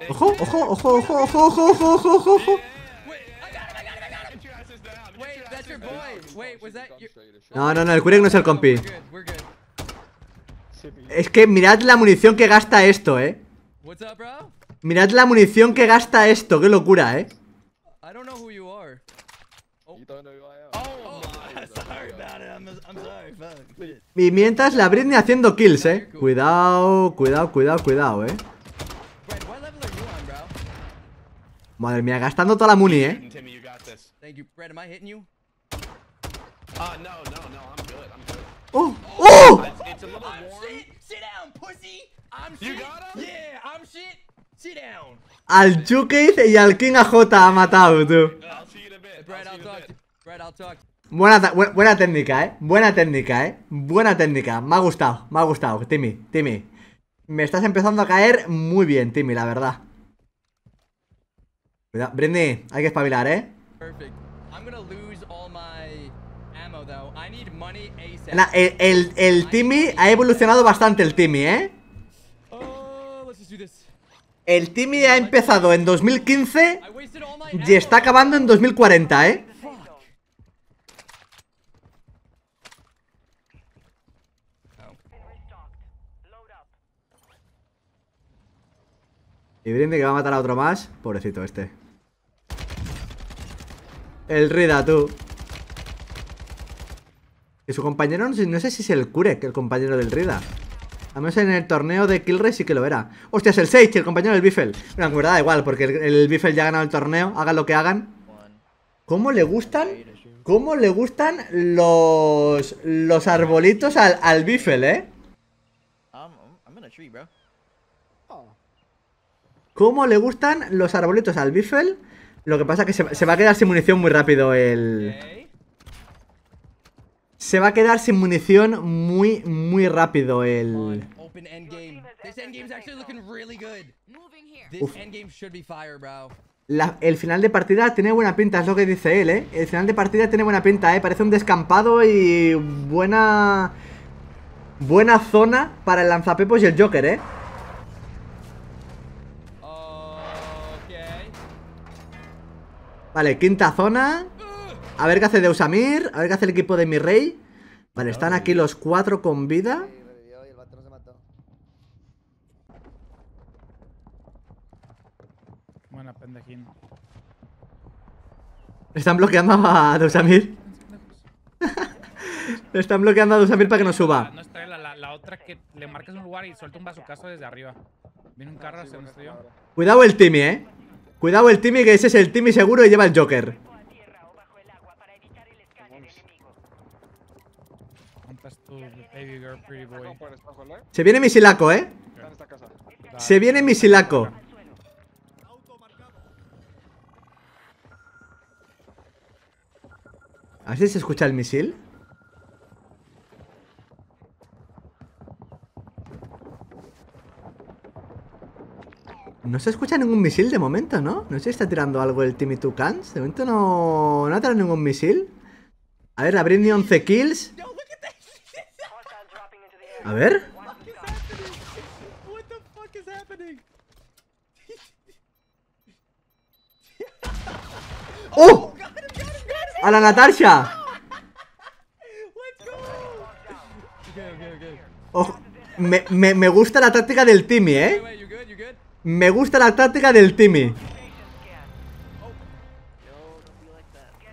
S1: Ojo, ojo, ojo, ojo, ojo, ojo, ojo, ojo, ojo. No, no, no, el Kurek no es el compi. Es que mirad la munición que gasta esto, eh. Mirad la munición que gasta esto, qué locura, eh. Y mientras la Britney haciendo kills, eh Cuidado, cuidado, cuidado, cuidado, eh Madre mía, gastando toda la muni, eh
S3: ¡Oh! ¡Oh!
S1: Al Juke y al King AJ ha matado, tú Buena, técnica, eh. Buena técnica, eh. Buena técnica. Me ha gustado, me ha gustado, Timmy, Timmy. Me estás empezando a caer muy bien, Timmy, la verdad. Cuidado, hay que espabilar, eh. el, el, el Timmy ha evolucionado bastante el Timmy, eh. Oh, el Timmy ha empezado en 2015 y está acabando en 2040, eh. Y Brindy que va a matar a otro más. Pobrecito este. El Rida, tú. Y su compañero, no sé, si es el Kurek, el compañero del Rida. Al menos en el torneo de Killray sí que lo era. es el Sage, el compañero del Biffel. Bueno, en verdad igual, porque el, el ya ha ganado el torneo. Hagan lo que hagan. ¿Cómo le gustan? ¿Cómo le gustan los, los arbolitos al, al eh? ¿Cómo le gustan los arbolitos al Biffle Lo que pasa es que se, va a quedar sin munición muy rápido el... Se va a quedar sin munición muy, muy rápido el... el final de partida tiene buena pinta, es lo que dice él, ¿eh? El final de partida tiene buena pinta, ¿eh? Parece un descampado y buena... Buena zona para el lanzapepos y el Joker, ¿eh? Vale, quinta zona. A ver qué hace Deusamir. A ver qué hace el equipo de mi rey. Vale, están aquí los cuatro con vida.
S5: Buena pendejín.
S1: Están bloqueando a Deusamir. Están bloqueando a Deusamir para que no suba.
S5: que le marcas un lugar y suelta un desde arriba. un carro hacia
S1: Cuidado el Timmy, eh. Cuidado el Timmy, que ese es el Timmy seguro y lleva el Joker. Se viene misilaco, ¿eh? Se viene misilaco. ¿Así se escucha el misil? No se escucha ningún misil de momento, ¿no? No sé si está tirando algo el Timmy Tucans De momento no, no ha tirado ningún misil. A ver, la ni 11 kills. A ver. ¡Oh! ¡A la Natasha! me, me, me gusta la táctica del Timmy, ¿eh? Me gusta la táctica del Timmy.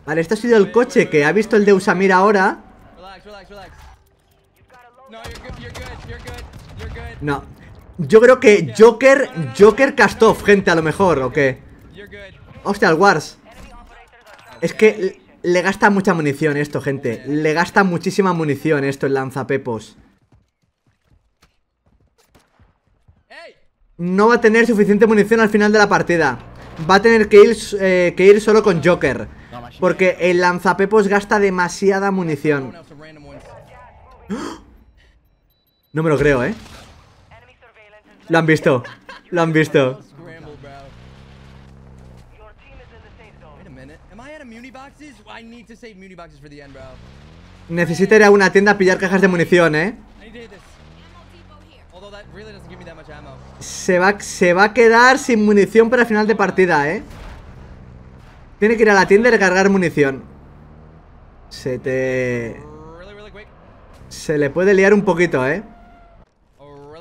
S1: Vale, este ha sido el coche que ha visto el de Usamir ahora. No. Yo creo que Joker... Joker off, gente, a lo mejor, ¿o qué? Hostia, el Wars. Es que le gasta mucha munición esto, gente. Le gasta muchísima munición esto el lanzapepos. no va a tener suficiente munición al final de la partida. Va a tener que ir, eh, solo con Joker. Porque el lanzapepos gasta demasiada munición. No me lo creo, ¿eh? Lo han visto. Lo han visto. Necesitaría una tienda a pillar cajas de munición, ¿eh? Se va, se va a quedar sin munición para final de partida, ¿eh? Tiene que ir a la tienda y recargar munición. Se te... Se le puede liar un poquito, ¿eh? Oh,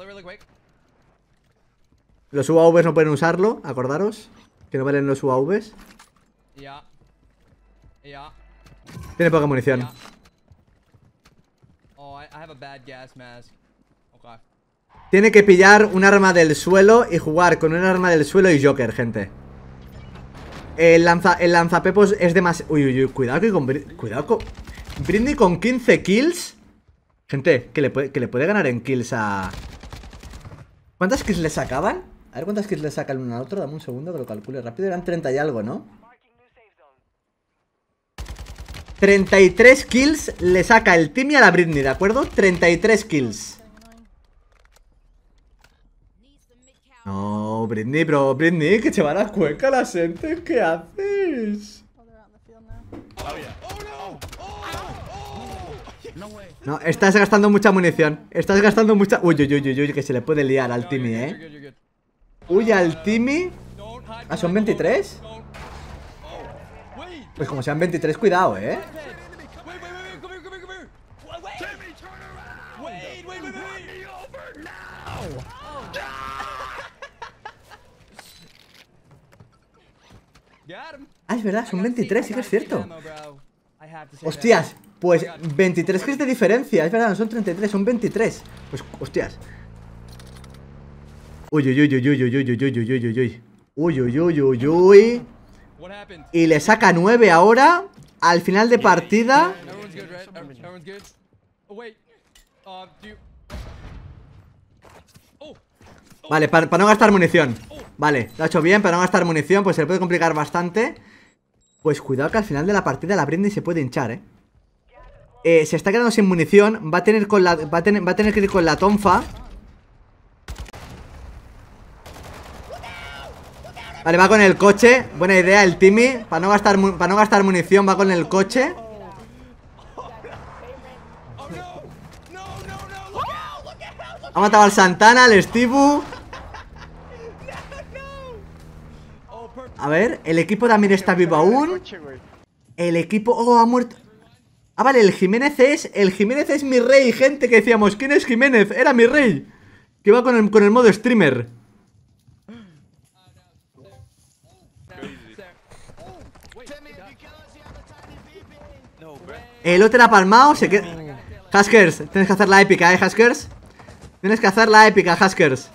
S1: los UAVs no pueden usarlo, acordaros. Que no valen los UAVs. Tiene poca munición.
S6: Oh, I have bad gas mask.
S1: Tiene que pillar un arma del suelo y jugar con un arma del suelo y Joker, gente. El, lanza, el lanzapepos es demasiado... Uy, uy, uy, cuidado que con... Cuidado con... Brindy con 15 kills. Gente, que le, puede, que le puede ganar en kills a... ¿Cuántas kills le sacaban? A ver cuántas kills le sacan uno al otro. Dame un segundo que lo calcule rápido. Eran 30 y algo, ¿no? 33 kills le saca el Timmy a la Britney, ¿de acuerdo? 33 kills. No, Britney, pero Britney, que te van a cueca las gente, ¿qué haces? No, estás gastando mucha munición. Estás gastando mucha. Uy, uy, uy, uy, uy que se le puede liar al Timmy, eh. Uy, al Timmy. Ah, son 23. Pues como sean 23, cuidado, eh. Ah, es verdad, son 23, sí que es cierto. Hostias, pues 23 que es de diferencia, es verdad, no son 33, son 23. Pues, hostias. Uy, uy, uy, uy, uy, uy, uy, uy, uy, uy, uy, uy. Uy, uy, Y le saca 9 ahora. Al final de partida. Vale, para, para no gastar munición. Vale, lo ha hecho bien, para no gastar munición, pues se le puede complicar bastante. Pues cuidado que al final de la partida la prende y se puede hinchar, ¿eh? eh se está quedando sin munición. Va a tener, que ir con la tonfa. Vale, va con el coche. Buena idea el Timmy. Para no gastar, para no gastar munición, va con el coche. Ha matado al Santana, al Stibu A ver, el equipo también está vivo aún. El equipo... Oh, ha muerto... Ah, vale, el Jiménez es... El Jiménez es mi rey, gente, que decíamos ¿Quién es Jiménez? Era mi rey Que va con el, modo streamer El otro era palmado, se queda... Haskers, tienes que hacer la épica, ¿eh, Haskers? Tienes que hacer la épica, Haskers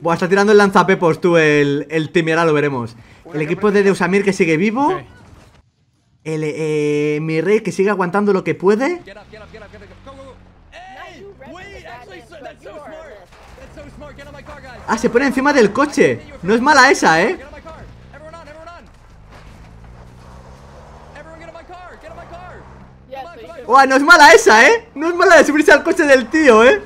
S1: Buah, está tirando el lanzapepos tú, el, el lo veremos. El equipo de Deusamir que sigue vivo. El eh, mi rey que sigue aguantando lo que puede. Ah, se pone encima del coche. No es mala esa, ¿eh? Buah, no es mala esa, ¿eh? No es mala de subirse al coche del tío, ¿eh?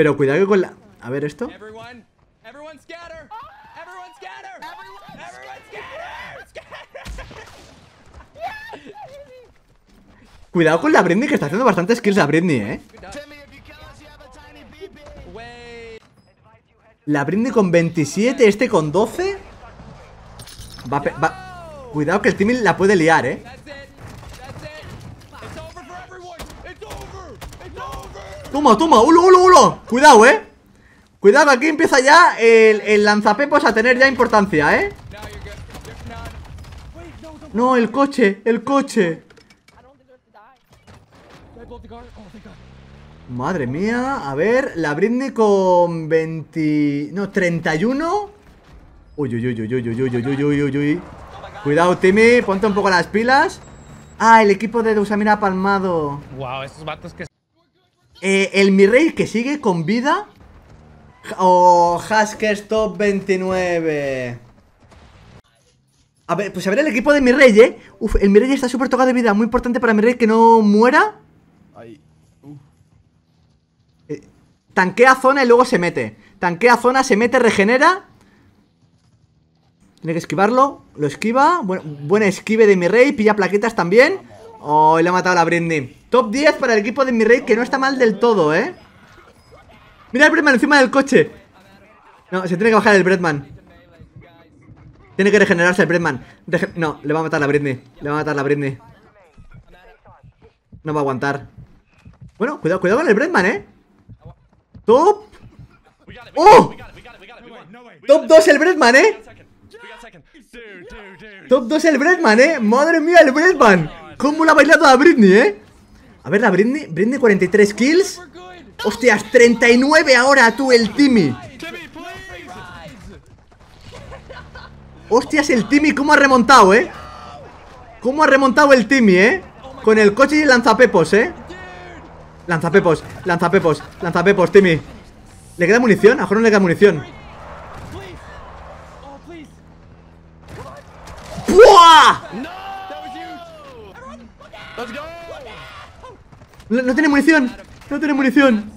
S1: Pero cuidado con la... A ver esto. Cuidado con la Britney, que está haciendo bastantes kills la Britney, ¿eh? La Britney con 27, este con 12 va, va, Cuidado que el Timmy la puede liar, ¿eh? Toma, toma, ulo, ulo, ulo Cuidado, eh Cuidado, aquí empieza ya el, lanzapepos a tener ya importancia, eh No, el coche, el coche Madre mía, a ver, la Britney con 20... No, 31 Uy, uy, uy, uy, uy, uy, uy, uy, uy, uy, uy. Cuidado, Timmy, ponte un poco las pilas Ah, el equipo de Dusamina ha palmado
S5: Wow, esos vatos que
S1: eh, el rey que sigue con vida. O oh, Haskers top 29. A ver, pues a ver el equipo de rey, ¿eh? Uf, el rey está súper tocado de vida. Muy importante para rey que no muera. Eh, tanquea zona y luego se mete. Tanquea zona, se mete, regenera. Tiene que esquivarlo. Lo esquiva. Buen, esquive de mi rey, Pilla plaquetas también. Oh, le ha matado a la Britney Top 10 para el equipo de mi rey, que no está mal del todo, ¿eh? Mira el Bretman encima del coche No, se tiene que bajar el Bretman Tiene que regenerarse el Bretman No, le va a matar la Britney Le va a matar la Britney No va a aguantar Bueno, cuidado, cuidado con el Bretman, ¿eh? Top ¡Oh! Top 2 el Bretman, ¿eh? Top 2 el Bretman, ¿eh? Madre mía, el Bretman ¿Cómo la ha bailado a Britney, eh? A ver, la Britney, Britney 43 kills Hostias, 39 ahora tú, el Timmy Hostias, el Timmy, cómo ha remontado, eh Cómo ha remontado el Timmy, eh Con el coche y el lanzapepos, eh Lanzapepos, lanzapepos, lanzapepos, Timmy ¿Le queda munición? A mejor no le queda munición
S3: ¡Buah!
S1: No, no tiene munición. No tiene munición.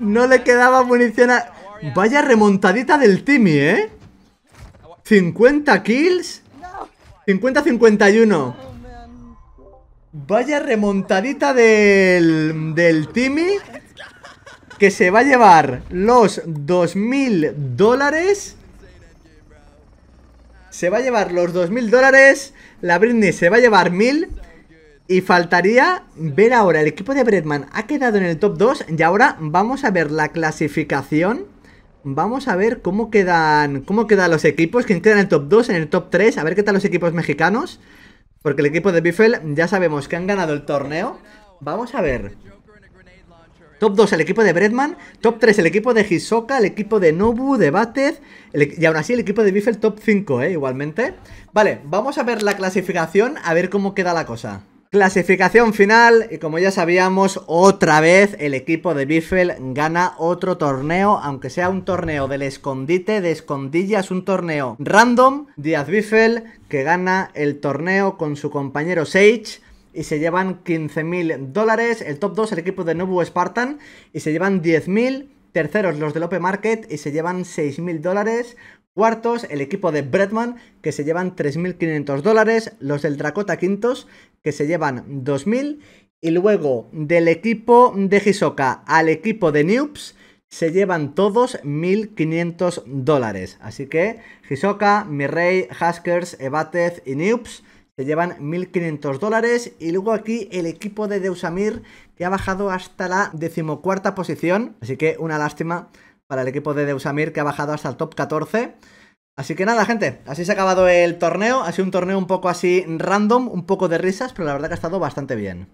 S1: No le quedaba munición a... Vaya remontadita del Timmy, ¿eh? 50 kills. 50-51. Vaya remontadita del, del Timmy. Que se va a llevar los 2.000 dólares se va a llevar los 2.000 dólares, la Britney se va a llevar 1.000 y faltaría ver ahora, el equipo de Bretman ha quedado en el top 2 y ahora vamos a ver la clasificación. Vamos a ver cómo quedan, cómo quedan los equipos, quién queda en el top 2, en el top 3, a ver qué tal los equipos mexicanos. Porque el equipo de Biffle ya sabemos que han ganado el torneo. Vamos a ver Top 2 el equipo de Bredman, top 3 el equipo de Hisoka, el equipo de Nobu, de Batez, y aún así el equipo de Biffel top 5, ¿eh? Igualmente. Vale, vamos a ver la clasificación, a ver cómo queda la cosa. Clasificación final y como ya sabíamos, otra vez el equipo de Biffel gana otro torneo, aunque sea un torneo del escondite, de escondillas, un torneo random. Díaz Biffel que gana el torneo con su compañero Sage y se llevan 15.000 dólares. El top 2, el equipo de Nobu Spartan, y se llevan 10.000. Terceros, los de Open Market, y se llevan 6.000 dólares. Cuartos, el equipo de Bretman, que se llevan 3.500 dólares. Los del Dracota Quintos, que se llevan 2.000. Y luego, del equipo de Hisoka al equipo de Noobs, se llevan todos 1.500 dólares. Así que Hisoka, Mirrey, Haskers, Evatez y Noobs se llevan 1.500 dólares. Y luego aquí el equipo de Deusamir, que ha bajado hasta la decimocuarta posición. Así que una lástima para el equipo de Deusamir, que ha bajado hasta el top 14. Así que nada, gente, así se ha acabado el torneo. Ha sido un torneo un poco así random, un poco de risas, pero la verdad que ha estado bastante bien.